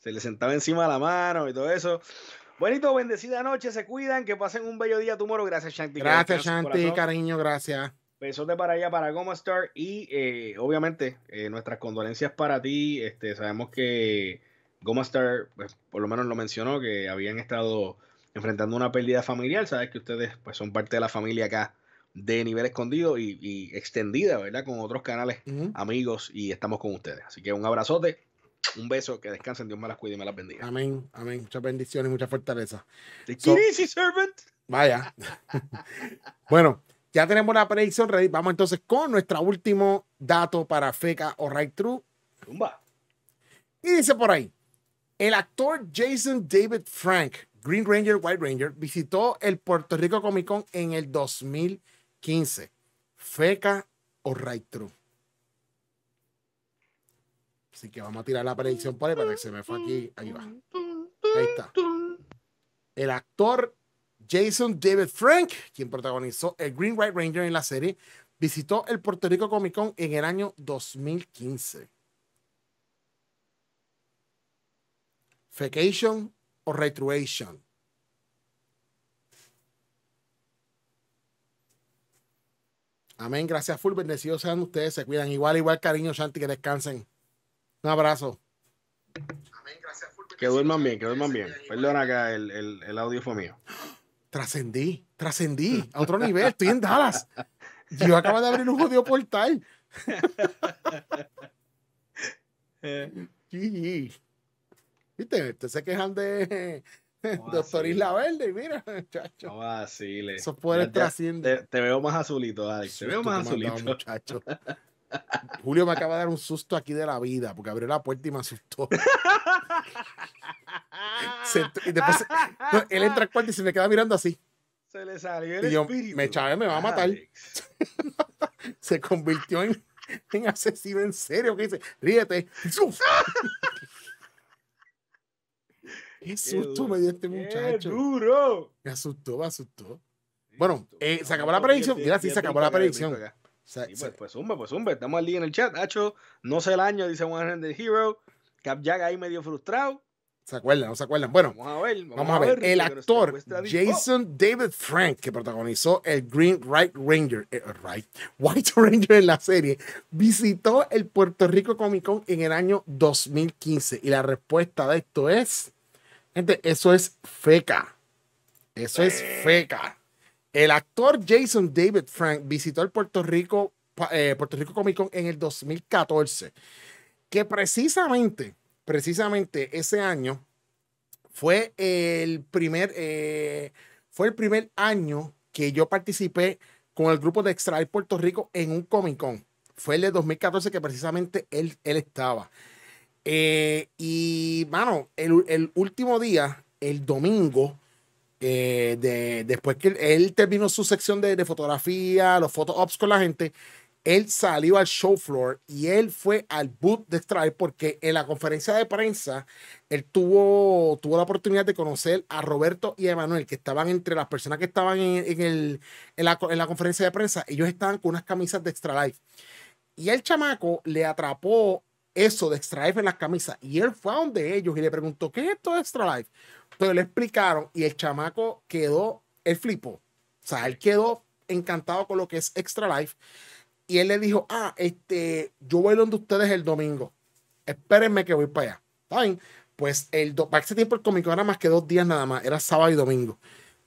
B: Se le sentaba encima de la mano y todo eso. Bonito, bendecida noche, se cuidan, que pasen un bello día tomorrow. Gracias, Shanti. Gracias, Shanti, cariño, gracias. Besote para allá, para Gomastar y eh, obviamente eh, nuestras condolencias para ti. Este, sabemos que Gomastar, pues, por lo menos lo mencionó, que habían estado enfrentando una pérdida familiar. Sabes que ustedes pues, son parte de la familia acá de nivel escondido y, extendida, ¿verdad? Con otros canales amigos y estamos con ustedes. Así que un abrazote, un beso, que descansen, Dios me las cuide y
A: me las bendiga. Amén, amén. Muchas bendiciones, mucha fortaleza. easy, servant. Vaya. bueno, ya tenemos la predicción ready. Vamos entonces con nuestro último dato para FECA o Right True. Tumba. Y dice por ahí, el actor Jason David Frank, Green Ranger, White Ranger, visitó el Puerto Rico Comic Con en el 2000 15. Feca o right Así que vamos a tirar la predicción por ahí para que se me fue aquí. Ahí va. Ahí está. El actor Jason David Frank, quien protagonizó el Green White Ranger en la serie, visitó el Puerto Rico Comic Con en el año 2015. Fecation o Retruation. Amén. Gracias, Ful. Bendecidos sean ustedes. Se cuidan. Igual, igual, cariño, Shanti, que descansen. Un abrazo.
B: Amén. Gracias, full. Que duerman bien, que duerman bien. Perdona acá el, audio fue mío.
A: Trascendí, trascendí a otro nivel. Estoy en Dallas. Yo acabo de abrir un jodido portal. GG. ¿Viste? Ustedes se quejan de, Doctor Isla Verde, mira, muchacho. así,
B: Esos poderes te Te, te, veo más azulito, Alex. Te veo más azulito. muchacho.
A: Julio me acaba de dar un susto aquí de la vida porque abrió la puerta y me asustó. y después, él entra al cuarto y se me queda mirando así.
B: Se le salió el yo, espíritu.
A: Me chave, me va a matar. se convirtió en, en asesino en serio. Que dice, ríete. Qué susto me dio este muchacho. Me asustó, me asustó. Bueno,
B: eh, se acabó la predicción. Mira, sí, se acabó la predicción. pues, pues zumba, pues zumba. Estamos al día en el chat. Hacho, no sé el año, dice One Render Hero. Cap Jack ahí medio frustrado.
A: ¿Se acuerdan? ¿No se acuerdan? Bueno, vamos a
B: ver. Vamos, a, ver. El actor Jason
A: David Frank, que protagonizó el Green Right Ranger, eh, White Ranger en la serie, visitó el Puerto Rico Comic Con en el año 2015. Y la respuesta de esto es Gente, eso es feca. Eso es eh. feca. El actor Jason David Frank visitó el Puerto Rico, eh, Puerto Rico Comic Con en el 2014, que precisamente, precisamente ese año fue el primer, eh, fue el primer año que yo participé con el grupo de Extraer Puerto Rico en un Comic Con. Fue el de 2014 que precisamente él, él estaba. Eh, y, bueno, el, último día, el domingo, eh, de, después que él, terminó su sección de, de fotografía, los photo ops con la gente, él salió al show floor y él fue al boot de Stripe porque en la conferencia de prensa él tuvo, tuvo la oportunidad de conocer a Roberto y a Emanuel, que estaban entre las personas que estaban en, en, la, en, la, conferencia de prensa. Ellos estaban con unas camisas de Extra Life. Y el chamaco le atrapó eso de Extra Life en las camisas. Y él fue a donde ellos y le preguntó, ¿qué es esto de Extra Life? Entonces le explicaron y el chamaco quedó, El flipo... O sea, él quedó encantado con lo que es Extra Life. Y él le dijo, ah, este, yo voy donde ustedes el domingo. Espérenme que voy para allá. ¿Está bien? Pues el para ese tiempo el cómico era más que dos días nada más, era sábado y domingo.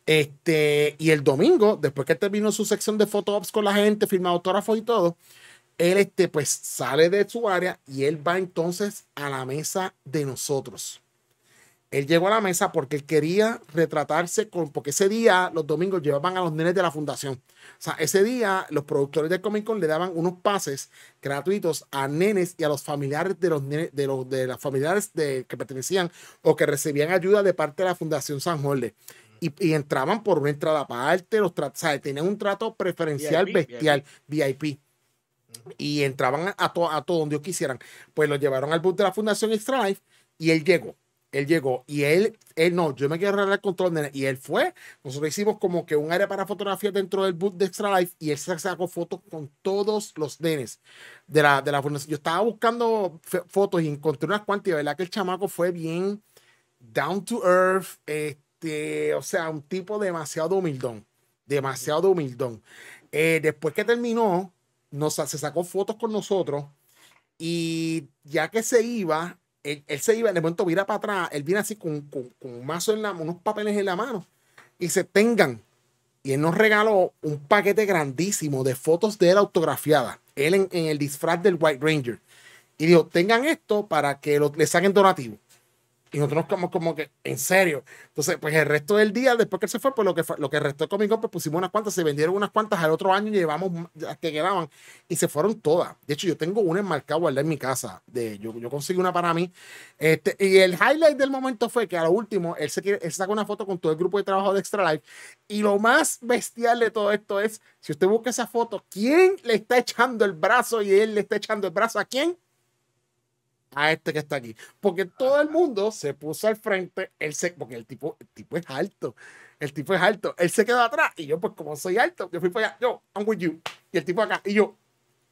A: Este, y el domingo, después que terminó su sección de fotos con la gente, firma autógrafos y todo, él este, pues sale de su área y él va entonces a la mesa de nosotros. Él llegó a la mesa porque él quería retratarse con, porque ese día los domingos llevaban a los nenes de la fundación. O sea, ese día los productores de Comic Con le daban unos pases gratuitos a nenes y a los familiares de los nenes, de los de las familiares de, que pertenecían o que recibían ayuda de parte de la Fundación San Jorge. Y, entraban por una entrada aparte, los o sea, tenían un trato preferencial bestial, VIP y entraban a, todo donde quisieran. Pues lo llevaron al bus de la Fundación Extra y él llegó. Él llegó y él, él no, yo me quiero arreglar el control Y él fue. Nosotros hicimos como que un área para fotografía dentro del boot de Extra Life y él sacó fotos con todos los denes de la, de la fundación. Yo estaba buscando fotos y encontré unas cuantas y verdad que el chamaco fue bien down to earth. Este, o sea, un tipo demasiado humildón. Demasiado humildón. Eh, después que terminó, nos, se sacó fotos con nosotros y ya que se iba, él, se iba, de momento vira para atrás, él viene así con, un mazo en la unos papeles en la mano y se tengan. Y él nos regaló un paquete grandísimo de fotos de él autografiadas, él en, el disfraz del White Ranger. Y dijo, tengan esto para que lo, le saquen donativo. Y nosotros como, como que, en serio. Entonces, pues el resto del día, después que él se fue, pues lo que, lo que restó conmigo pues pusimos unas cuantas, se vendieron unas cuantas al otro año, y llevamos las que quedaban y se fueron todas. De hecho, yo tengo una enmarcada guardada en mi casa. De, yo, yo conseguí una para mí. Este, y el highlight del momento fue que a lo último, él se, él saca una foto con todo el grupo de trabajo de Extra Life. Y lo más bestial de todo esto es, si usted busca esa foto, ¿quién le está echando el brazo y él le está echando el brazo a quién? a este que está aquí. Porque todo el mundo se puso al frente, él se, porque el tipo, tipo es alto, el tipo es alto, él se quedó atrás y yo pues como soy alto, yo fui para allá, yo, I'm with you, y el tipo acá, y yo,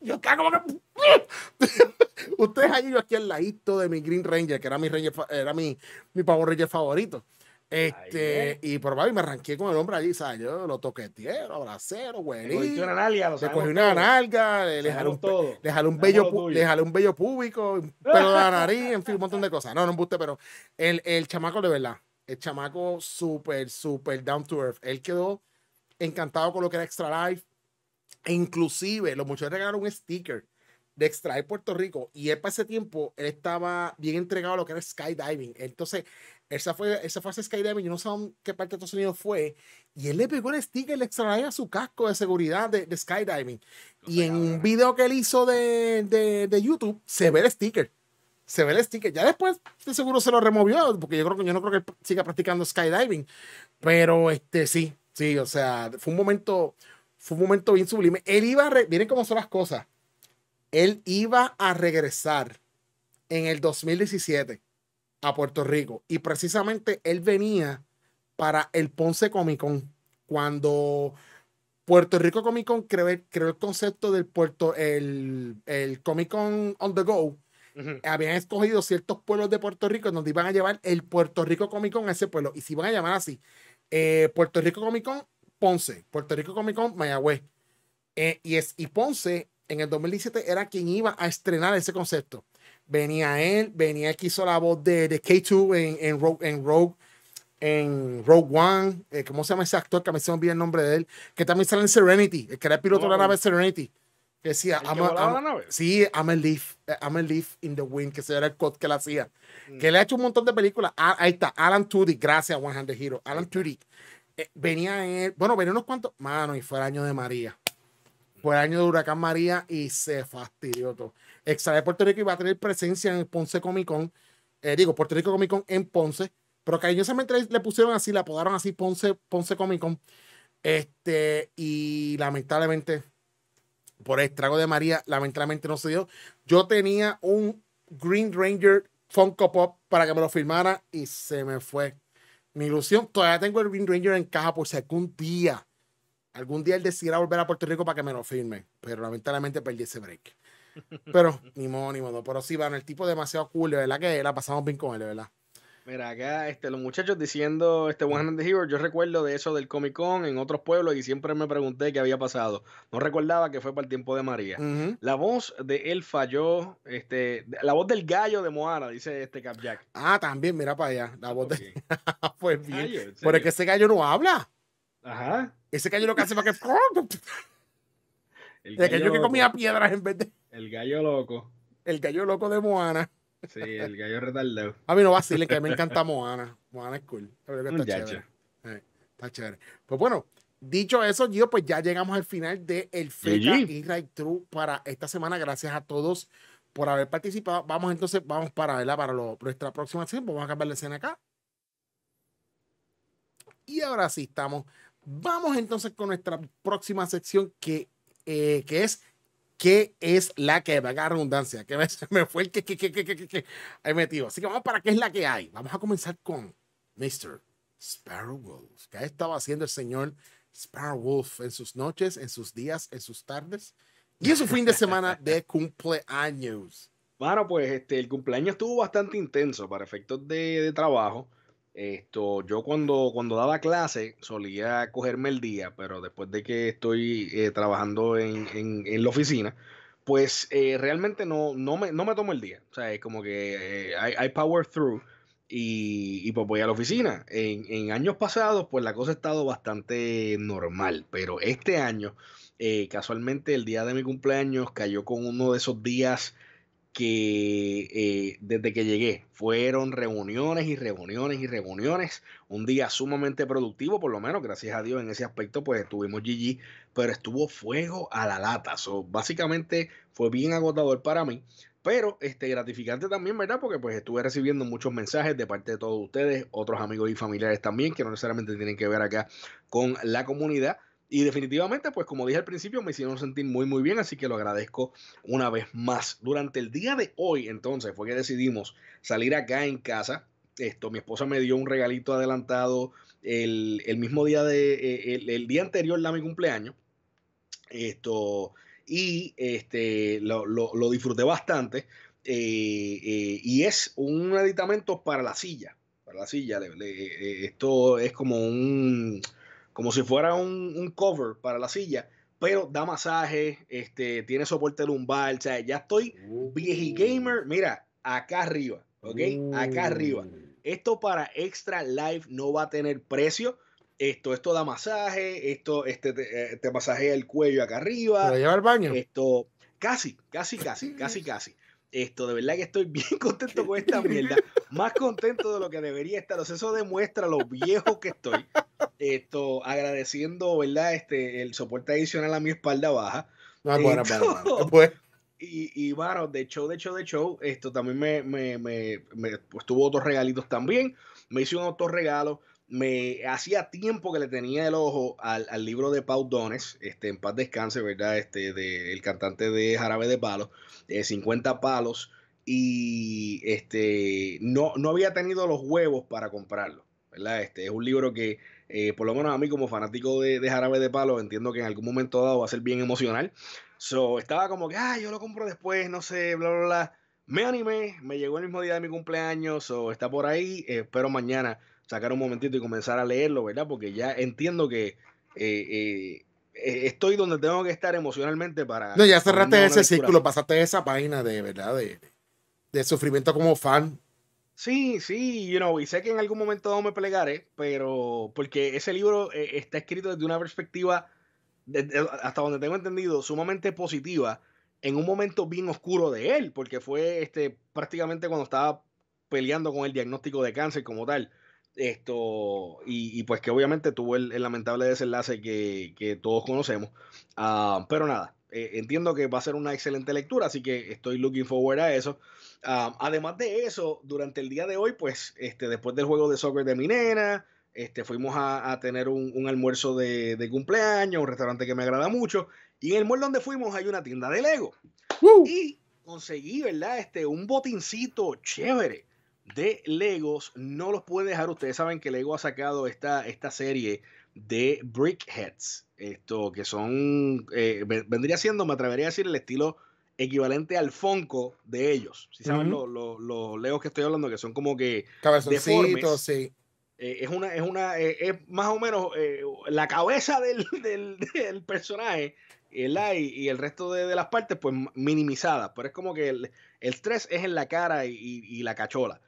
A: yo acá como que... Ustedes allí, yo aquí al ladito de mi Green Ranger, que era mi, Ranger, era mi, mi Ranger favorito. Este, y por me arranqué con el hombre allí, ¿sabes? Yo lo toqué tierra abracé, güey. Le cogí una nalga, lo Le una le, un, todo. Le un bello, le un bello público, un pelo de la nariz, en fin, un montón de cosas. No, no guste, pero el, el chamaco de verdad, el chamaco súper, súper down to earth. Él quedó encantado con lo que era Extra Life. E inclusive, los muchachos le regalaron un sticker de Extra Life Puerto Rico y él para ese tiempo, él estaba bien entregado a lo que era skydiving. Entonces, esa fue, esa fase Skydiving, yo no sé qué parte de Estados Unidos fue. Y él le pegó el sticker, le a su casco de seguridad de, Skydiving. y en un video que él hizo de, de, de, YouTube, se ve el sticker. Se ve el sticker. Ya después, de seguro se lo removió, porque yo, creo, que yo no creo que él siga practicando Skydiving. Pero este sí, sí, o sea, fue un momento, fue un momento bien sublime. Él iba a. Miren cómo son las cosas. Él iba a regresar en el 2017 a Puerto Rico. Y precisamente él venía para el Ponce Comic Con. Cuando Puerto Rico Comic Con creó, el concepto del Puerto, el, el Comic Con on the go, habían escogido ciertos pueblos de Puerto Rico donde iban a llevar el Puerto Rico Comic Con a ese pueblo. Y se iban a llamar así: eh, Puerto Rico Comic Con, Ponce, Puerto Rico Comic Con, Mayagüez. Eh, y, es, y Ponce en el 2017 era quien iba a estrenar ese concepto. Venía él, venía el que hizo la voz de, de K2 en, en, Rogue, en, Rogue, en Rogue One. Eh, ¿Cómo se llama ese actor? Que a mí se me olvida el nombre de él. Que también sale en Serenity, el que era el piloto de la nave Serenity. Que decía, I'm, la nave? sí, I'm a leaf, I'm a leaf in the wind, que ese era el cot que le hacía. Mm. Que le ha hecho un montón de películas. Ah, ahí está, Alan Tudyk, gracias, One Handed Hero. Alan Tudyk. Eh, venía él, bueno, venía unos cuantos, mano, y fue el año de María. Fue el año de Huracán María y se fastidió todo. Extra de Puerto Rico iba a tener presencia en el Ponce Comic Con, eh, digo, Puerto Rico Comic Con en Ponce, pero cariñosamente le pusieron así, le apodaron así Ponce, Ponce Comic Con. Este, y lamentablemente, por el de María, lamentablemente no se dio. Yo tenía un Green Ranger Funko Pop para que me lo firmara y se me fue. Mi ilusión, todavía tengo el Green Ranger en caja por si algún día, algún día él decidiera volver a Puerto Rico para que me lo firme, pero lamentablemente perdí ese break. Pero ni modo, ni modo. Pero sí, van el tipo demasiado cool, de verdad que la pasamos bien con él, verdad.
B: Mira, acá este, los muchachos diciendo este One the mm. Hero, yo recuerdo de eso del Comic Con en otros pueblos y siempre me pregunté qué había pasado. No recordaba que fue para el tiempo de María. La voz de él falló, este, la voz del gallo de Moana, dice este Cap Jack.
A: Ah, también, mira para allá. La voz de. pues bien. Pero es que ese gallo no habla. Ajá. Ese gallo lo que hace para que.
B: el gallo, el que comía piedras en vez
A: de. El gallo loco. El gallo loco de Moana. Sí, el gallo retardado. A mí no va que a mí me encanta Moana. Moana es cool. está chévere. Eh, está chévere. Pues bueno, dicho eso, yo pues ya llegamos al final de El fake True para esta semana. Gracias a todos por haber participado. Vamos entonces, vamos para, ¿verdad? para nuestra próxima sección. Vamos a cambiar la escena acá. Y ahora sí estamos. Vamos entonces con nuestra próxima sección que, eh, que es ¿Qué es la que? Me haga redundancia, que me, me fue el que, que, que, que, que, que, metido. Así que vamos para qué es la que hay. Vamos a comenzar con Mr. Sparrow Wolf. ¿Qué estado haciendo el señor Sparrow Wolf en sus noches, en sus días, en sus tardes? Y en su fin de semana de cumpleaños. Bueno, pues este, el cumpleaños estuvo bastante intenso para efectos de, de
B: trabajo. Esto, yo cuando, cuando daba clase solía cogerme el día, pero después de que estoy eh, trabajando en, la oficina, pues eh, realmente no, no, me, tomo el día. O sea, es como que eh, hay power through y, y, pues voy a la oficina. En, en, años pasados, pues la cosa ha estado bastante normal, pero este año, casualmente el día de mi cumpleaños cayó con uno de esos días que eh, desde que llegué fueron reuniones y reuniones y reuniones, un día sumamente productivo, por lo menos, gracias a Dios en ese aspecto, pues estuvimos GG, pero estuvo fuego a la lata, so, básicamente fue bien agotador para mí, pero este, gratificante también, ¿verdad? Porque pues estuve recibiendo muchos mensajes de parte de todos ustedes, otros amigos y familiares también, que no necesariamente tienen que ver acá con la comunidad, y definitivamente, pues como dije al principio, me hicieron sentir muy, muy bien, así que lo agradezco una vez más. Durante el día de hoy, entonces, fue que decidimos salir acá en casa. Esto, mi esposa me dio un regalito adelantado el, mismo día de, el, día anterior a mi cumpleaños. Esto, y este, lo, lo, disfruté bastante. Eh, eh, y es un aditamento para la silla. Para la silla, eh, esto es como un como si fuera un, cover para la silla, pero da masaje, este, tiene soporte lumbar, sea, ya estoy uh. vieji gamer, mira, acá arriba, ¿ok? Acá uh. arriba. Esto para Extra Life no va a tener precio. Esto, esto da masaje, esto este, te, eh, masajea el cuello acá arriba. ¿Te llevar al baño? Esto, casi, casi, casi, casi, casi. Esto, de verdad que estoy bien contento con esta mierda. Más contento de lo que debería estar. O sea, eso demuestra lo viejo que estoy. Esto, agradeciendo, ¿verdad? Este, el soporte adicional a mi espalda baja. no bueno, Y, bueno, de show, de show, de show, esto también me, tuvo otros regalitos también. Me hice un regalo Me hacía tiempo que le tenía el ojo al, libro de Pau Dones, este, en paz descanse, ¿verdad? Este, del cantante de Jarabe de Palo de este, 50 palos y este, no, no había tenido los huevos para comprarlo. ¿verdad? Este es un libro que, eh, por lo menos a mí como fanático de, de, Jarabe de palos, entiendo que en algún momento dado va a ser bien emocional. So, estaba como que, ah, yo lo compro después, no sé, bla, bla, bla. Me animé, me llegó el mismo día de mi cumpleaños, so, está por ahí. espero mañana sacar un momentito y comenzar a leerlo, ¿verdad? Porque ya entiendo que eh, eh, eh, estoy donde tengo que estar emocionalmente para. No, ya cerraste ese círculo,
A: pasaste esa página de verdad, de, sufrimiento como fan.
B: Sí, sí, you know, y sé que en algún momento me plegaré, pero porque ese libro eh, está escrito desde una perspectiva, hasta donde tengo entendido, sumamente positiva, en un momento bien oscuro de él, porque fue este, prácticamente cuando estaba peleando con el diagnóstico de cáncer como tal. Esto, y, pues que obviamente tuvo el, lamentable desenlace que, todos conocemos. Ah, pero nada, eh, entiendo que va a ser una excelente lectura, así que estoy looking forward a eso. Ah, además de eso, durante el día de hoy, pues, este, después del juego de soccer de mi nena, este, fuimos a, tener un, almuerzo de, cumpleaños, un restaurante que me agrada mucho. Y en el mall donde fuimos hay una tienda de Lego. ¡Uh! Y conseguí, ¿verdad? Este, un botincito chévere de Legos. No los puede dejar. Ustedes saben que Lego ha sacado esta, esta serie de Brickheads. Esto que son. Eh, vendría siendo, me atrevería a decir, el estilo equivalente al Fonco de ellos. Si saben los Legos que estoy hablando, que son como que. Cabezoncitos, sí. Eh, es una, es una, eh, es más o menos la cabeza del, del, el personaje, y, el resto de, las partes, pues minimizadas. Pero es como que el, estrés es en la cara y la cachola.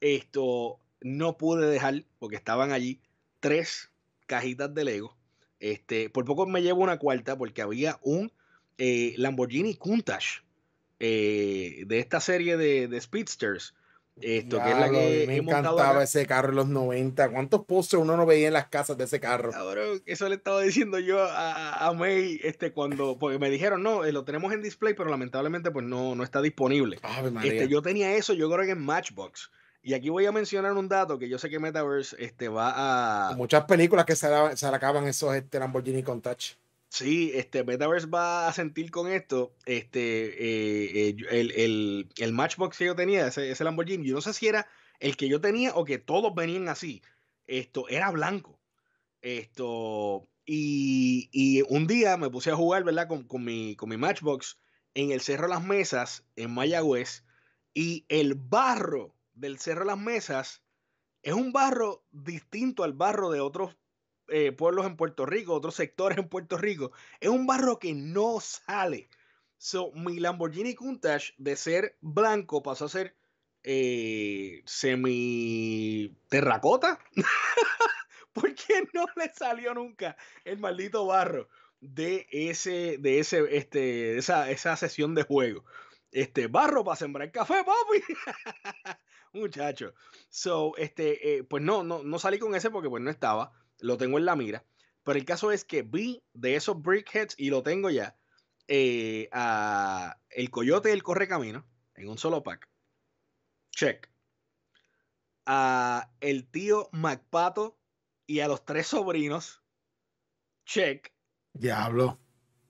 B: Esto no pude dejar, porque estaban allí tres cajitas de Lego. Este, por poco me llevo una cuarta porque había un eh, Lamborghini Countach eh, de esta serie de, Speedsters. Esto, me encantaba
A: ese carro en los 90. ¿Cuántos postes uno no veía en las casas de ese carro?
B: eso le estaba diciendo yo a, a, May este, cuando, porque me dijeron, no, eh, lo tenemos en display, pero lamentablemente pues no, no
A: está disponible.
B: Este, yo tenía eso, yo creo que en Matchbox. Y aquí voy a mencionar un dato que yo sé que Metaverse este, va
A: a. Muchas películas que se, se acaban esos este, Lamborghini con touch.
B: Sí, este, Metaverse va a sentir con esto. Este, eh, eh, el, Matchbox que yo tenía, ese, ese, Lamborghini, yo no sé si era el que yo tenía o que todos venían así. Esto era blanco. Esto. Y, un día me puse a jugar, ¿verdad? Con, con, mi, con mi Matchbox en el Cerro Las Mesas, en Mayagüez. Y el barro del Cerro Las Mesas es un barro distinto al barro de otros eh, pueblos en Puerto Rico, otros sectores en Puerto Rico. Es un barro que no sale. So, mi Lamborghini Countach de ser blanco pasó a ser eh, semi terracota. porque no le salió nunca el maldito barro de ese, de ese, este, esa, esa sesión de juego. Este barro para sembrar café, papi. Muchacho. So, este, eh, pues no, no, salí con ese porque pues no estaba. Lo tengo en la mira. Pero el caso es que vi de esos brickheads y lo tengo ya. Eh, a el coyote y el correcamino en un solo pack. Check. A el tío McPato y a los tres sobrinos. Check.
A: Diablo.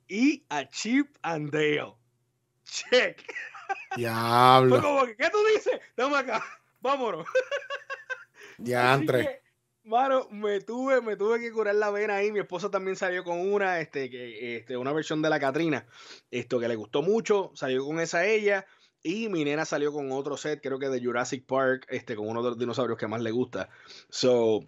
B: Y a Chip and Dale. Check.
A: Diablo.
B: ¿qué tú dices? Dame acá, vámonos.
A: Diantre.
B: Mano, me tuve, me tuve que curar la vena ahí. Mi esposa también salió con una, este, que, este, una versión de la Catrina, esto que le gustó mucho, salió con esa ella. Y mi nena salió con otro set, creo que de Jurassic Park, este, con uno de los dinosaurios que más le gusta. So,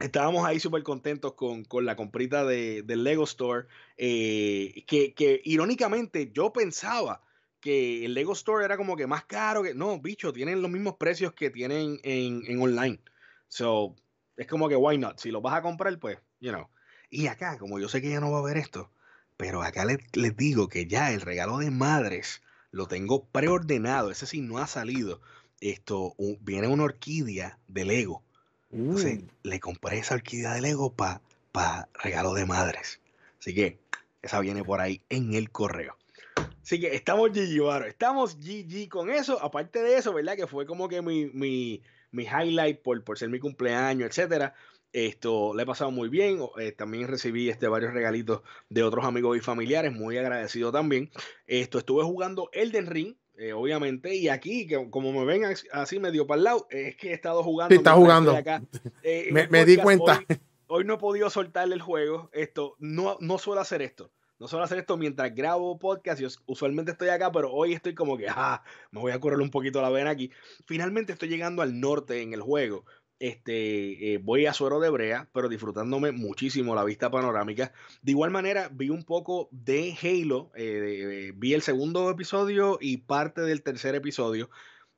B: estábamos ahí súper contentos con, la comprita del Lego Store, eh, que, que irónicamente yo pensaba que el Lego Store era como que más caro que. No, bicho, tienen los mismos precios que tienen en, online. So, es como que, why not? Si lo vas a comprar, pues, you know. Y acá, como yo sé que ya no va a ver esto, pero acá les, digo que ya el regalo de madres lo tengo preordenado. Ese sí no ha salido. Esto viene una orquídea de Lego. Entonces, uh. le compré esa orquídea de Lego para pa regalo de madres. Así que esa viene por ahí en el correo. Así que estamos GG, Baro. Estamos GG con eso. Aparte de eso, ¿verdad? Que fue como que mi, mi, highlight por, por ser mi cumpleaños, etcétera. Esto le he pasado muy bien. Eh, también recibí este, varios regalitos de otros amigos y familiares. Muy agradecido también. Esto estuve jugando Elden Ring. Eh, obviamente, y aquí, que como me ven así medio para el lado, es que he estado jugando. Sí, está jugando. Acá, eh, me, di cuenta. Hoy, no he podido soltarle el juego. Esto no, no suelo hacer esto no suelo hacer esto mientras grabo podcast. usualmente estoy acá, pero hoy estoy como que, ah, me voy a correr un poquito la vena aquí. Finalmente estoy llegando al norte en el juego. Este, eh, voy a Suero de Brea, pero disfrutándome muchísimo la vista panorámica. De igual manera, vi un poco de Halo, eh, vi el segundo episodio y parte del tercer episodio.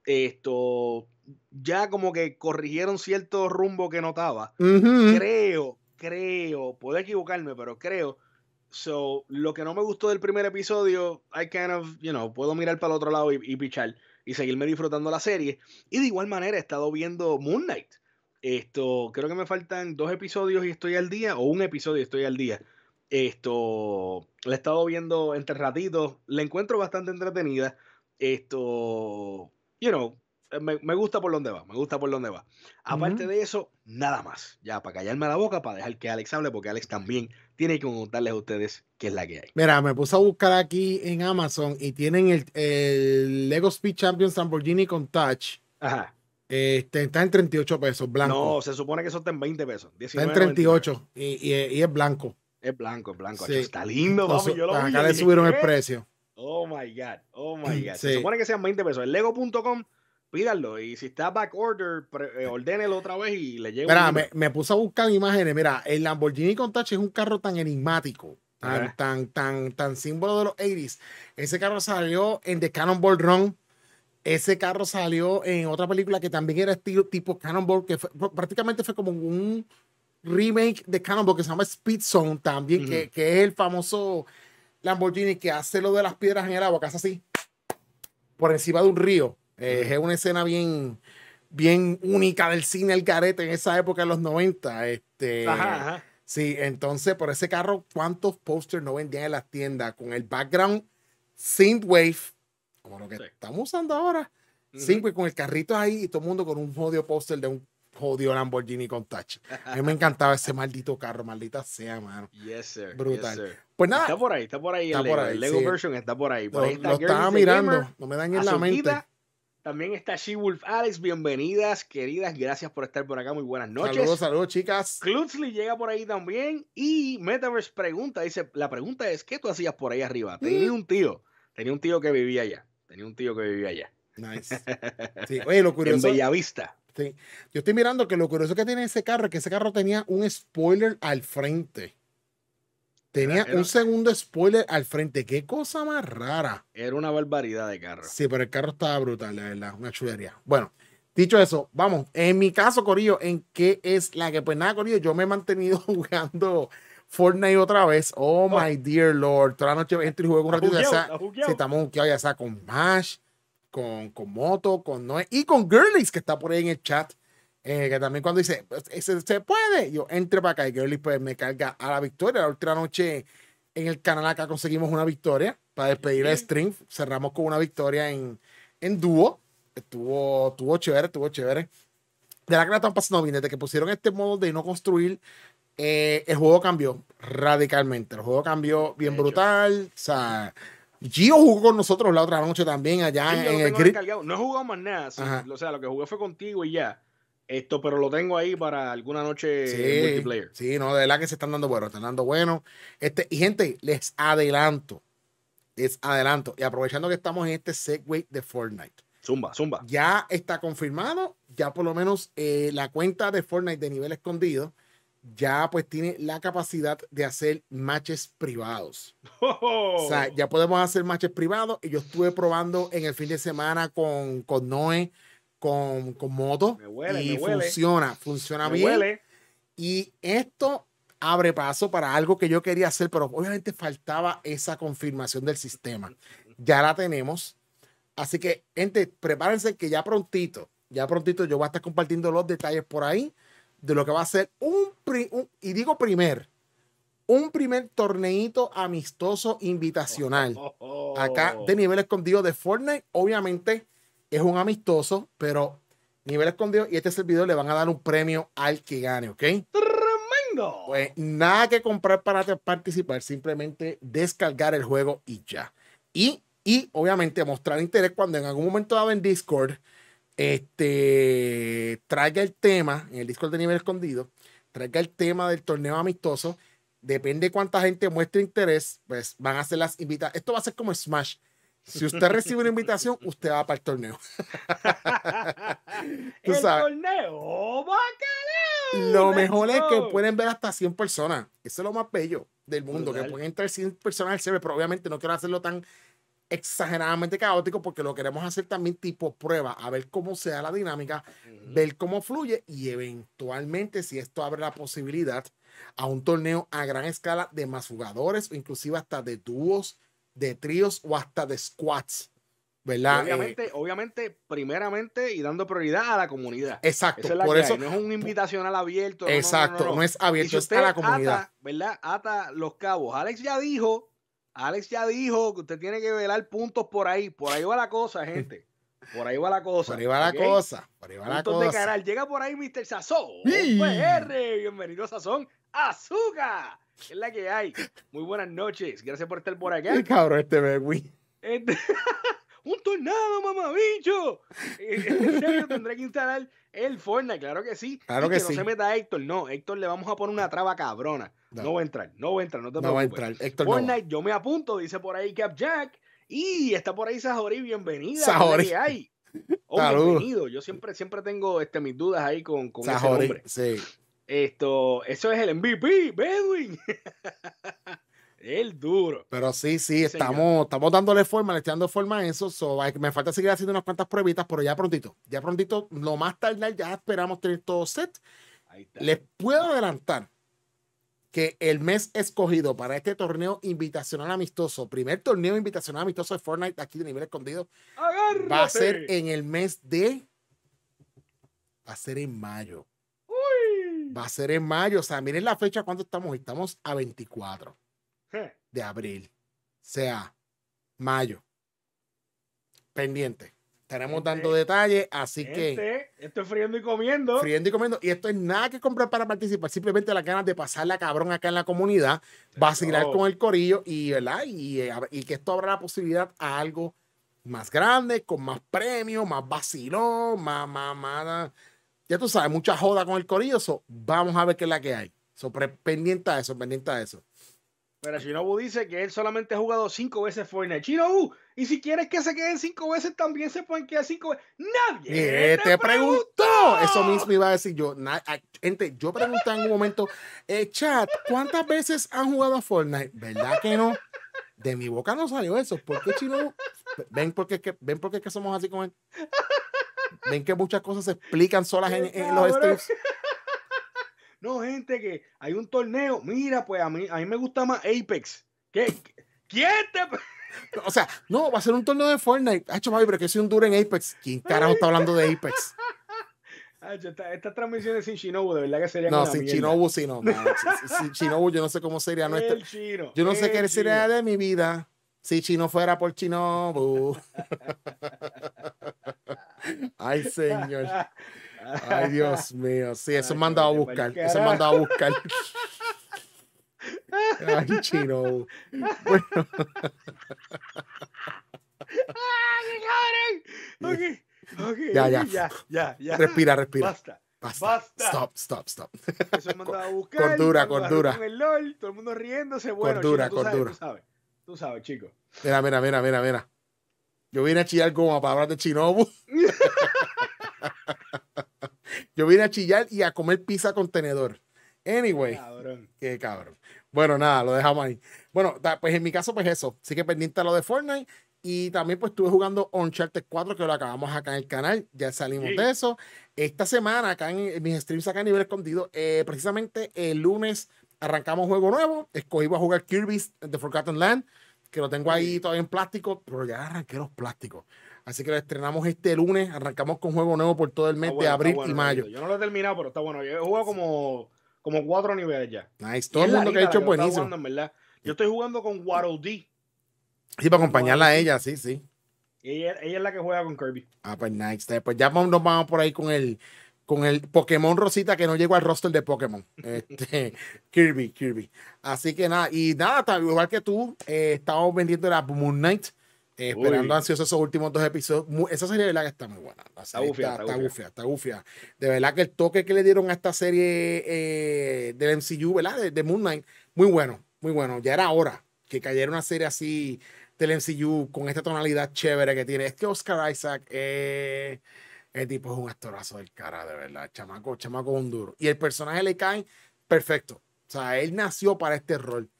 B: Esto, ya como que corrigieron cierto rumbo que notaba. Creo, creo, puedo equivocarme, pero creo So, lo que no me gustó del primer episodio, I kind of, you know, puedo mirar para el otro lado y, pichar y seguirme disfrutando la serie. Y de igual manera he estado viendo Moon Knight. Esto, creo que me faltan dos episodios y estoy al día, o un episodio y estoy al día. Esto, la he estado viendo entre ratitos, la encuentro bastante entretenida. Esto, you know, eh, me, gusta por dónde va, me gusta por dónde va. Aparte de eso, nada más. Ya, para callarme la boca, para dejar que Alex hable, porque Alex también tiene que contarles a ustedes qué es la que hay.
A: Mira, me puse a buscar aquí en Amazon y tienen el, el Lego Speed Champions Lamborghini con Touch. Ajá. Este, está en 38 pesos, blanco. No,
B: se supone que eso está en 20 pesos. está en 38 y,
A: y, es blanco.
B: Es blanco, es blanco. Está lindo, papi, Acá le subieron el precio. Oh my God, oh my God. Se supone que sean 20 pesos. El lego.com pídanlo. Y si está back order, eh, ordénelo otra vez y le llego Mira,
A: me, puse a buscar imágenes. Mira, el Lamborghini Countach es un carro tan enigmático, tan, tan, tan, tan símbolo de los 80s. Ese carro salió en The Cannonball Run. Ese carro salió en otra película que también era estilo tipo Cannonball, que prácticamente fue como un remake de Cannonball que se llama Speed Zone también, que, que, es el famoso Lamborghini que hace lo de las piedras en el agua, que hace así, por encima de un río. Eh, es una escena bien, bien única del cine el carete en esa época de los 90. Este, Sí, entonces por ese carro, ¿cuántos pósters no vendían en las tiendas? Con el background Synthwave, como lo que estamos usando ahora. cinco con el carrito ahí y todo el mundo con un jodido póster de un jodido Lamborghini con touch. A mí me encantaba ese maldito carro, maldita sea, mano. Yes, sir. Brutal. Pues nada. Está por ahí, está por ahí. Está el, por Lego, ahí, Lego version está por ahí. lo, estaba mirando, no me dañen la mente.
B: También está She-Wolf Alex, bienvenidas, queridas, gracias por estar por acá, muy buenas noches. Saludos, saludos, chicas. Clutzly llega por ahí también y Metaverse pregunta, dice, la pregunta es, ¿qué tú hacías por ahí arriba? Tenía mm. un tío, tenía un tío que vivía allá, tenía un tío que vivía allá. Nice. Sí. Oye, lo curioso. en
A: Bellavista. Sí. Yo estoy mirando que lo curioso que tiene ese carro es que ese carro tenía un spoiler al frente. Tenía un segundo spoiler al frente. Qué cosa más rara. Era una barbaridad de carro. Sí, pero el carro estaba brutal, la verdad. Una chulería. Bueno, dicho eso, vamos. En mi caso, Corillo, ¿en qué es la que? Pues nada, Corillo, yo me he mantenido jugando Fortnite otra vez. Oh, oh, my dear lord. Toda la noche entro y juego un ratito. Ya sea, si estamos que ya con Mash, con, con Moto, con Noé y con Girlies, que está por ahí en el chat. Eh, que también cuando dice, pues, ¿Se, puede? Yo entre para acá y creo pues me carga a la victoria. La última noche en el canal acá conseguimos una victoria para despedir a String. Cerramos con una victoria en, en dúo. Estuvo, estuvo chévere, estuvo chévere. De la que la están pasando desde que pusieron este modo de no construir, eh, el juego cambió radicalmente. El juego cambió bien brutal. O sea, Gio jugó con nosotros la otra noche también allá en, el
B: No he jugado más nada. O sea, lo que jugué fue contigo y ya. Esto, pero lo tengo ahí para alguna noche
A: sí, multiplayer. Sí, no, de verdad que se están dando bueno están dando bueno Este, y gente, les adelanto, les adelanto, y aprovechando que estamos en este segway de Fortnite. Zumba, zumba. Ya está confirmado, ya por lo menos eh, la cuenta de Fortnite de nivel escondido ya pues tiene la capacidad de hacer matches privados.
C: Oh. O sea,
A: ya podemos hacer matches privados. Y yo estuve probando en el fin de semana con, con Noé con, con moto. y funciona, funciona me bien. Y esto abre paso para algo que yo quería hacer, pero obviamente faltaba esa confirmación del sistema. Ya la tenemos. Así que, gente, prepárense que ya prontito, ya prontito yo voy a estar compartiendo los detalles por ahí de lo que va a ser un, y digo primer, un primer torneito amistoso invitacional. Oh,
C: oh, oh. Acá de
A: nivel escondido de Fortnite, obviamente es un amistoso, pero nivel escondido. Y este servidor le van a dar un premio al que gane, ¿ok? ¡Tremendo! Pues nada que comprar para participar, simplemente descargar el juego y ya. Y, obviamente mostrar interés cuando en algún momento dado en Discord este, traiga el tema, en el Discord de nivel escondido, traiga el tema del torneo amistoso. Depende cuánta gente muestre interés, pues van a hacer las invitadas. Esto va a ser como Smash si usted recibe una invitación, usted va para el torneo. el oh,
C: torneo bacalao.
A: Lo mejor es que pueden ver hasta 100 personas. Eso es lo más bello del mundo, que pueden entrar 100 personas al server, pero obviamente no quiero hacerlo tan exageradamente caótico porque lo queremos hacer también tipo prueba, a ver cómo se da la dinámica, ver cómo fluye y eventualmente si esto abre la posibilidad a un torneo a gran escala de más jugadores o inclusive hasta de dúos de tríos o hasta de squats. ¿verdad? Eh, obviamente,
B: obviamente, primeramente y dando prioridad a la comunidad. Exacto. por eso, no es un invitacional abierto. Exacto, no, es abierto, está es la comunidad. ¿Verdad? Hasta los cabos. Alex ya dijo, Alex ya dijo que usted tiene que velar puntos por ahí. Por ahí va la cosa, gente. Por ahí va la cosa. Por ahí va la cosa.
A: Por ahí va la cosa.
B: De Llega por ahí Mr. Sazón. Bienvenido, Sazón. Azúcar. Es la que hay. Muy buenas noches. Gracias por estar por acá. El cabrón
A: este wey
B: este, ¡Un tornado, mamabicho! En eh, este serio tendré que instalar el Fortnite, claro que sí. Claro que, que no se meta a Héctor, no. Héctor le vamos a poner una traba cabrona. No, va a entrar, no va a entrar, no te no Va a entrar. Héctor Fortnite, yo me apunto, dice por ahí Cap Jack. Y está por ahí Sajori, bienvenida. Sajori. ¿Qué hay?
A: bienvenido.
B: Yo siempre, siempre tengo este, mis dudas ahí con, con Sajori, Sí. Esto, eso es el MVP, Bedwin. el duro.
A: Pero sí, sí, estamos, estamos dándole forma, le estoy dando forma a eso. me falta seguir haciendo unas cuantas pruebitas, pero ya prontito, ya prontito, lo más tardar, ya esperamos tener todo set. Les puedo adelantar que el mes escogido para este torneo invitacional amistoso, primer torneo invitacional amistoso de Fortnite aquí de nivel escondido, va a ser en el mes de. Va a ser en mayo. Va a ser en mayo. O sea, miren la fecha cuando estamos. Estamos a 24 de abril. O sea, mayo. Pendiente. Tenemos dando detalles, así que. Esto es friendo y comiendo. Friendo y comiendo. Y esto es nada que comprar para participar. Simplemente las ganas de la cabrón acá en la comunidad, vacilar con el corillo y, ¿verdad? Eh, y, que esto abra la posibilidad a algo más grande, con más premios, más vacilón, más, más, más ya tú sabes, mucha joda con el corillo. vamos a ver qué es la que hay. So, pendiente a eso, pendiente a eso.
B: pero Shinobu dice que él solamente ha jugado cinco veces Fortnite. Shinobu, y si quieres que se queden cinco veces, también se pueden quedar cinco veces.
A: ¡Nadie! te, pregunto Eso mismo iba a decir yo. gente, yo pregunté en un momento, eh, chat, ¿cuántas veces han jugado a Fortnite? ¿Verdad que no? De mi boca no salió eso. ¿Por qué Shinobu? ¿Ven porque ven porque que somos así con él? Ven que muchas cosas se explican solas en, los streams.
B: No, gente, que hay un torneo. Mira, pues a mí, a mí me gusta más Apex.
A: ¿Qué? ¿Quién te.? O sea, no, va a ser un torneo de Fortnite. hecho ah, chaval, pero que soy un duro en Apex. ¿Quién carajo está hablando de Apex?
B: Estas ah, esta transmisiones sin Shinobu, de verdad que sería No, sin Shinobu, sí, no.
A: Sin, Shinobu, yo no sé cómo sería nuestro. Chino, yo no sé qué sería de mi vida si Chino fuera por Shinobu. Ay, señor. Ay, Dios mío. Sí, eso me han dado a buscar. Eso me han dado a buscar. Ay, chino. Bueno.
C: ¡Ah,
B: qué cabrón! Okay. ya, ya,
C: ya, ya, Respira, respira.
A: Basta. Basta. Stop, stop, stop.
B: Eso me dado a buscar. Cordura, cordura. Con todo el mundo riéndose. Bueno, cordura, chico, tú cordura. Sabes, tú sabes, tú sabes, chico.
A: Mira, mira, mira, mira, mira. Yo vine a chillar como a hablar de Chinobu. Yo vine a chillar y a comer pizza con tenedor. Anyway. Cabrón. Qué cabrón. Bueno, nada, lo dejamos ahí. Bueno, pues en mi caso, pues eso. Sí que pendiente a lo de Fortnite. Y también pues estuve jugando Uncharted 4, que lo acabamos acá en el canal. Ya salimos de eso. Esta semana, acá en mis streams acá a nivel escondido, eh, precisamente el lunes arrancamos juego nuevo. Escogimos a jugar Kirby's The Forgotten Land que lo tengo ahí todavía en plástico, pero ya arranqué los plásticos. Así que lo estrenamos este lunes, arrancamos con juego nuevo por todo el mes de abril y mayo. Yo no lo he terminado, pero está
B: bueno. Yo he jugado como, como cuatro niveles ya.
A: Nice, todo el mundo que ha hecho buenísimo.
B: Yo estoy jugando con Waddle D.
A: Sí, para acompañarla a ella, sí, sí.
B: Ella, ella, es la que
A: juega con Kirby. Ah, pues nice. Pues ya nos vamos por ahí con el, con el Pokémon Rosita que no llegó al roster de Pokémon. Este, Kirby, Kirby. Así que nada, y nada, tal igual que tú, eh, estamos vendiendo la Moon Knight. Eh, esperando ansiosos esos últimos dos episodios. Esa serie de verdad que está muy buena.
B: Está gufia, está, gufia,
A: está, gufia. De verdad que el toque que le dieron a esta serie eh, del MCU, ¿verdad? De, de, Moon Knight, muy bueno, muy bueno. Ya era hora que cayera una serie así del MCU con esta tonalidad chévere que tiene. Es que Oscar Isaac eh, el tipo es un actorazo del cara, de verdad. Chamaco, chamaco un duro. Y el personaje le cae perfecto. O sea, él nació para este rol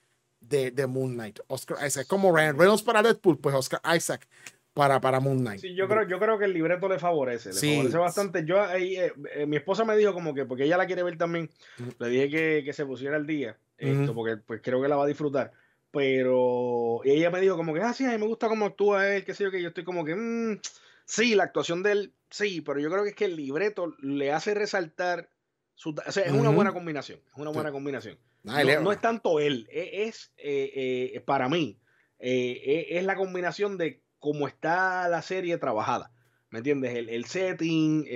A: de, de Moon Knight. Oscar Isaac. Como Ryan Reynolds para Deadpool, pues Oscar Isaac para, para Moon Knight. Sí,
B: yo creo, yo creo que el libreto le favorece, le favorece bastante. Yo eh, eh, mi esposa me dijo como que, porque ella la quiere ver también, le dije que, que, se pusiera al día, esto, porque pues creo que la va a disfrutar. Pero ella me dijo como que, ah, sí, a mí me gusta cómo actúa él, qué sé yo, que yo estoy como que, mm, Sí, la actuación de él, sí, pero yo creo que es que el libreto le hace resaltar. Su, o sea, es una buena combinación. Es una buena combinación. no, es tanto él, e, es, eh, eh, para mí, eh, e, es la combinación de cómo está la serie trabajada. ¿Me entiendes? El, setting,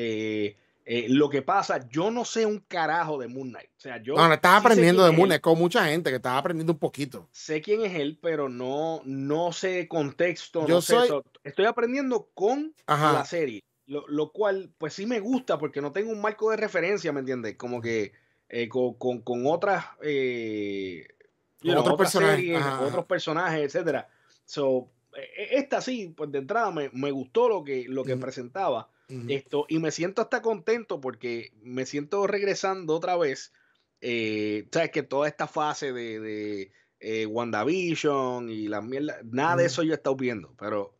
B: eh, lo que pasa, yo no sé un carajo de Moon Knight. O sea, yo no, no aprendiendo de Moon Knight,
A: con mucha gente que estaba aprendiendo un poquito. Sé
B: quién es él, pero no, no sé contexto. Yo soy... estoy aprendiendo con la serie. Lo, cual, pues sí me gusta, porque no tengo un marco de referencia, ¿me entiendes? Como que eh, con, con, otras. Eh, con otros, personajes. Series, otros personajes, etcétera. So, e, e, esta sí, pues de entrada me, me gustó lo que, lo que presentaba esto, y me siento hasta contento porque me siento regresando otra vez. Eh, sabes que toda esta fase de, de eh, WandaVision y la mierda, nada de eso yo he estado viendo, pero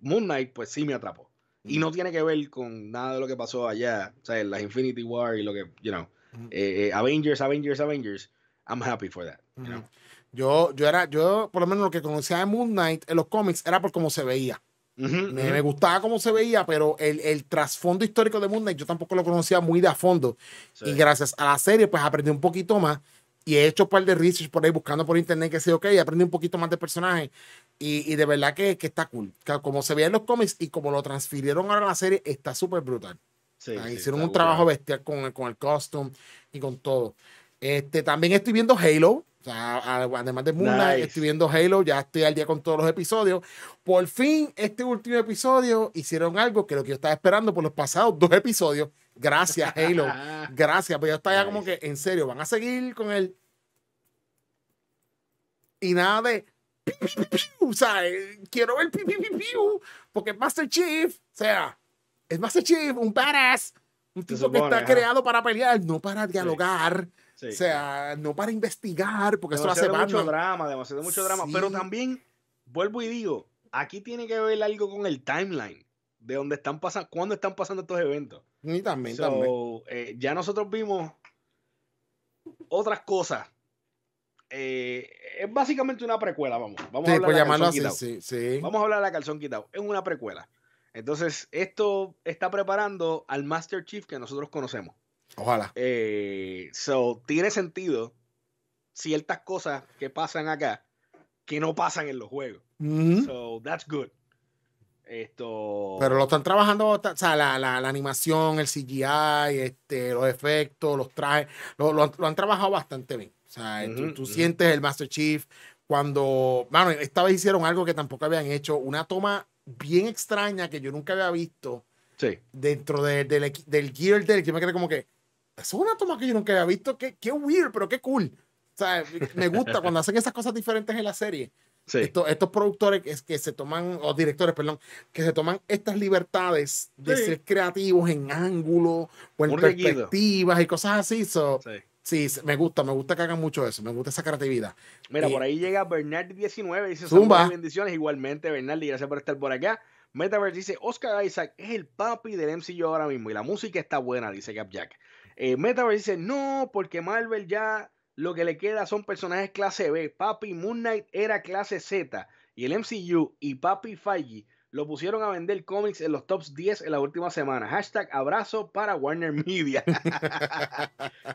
B: Moon Knight pues sí me atrapó. Y no tiene que ver con nada de lo que pasó allá, sabes, las Infinity War y lo que, you know,
A: eh, Avengers, Avengers, Avengers. I'm happy for that, you know? Yo, yo era, yo por lo menos lo que conocía de Moon Knight en los cómics era por cómo se veía me, gustaba cómo se veía, pero el, trasfondo histórico de Moon yo tampoco lo conocía muy de a fondo. Y gracias a la serie, pues aprendí un poquito más. Y he hecho un par de research por ahí buscando por internet que sé, ok, aprendí un poquito más de personajes Y, de verdad que, está cool. Como se veía en los cómics y como lo transfirieron ahora a la serie, está súper brutal. Ah, hicieron un trabajo bestial con, con el costume y con todo. Este, también estoy viendo Halo además de Moon estoy viendo Halo, ya estoy al día con todos los episodios. Por fin, este último episodio hicieron algo que lo que yo estaba esperando por los pasados dos episodios. Gracias, Halo. gracias. Pero pues yo estaba ya como que, en serio, van a seguir con él. Y nada de. o sea, eh, quiero ver porque Master Chief, o sea, es Master Chief, un badass, un tipo que está creado para pelear, no para dialogar o sea, no para investigar, porque eso hace mucho drama,
B: demasiado mucho drama. Pero también, vuelvo y digo, aquí tiene que ver algo con el timeline de dónde están pasando, cuándo están pasando estos eventos. Y también, también. Eh, ya nosotros vimos otras cosas. Eh, es básicamente una precuela, vamos. Vamos a hablar de la así, sí, Vamos a hablar de la calzón quitado. Es una precuela. Entonces, esto está preparando al Master Chief que nosotros conocemos. Ojalá. Eh, so, tiene sentido ciertas cosas que pasan acá que no pasan en los juegos. Mm-hmm. So, that's good. Esto... Pero lo
A: están trabajando, o sea, la, animación, el CGI, este, los efectos, los trajes, lo, han trabajado bastante bien. O sea, tú, mm-hmm, mm-hmm. sientes el Master Chief cuando, bueno, esta vez hicieron algo que tampoco habían hecho, una toma bien extraña que yo nunca había visto sí. dentro del, del gear del que me quedé como que, es una toma que yo nunca había visto. Qué, weird, pero qué cool. O sea, me gusta cuando hacen esas cosas diferentes en la serie. Estos, productores que, que, se toman, o directores, perdón, que se toman estas libertades de ser creativos en ángulo o en perspectivas y cosas así. So, sí. me gusta, me gusta que hagan mucho eso, me gusta esa creatividad. Mira, por ahí
B: llega Bernard19, dice Zumba. bendiciones. Igualmente, Bernard, y gracias por estar por acá. Metaverse dice: Oscar Isaac es el papi del MCU ahora mismo y la música está buena, dice Gap Jack. Eh, Metaverse dice, no, porque Marvel ya lo que le queda son personajes clase B. Papi Moon Knight era clase Z. Y el MCU y Papi Fagi lo pusieron a vender cómics en los tops 10 en la última semana. Hashtag abrazo para Warner Media.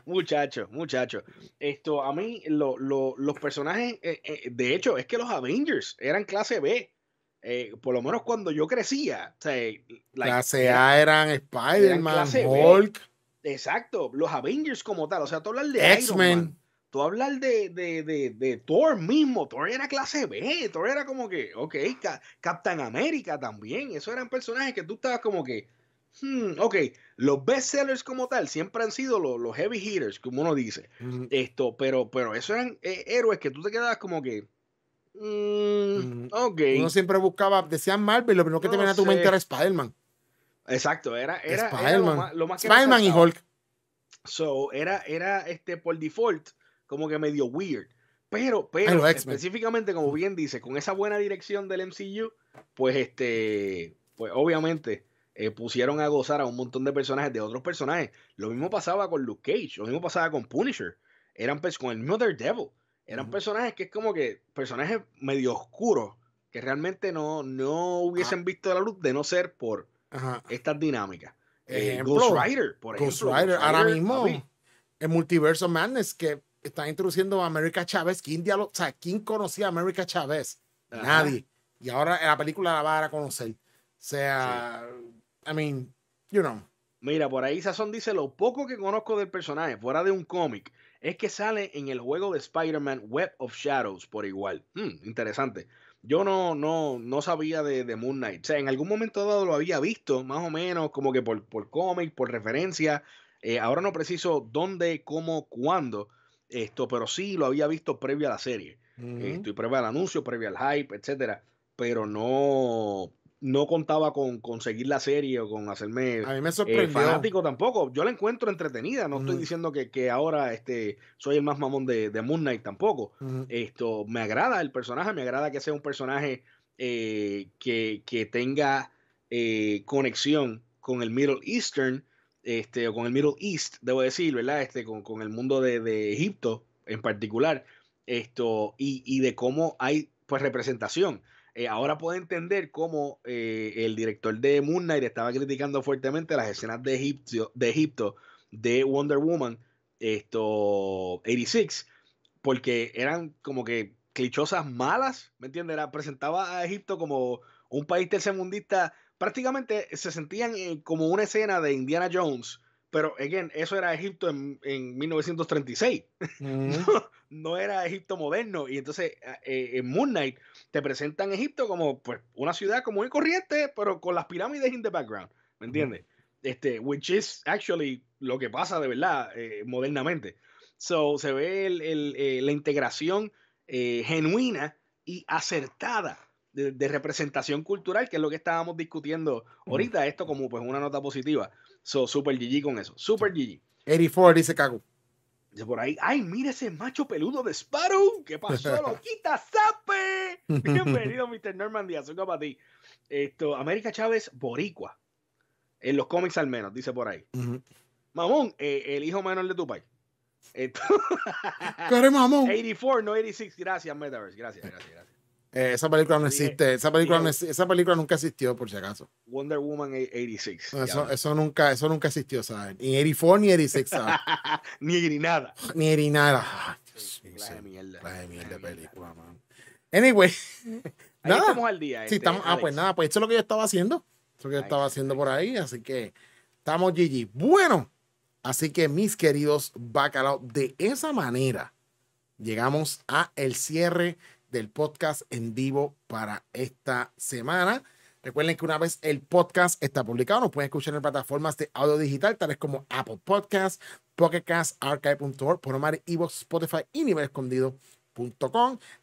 B: muchachos, muchachos. Esto, a mí, los personajes, eh, eh, de hecho, es que los Avengers eran clase B. por lo menos cuando yo crecía.
A: clase A eran Spider-Man, Hulk.
B: Exacto, los Avengers como tal. O sea, tú hablar de x Man, Tú hablar de, de, Thor mismo. Thor era clase B. Thor era como que, ok, Captain America también. Esos eran personajes que tú estabas como que, hmm, ok, los bestsellers como tal siempre han sido los, heavy hitters, como uno dice. Esto, pero, pero esos eran eh, héroes que tú te quedabas como que,
A: hmm, Uno siempre buscaba, decían Marvel, lo primero que te venía a tu mente era Spider-Man. Exacto, era, era, lo más, Spider-Man y Hulk.
B: So, era, era este, por default, como que medio weird. Pero, pero específicamente, como bien dice, con esa buena dirección del MCU, pues este, pues obviamente eh, pusieron a gozar a un montón de personajes de otros personajes. Lo mismo pasaba con Luke Cage, lo mismo pasaba con Punisher. Eran con el Mother Devil. Eran personajes que es como que personajes medio oscuros que realmente no, hubiesen ah. visto la luz de no ser por
A: esta dinámica dinámicas. Eh, por ejemplo. ahora mismo, en el Multiverso Madness, que está introduciendo a América Chávez. ¿Quién, o sea, conocía a América Chávez? Nadie. Y ahora la película la va a dar a conocer. O sea, I mean, you know. Mira, por ahí Sazón dice, lo poco que conozco del personaje,
B: fuera de un cómic, es que sale en el juego de Spider-Man Web of Shadows por igual. Hmm, interesante yo no, no, no sabía de, Moon Knight. O sea, en algún momento dado lo había visto, más o menos, como que por, por cómic, por referencia. Eh, ahora no preciso dónde, cómo, cuándo, esto, pero sí lo había visto previo a la serie. Estoy previo al anuncio, previo al hype, etcétera. Pero no, no contaba con conseguir la serie o con hacerme eh, fanático tampoco. Yo la encuentro entretenida, no estoy diciendo que, ahora este, soy el más mamón de, de Moon Knight tampoco. Esto me agrada el personaje, me agrada que sea un personaje eh, que, tenga eh, conexión con el Middle Eastern, este, o con el Middle East, debo decir, ¿verdad? Este, con, el mundo de, de, Egipto en particular, esto, y, de cómo hay pues representación. Eh, ahora puedo entender cómo eh, el director de Moon Knight estaba criticando fuertemente las escenas de Egipto de, Wonder Woman esto, 86, porque eran como que clichosas malas, ¿me entiendes? Era, presentaba a Egipto como un país tercermundista, prácticamente se sentían eh, como una escena de Indiana Jones pero, again, eso era Egipto en, en 1936. No, era Egipto moderno. Y entonces, ah, eh, en Moon Knight, te presentan Egipto como pues, una ciudad muy corriente, pero con las pirámides in the background. ¿Me entiendes? Este, which is actually lo que pasa de verdad eh, modernamente. So, se ve eh, la integración genuina y acertada de, de, representación cultural, que es lo que estábamos discutiendo ahorita, esto como pues una nota positiva. So, super GG con eso. Super GG.
A: 84 dice
B: Cago. Dice por ahí, ay, mira ese macho peludo de Sparrow. ¿Qué pasó, loquita? ¡Zape! Bienvenido, Mr. Norman Azúcar para ti. Esto, América Chávez, boricua. En los cómics al menos, dice por ahí. Mamón, eh, el hijo menor de tu país.
A: Esto...
C: mamón?
B: 84, no 86. Gracias, Metaverse. Gracias, gracias, gracias.
A: Eh, esa película no existe. Esa película, esa película nunca existió, por si acaso.
B: Wonder Woman 86. E,
A: eso, nunca, eso nunca existió, ¿sabes? Ni 84 ni 86, ¿sabes? ni, ni nada. Ni, ni nada. de mierda. La de mierda película, man. Anyway. Ahí estamos al día. sí, este, estamos, ah, pues nada, pues esto es lo que yo estaba haciendo. Eso es lo que yo estaba haciendo por ahí, así que estamos GG. Bueno, así que mis queridos bacalao, de esa manera llegamos a el cierre del podcast en vivo para esta semana. Recuerden que una vez el podcast está publicado, nos pueden escuchar en plataformas de audio digital, tales como Apple Podcast Pocket Cast, Archive.org, Poromar, Evox, Spotify y Nivel Com.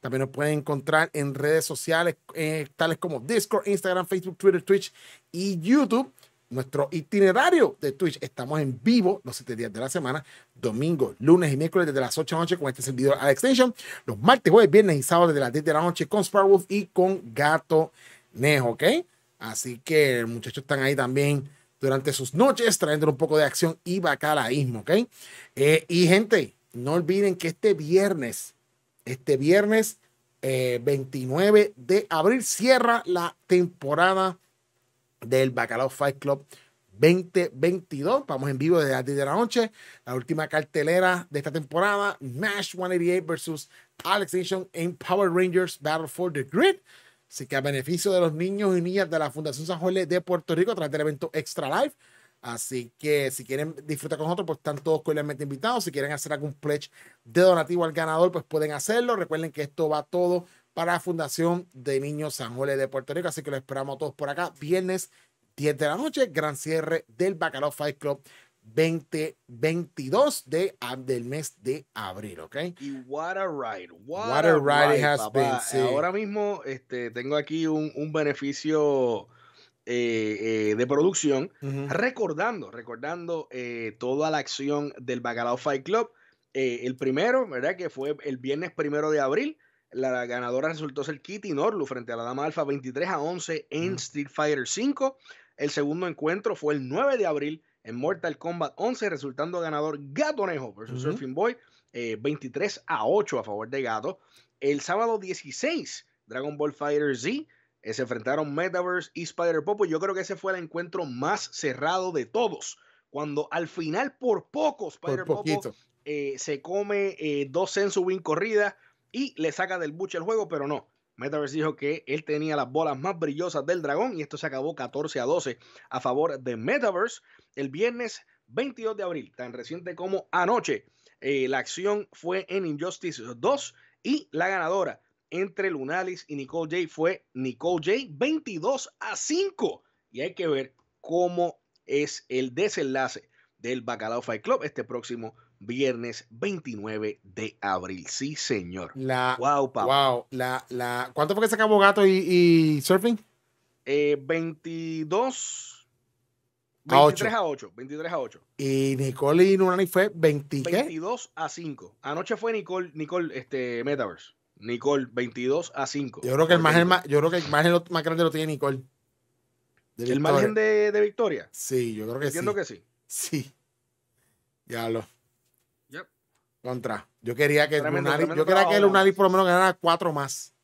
A: También nos pueden encontrar en redes sociales eh, tales como Discord, Instagram, Facebook, Twitter, Twitch y YouTube nuestro itinerario de Twitch. Estamos en vivo los siete días de la semana, domingo, lunes y miércoles desde las 8 de la noche con este servidor Alex Los martes, jueves, viernes y sábados desde las 10 de la noche con Sparrow y con Gato Nejo, ¿ok? Así que muchachos están ahí también durante sus noches trayendo un poco de acción y bacalaísmo, ¿ok? Eh, y gente, no olviden que este viernes, este viernes 29 eh, de abril cierra la temporada del Bacalao Fight Club 2022. Vamos en vivo desde las 10 de la noche. La última cartelera de esta temporada, MASH 188 versus Alex Nation en Power Rangers Battle for the Grid. Así que a beneficio de los niños y niñas de la Fundación San Jorge de Puerto Rico a través del evento Extra Life. Así que si quieren disfrutar con nosotros, pues están todos cordialmente invitados. Si quieren hacer algún pledge de donativo al ganador, pues pueden hacerlo. Recuerden que esto va todo para la Fundación de Niños San Juan de Puerto Rico. Así que lo esperamos a todos por acá. Viernes 10 de la noche, gran cierre del Bacalao Fight Club 2022 de, del mes de abril, ¿ok? Y what a ride, what, a, ride, has been. Ahora
B: mismo este, tengo aquí un, beneficio eh, eh, de producción, recordando, recordando eh, toda la acción del Bacalao Fight Club. el primero, ¿verdad? Que fue el viernes primero de abril. La ganadora resultó ser Kitty Norlu frente a la Dama Alfa 23 a 11 en Street Fighter 5. El segundo encuentro fue el 9 de abril en Mortal Kombat 11, resultando ganador Gatonejo versus Surfing Boy 23 eh, a 8 a favor de Gato. El sábado 16, Dragon Ball Fighter Z eh, se enfrentaron Metaverse y Spider Popo. Yo creo que ese fue el encuentro más cerrado de todos. Cuando al final, por poco, Spider Popo eh, se come dos win corrida y le saca del buche el juego, pero no. Metaverse dijo que él tenía las bolas más brillosas del dragón y esto se acabó 14 a 12 a favor de Metaverse el viernes 22 de abril, tan reciente como anoche. Eh, la acción fue en Injustice 2 y la ganadora entre Lunalis y Nicole J fue Nicole J 22 a 5. Y hay que ver cómo es el desenlace del Bacalao Fight Club este próximo viernes 29 de abril. Sí, señor. La, wow, Wow. La, la,
A: ¿Cuánto fue que sacamos Gato y, Surfing?
B: 22. Eh, a 23 8. a 8. 23 a 8.
A: Y Nicole y Nurani fue 22
B: a 5. Anoche fue Nicole, Nicole este, Metaverse. Nicole, 22 a
A: 5. Yo creo que el margen, más, yo creo que más grande lo tiene Nicole. ¿El margen de, victoria? Sí, yo creo que sí. Entiendo que sí. Sí. Ya lo. Contra. Yo quería que Lunaris yo quería que por lo menos ganara cuatro más.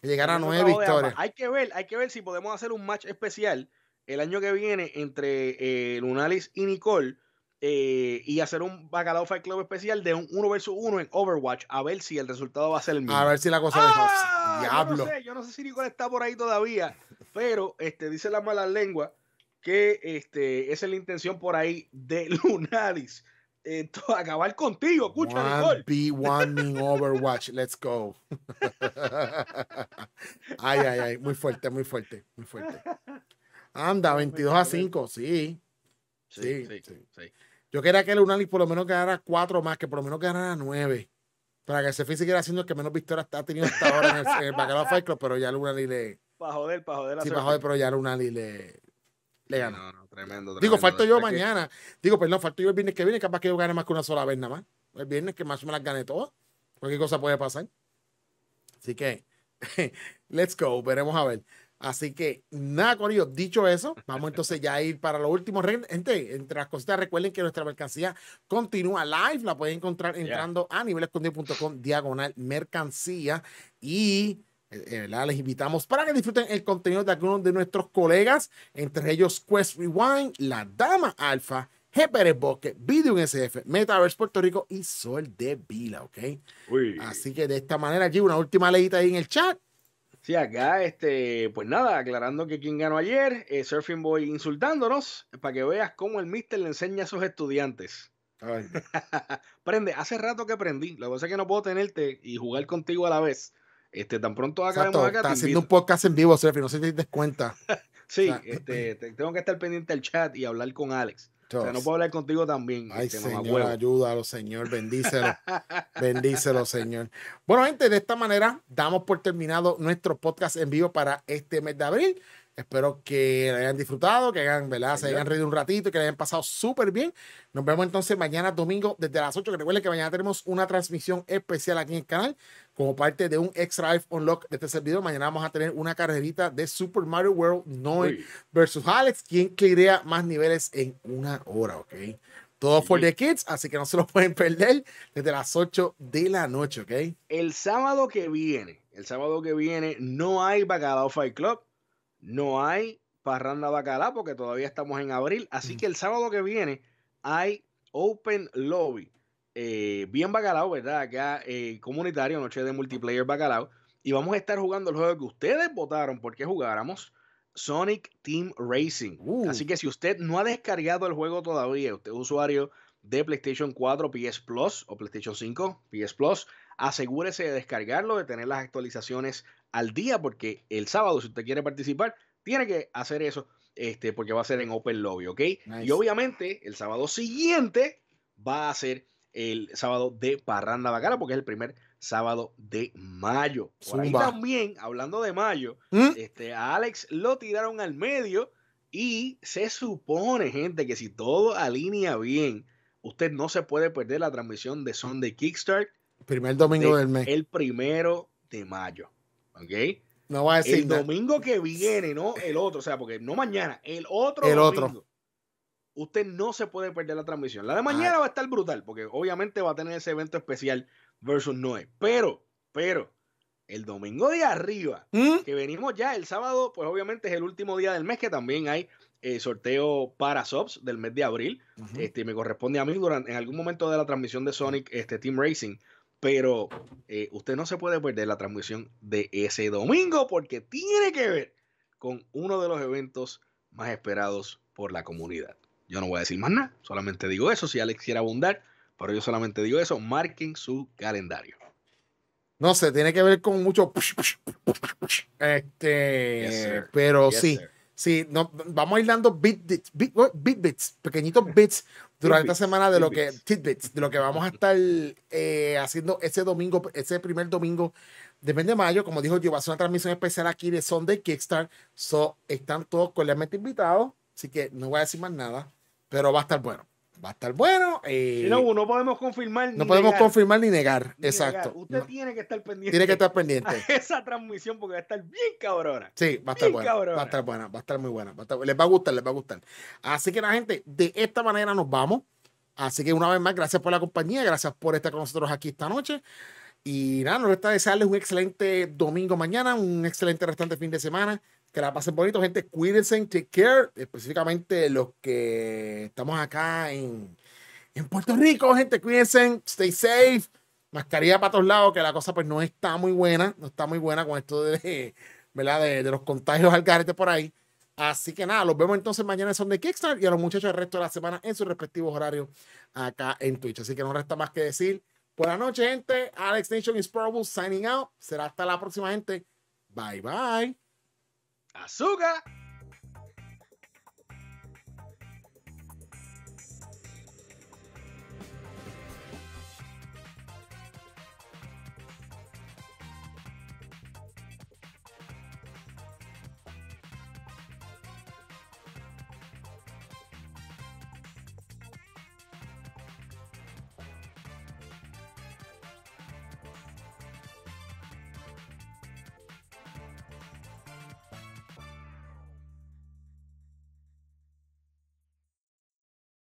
A: Que llegara a nueve victorias. Hay
B: que ver, hay que ver si podemos hacer un match especial el año que viene entre eh, Lunalis y Nicole. Eh, y hacer un Bacalao Fight Club especial de un 1 versus 1 en Overwatch, a ver si el resultado va a ser el mismo. A ver si la cosa
A: ah,
B: Diablo. Yo no, sé, si Nicole está por ahí todavía, pero este, dice la mala lengua que este, esa es la intención por ahí de Lunaris eh, acabar contigo,
A: escucha, mejor Be one in Overwatch, let's go. ay, ay, ay, muy fuerte, muy fuerte, muy fuerte. Anda, 22 a 5, sí. Sí, sí, sí. Yo quería que el Unali por lo menos ganara 4 más, que por lo menos ganara 9. Para que Sefi siguiera haciendo el que menos victorias ha tenido hasta ahora en el, Bacalao Fight pero ya el Unali le.
B: Para joder, para joder. Sí, para joder, pero
A: ya el Unali le, le
B: tremendo, Digo, falto yo mañana.
A: Digo Digo, perdón, falto yo el viernes que viene. Capaz que yo gane más que una sola vez nada más. El viernes que más me las gane todas. Cualquier cosa puede pasar. Así que, let's go. Veremos a ver. Así que, nada, con Corillo, dicho eso, vamos entonces ya a ir para lo último. Gente, entre las cositas, recuerden que nuestra mercancía continúa live. La pueden encontrar entrando a nivelescondido.com, diagonal mercancía. Y eh, eh, ¿verdad? Les invitamos para que disfruten el contenido de algunos de nuestros colegas, entre ellos Quest Rewind, La Dama Alfa, G. Bosque, Video SF, Metaverse Puerto Rico y Sol de Vila, ¿ok? Así que de esta manera, aquí una última leída ahí en el chat.
B: Sí, acá, este, pues nada, aclarando que quien ganó ayer, eh, Surfing Boy insultándonos, para que veas cómo el mister le enseña a sus estudiantes. Prende, hace rato que aprendí, la cosa es que no puedo tenerte y jugar contigo a la vez, este, tan pronto acá. Está haciendo un
A: podcast en vivo, sergio no sé si te das cuenta.
B: sí, este, eh, eh. tengo que estar pendiente
A: del chat y hablar con Alex. no puedo hablar contigo también. Ay, este, ayúdalo, Señor, bendícelo. bendícelo, Señor. Bueno, gente, de esta manera damos por terminado nuestro podcast en vivo para este mes de abril. Espero que hayan disfrutado, que hayan, Se hayan reído un ratito y que hayan pasado súper bien. Nos vemos entonces mañana domingo desde las 8. Que recuerden que mañana tenemos una transmisión especial aquí en el canal como parte de un Extra Life Unlock de este servidor. Mañana vamos a tener una carrerita de Super Mario World 9 versus Alex, quien crea más niveles en una hora, ¿ok? Todo for the kids, así que no se lo pueden perder desde las 8 de la noche, ¿ok?
B: El sábado que viene, el sábado que viene no hay Bacalao Fight Club no hay parranda bacalao, porque todavía estamos en abril. Así que el sábado que viene hay Open Lobby. Eh, bien bacalao, ¿verdad? Acá eh, comunitario, noche de multiplayer bacalao. Y vamos a estar jugando el juego que ustedes votaron porque jugáramos. Sonic Team Racing. Uh. Así que si usted no ha descargado el juego todavía, usted es usuario de PlayStation 4, PS Plus o PlayStation 5, PS Plus, asegúrese de descargarlo, de tener las actualizaciones al día, porque el sábado, si usted quiere participar, tiene que hacer eso, este, porque va a ser en Open Lobby, ¿ok? Y obviamente, el sábado siguiente va a ser el sábado de Parranda Bacala, porque es el primer sábado de mayo. también, hablando de mayo, ¿Mm? este, a Alex lo tiraron al medio y se supone, gente, que si todo alinea bien, usted no se puede perder la transmisión de Sunday Kickstart.
A: Primer domingo del mes. El
B: primero de mayo. ¿Ok?
A: No El domingo
B: que viene, no el otro, o sea, porque no mañana, el otro. El otro. Usted no se puede perder la transmisión. La de ah. mañana va a estar brutal, porque obviamente va a tener ese evento especial versus Noé. Pero, pero, el domingo de arriba, ¿Mm? que venimos ya el sábado, pues obviamente es el último día del mes que también hay eh, sorteo para subs del mes de abril. Este me corresponde a mí durante en algún momento de la transmisión de Sonic este Team Racing. Pero eh, usted no se puede perder la transmisión de ese domingo porque tiene que ver con uno de los eventos más esperados por la comunidad. Yo no voy a decir más nada, solamente digo eso. Si Alex quiere abundar, pero yo solamente digo eso, marquen su calendario.
A: No sé, tiene que ver con mucho. este, pero sí. Sí, no, vamos a ir dando bits, bits, pequeñitos bits durante esta semana de lo que de lo que vamos a estar eh, haciendo ese domingo, ese primer domingo de mes de mayo. Como dijo yo, va a ser una transmisión especial aquí de Sunday Kickstart. So, están todos cordialmente invitados, así que no voy a decir más nada, pero va a estar bueno va a estar bueno. Eh, no,
B: uno podemos confirmar. No podemos negar. confirmar
A: ni negar. Exacto. Usted
B: tiene que estar pendiente. Tiene que estar pendiente. esa transmisión porque va a estar bien cabrona. Sí, va a estar buena.
A: Va a estar buena, va a estar muy buena. les va a gustar, les va a gustar. Así que la gente, de esta manera nos vamos. Así que una vez más, gracias por la compañía, gracias por estar con nosotros aquí esta noche. Y nada, nos resta desearles un excelente domingo mañana, un excelente restante fin de semana. Que la pasen bonito, gente. Cuídense, take care. Específicamente los que estamos acá en, en Puerto Rico, gente. Cuídense, stay safe. Mascarilla para todos lados, que la cosa pues no está muy buena. No está muy buena con esto de, ¿verdad? de, de los contagios al garete por ahí. Así que nada, los vemos entonces mañana en de Kickstarter y a los muchachos el resto de la semana en sus respectivos horarios acá en Twitch. Así que no resta más que decir. Buenas noches, gente. Alex Nation Probable signing out. Será hasta la próxima, gente. Bye, bye. açúcar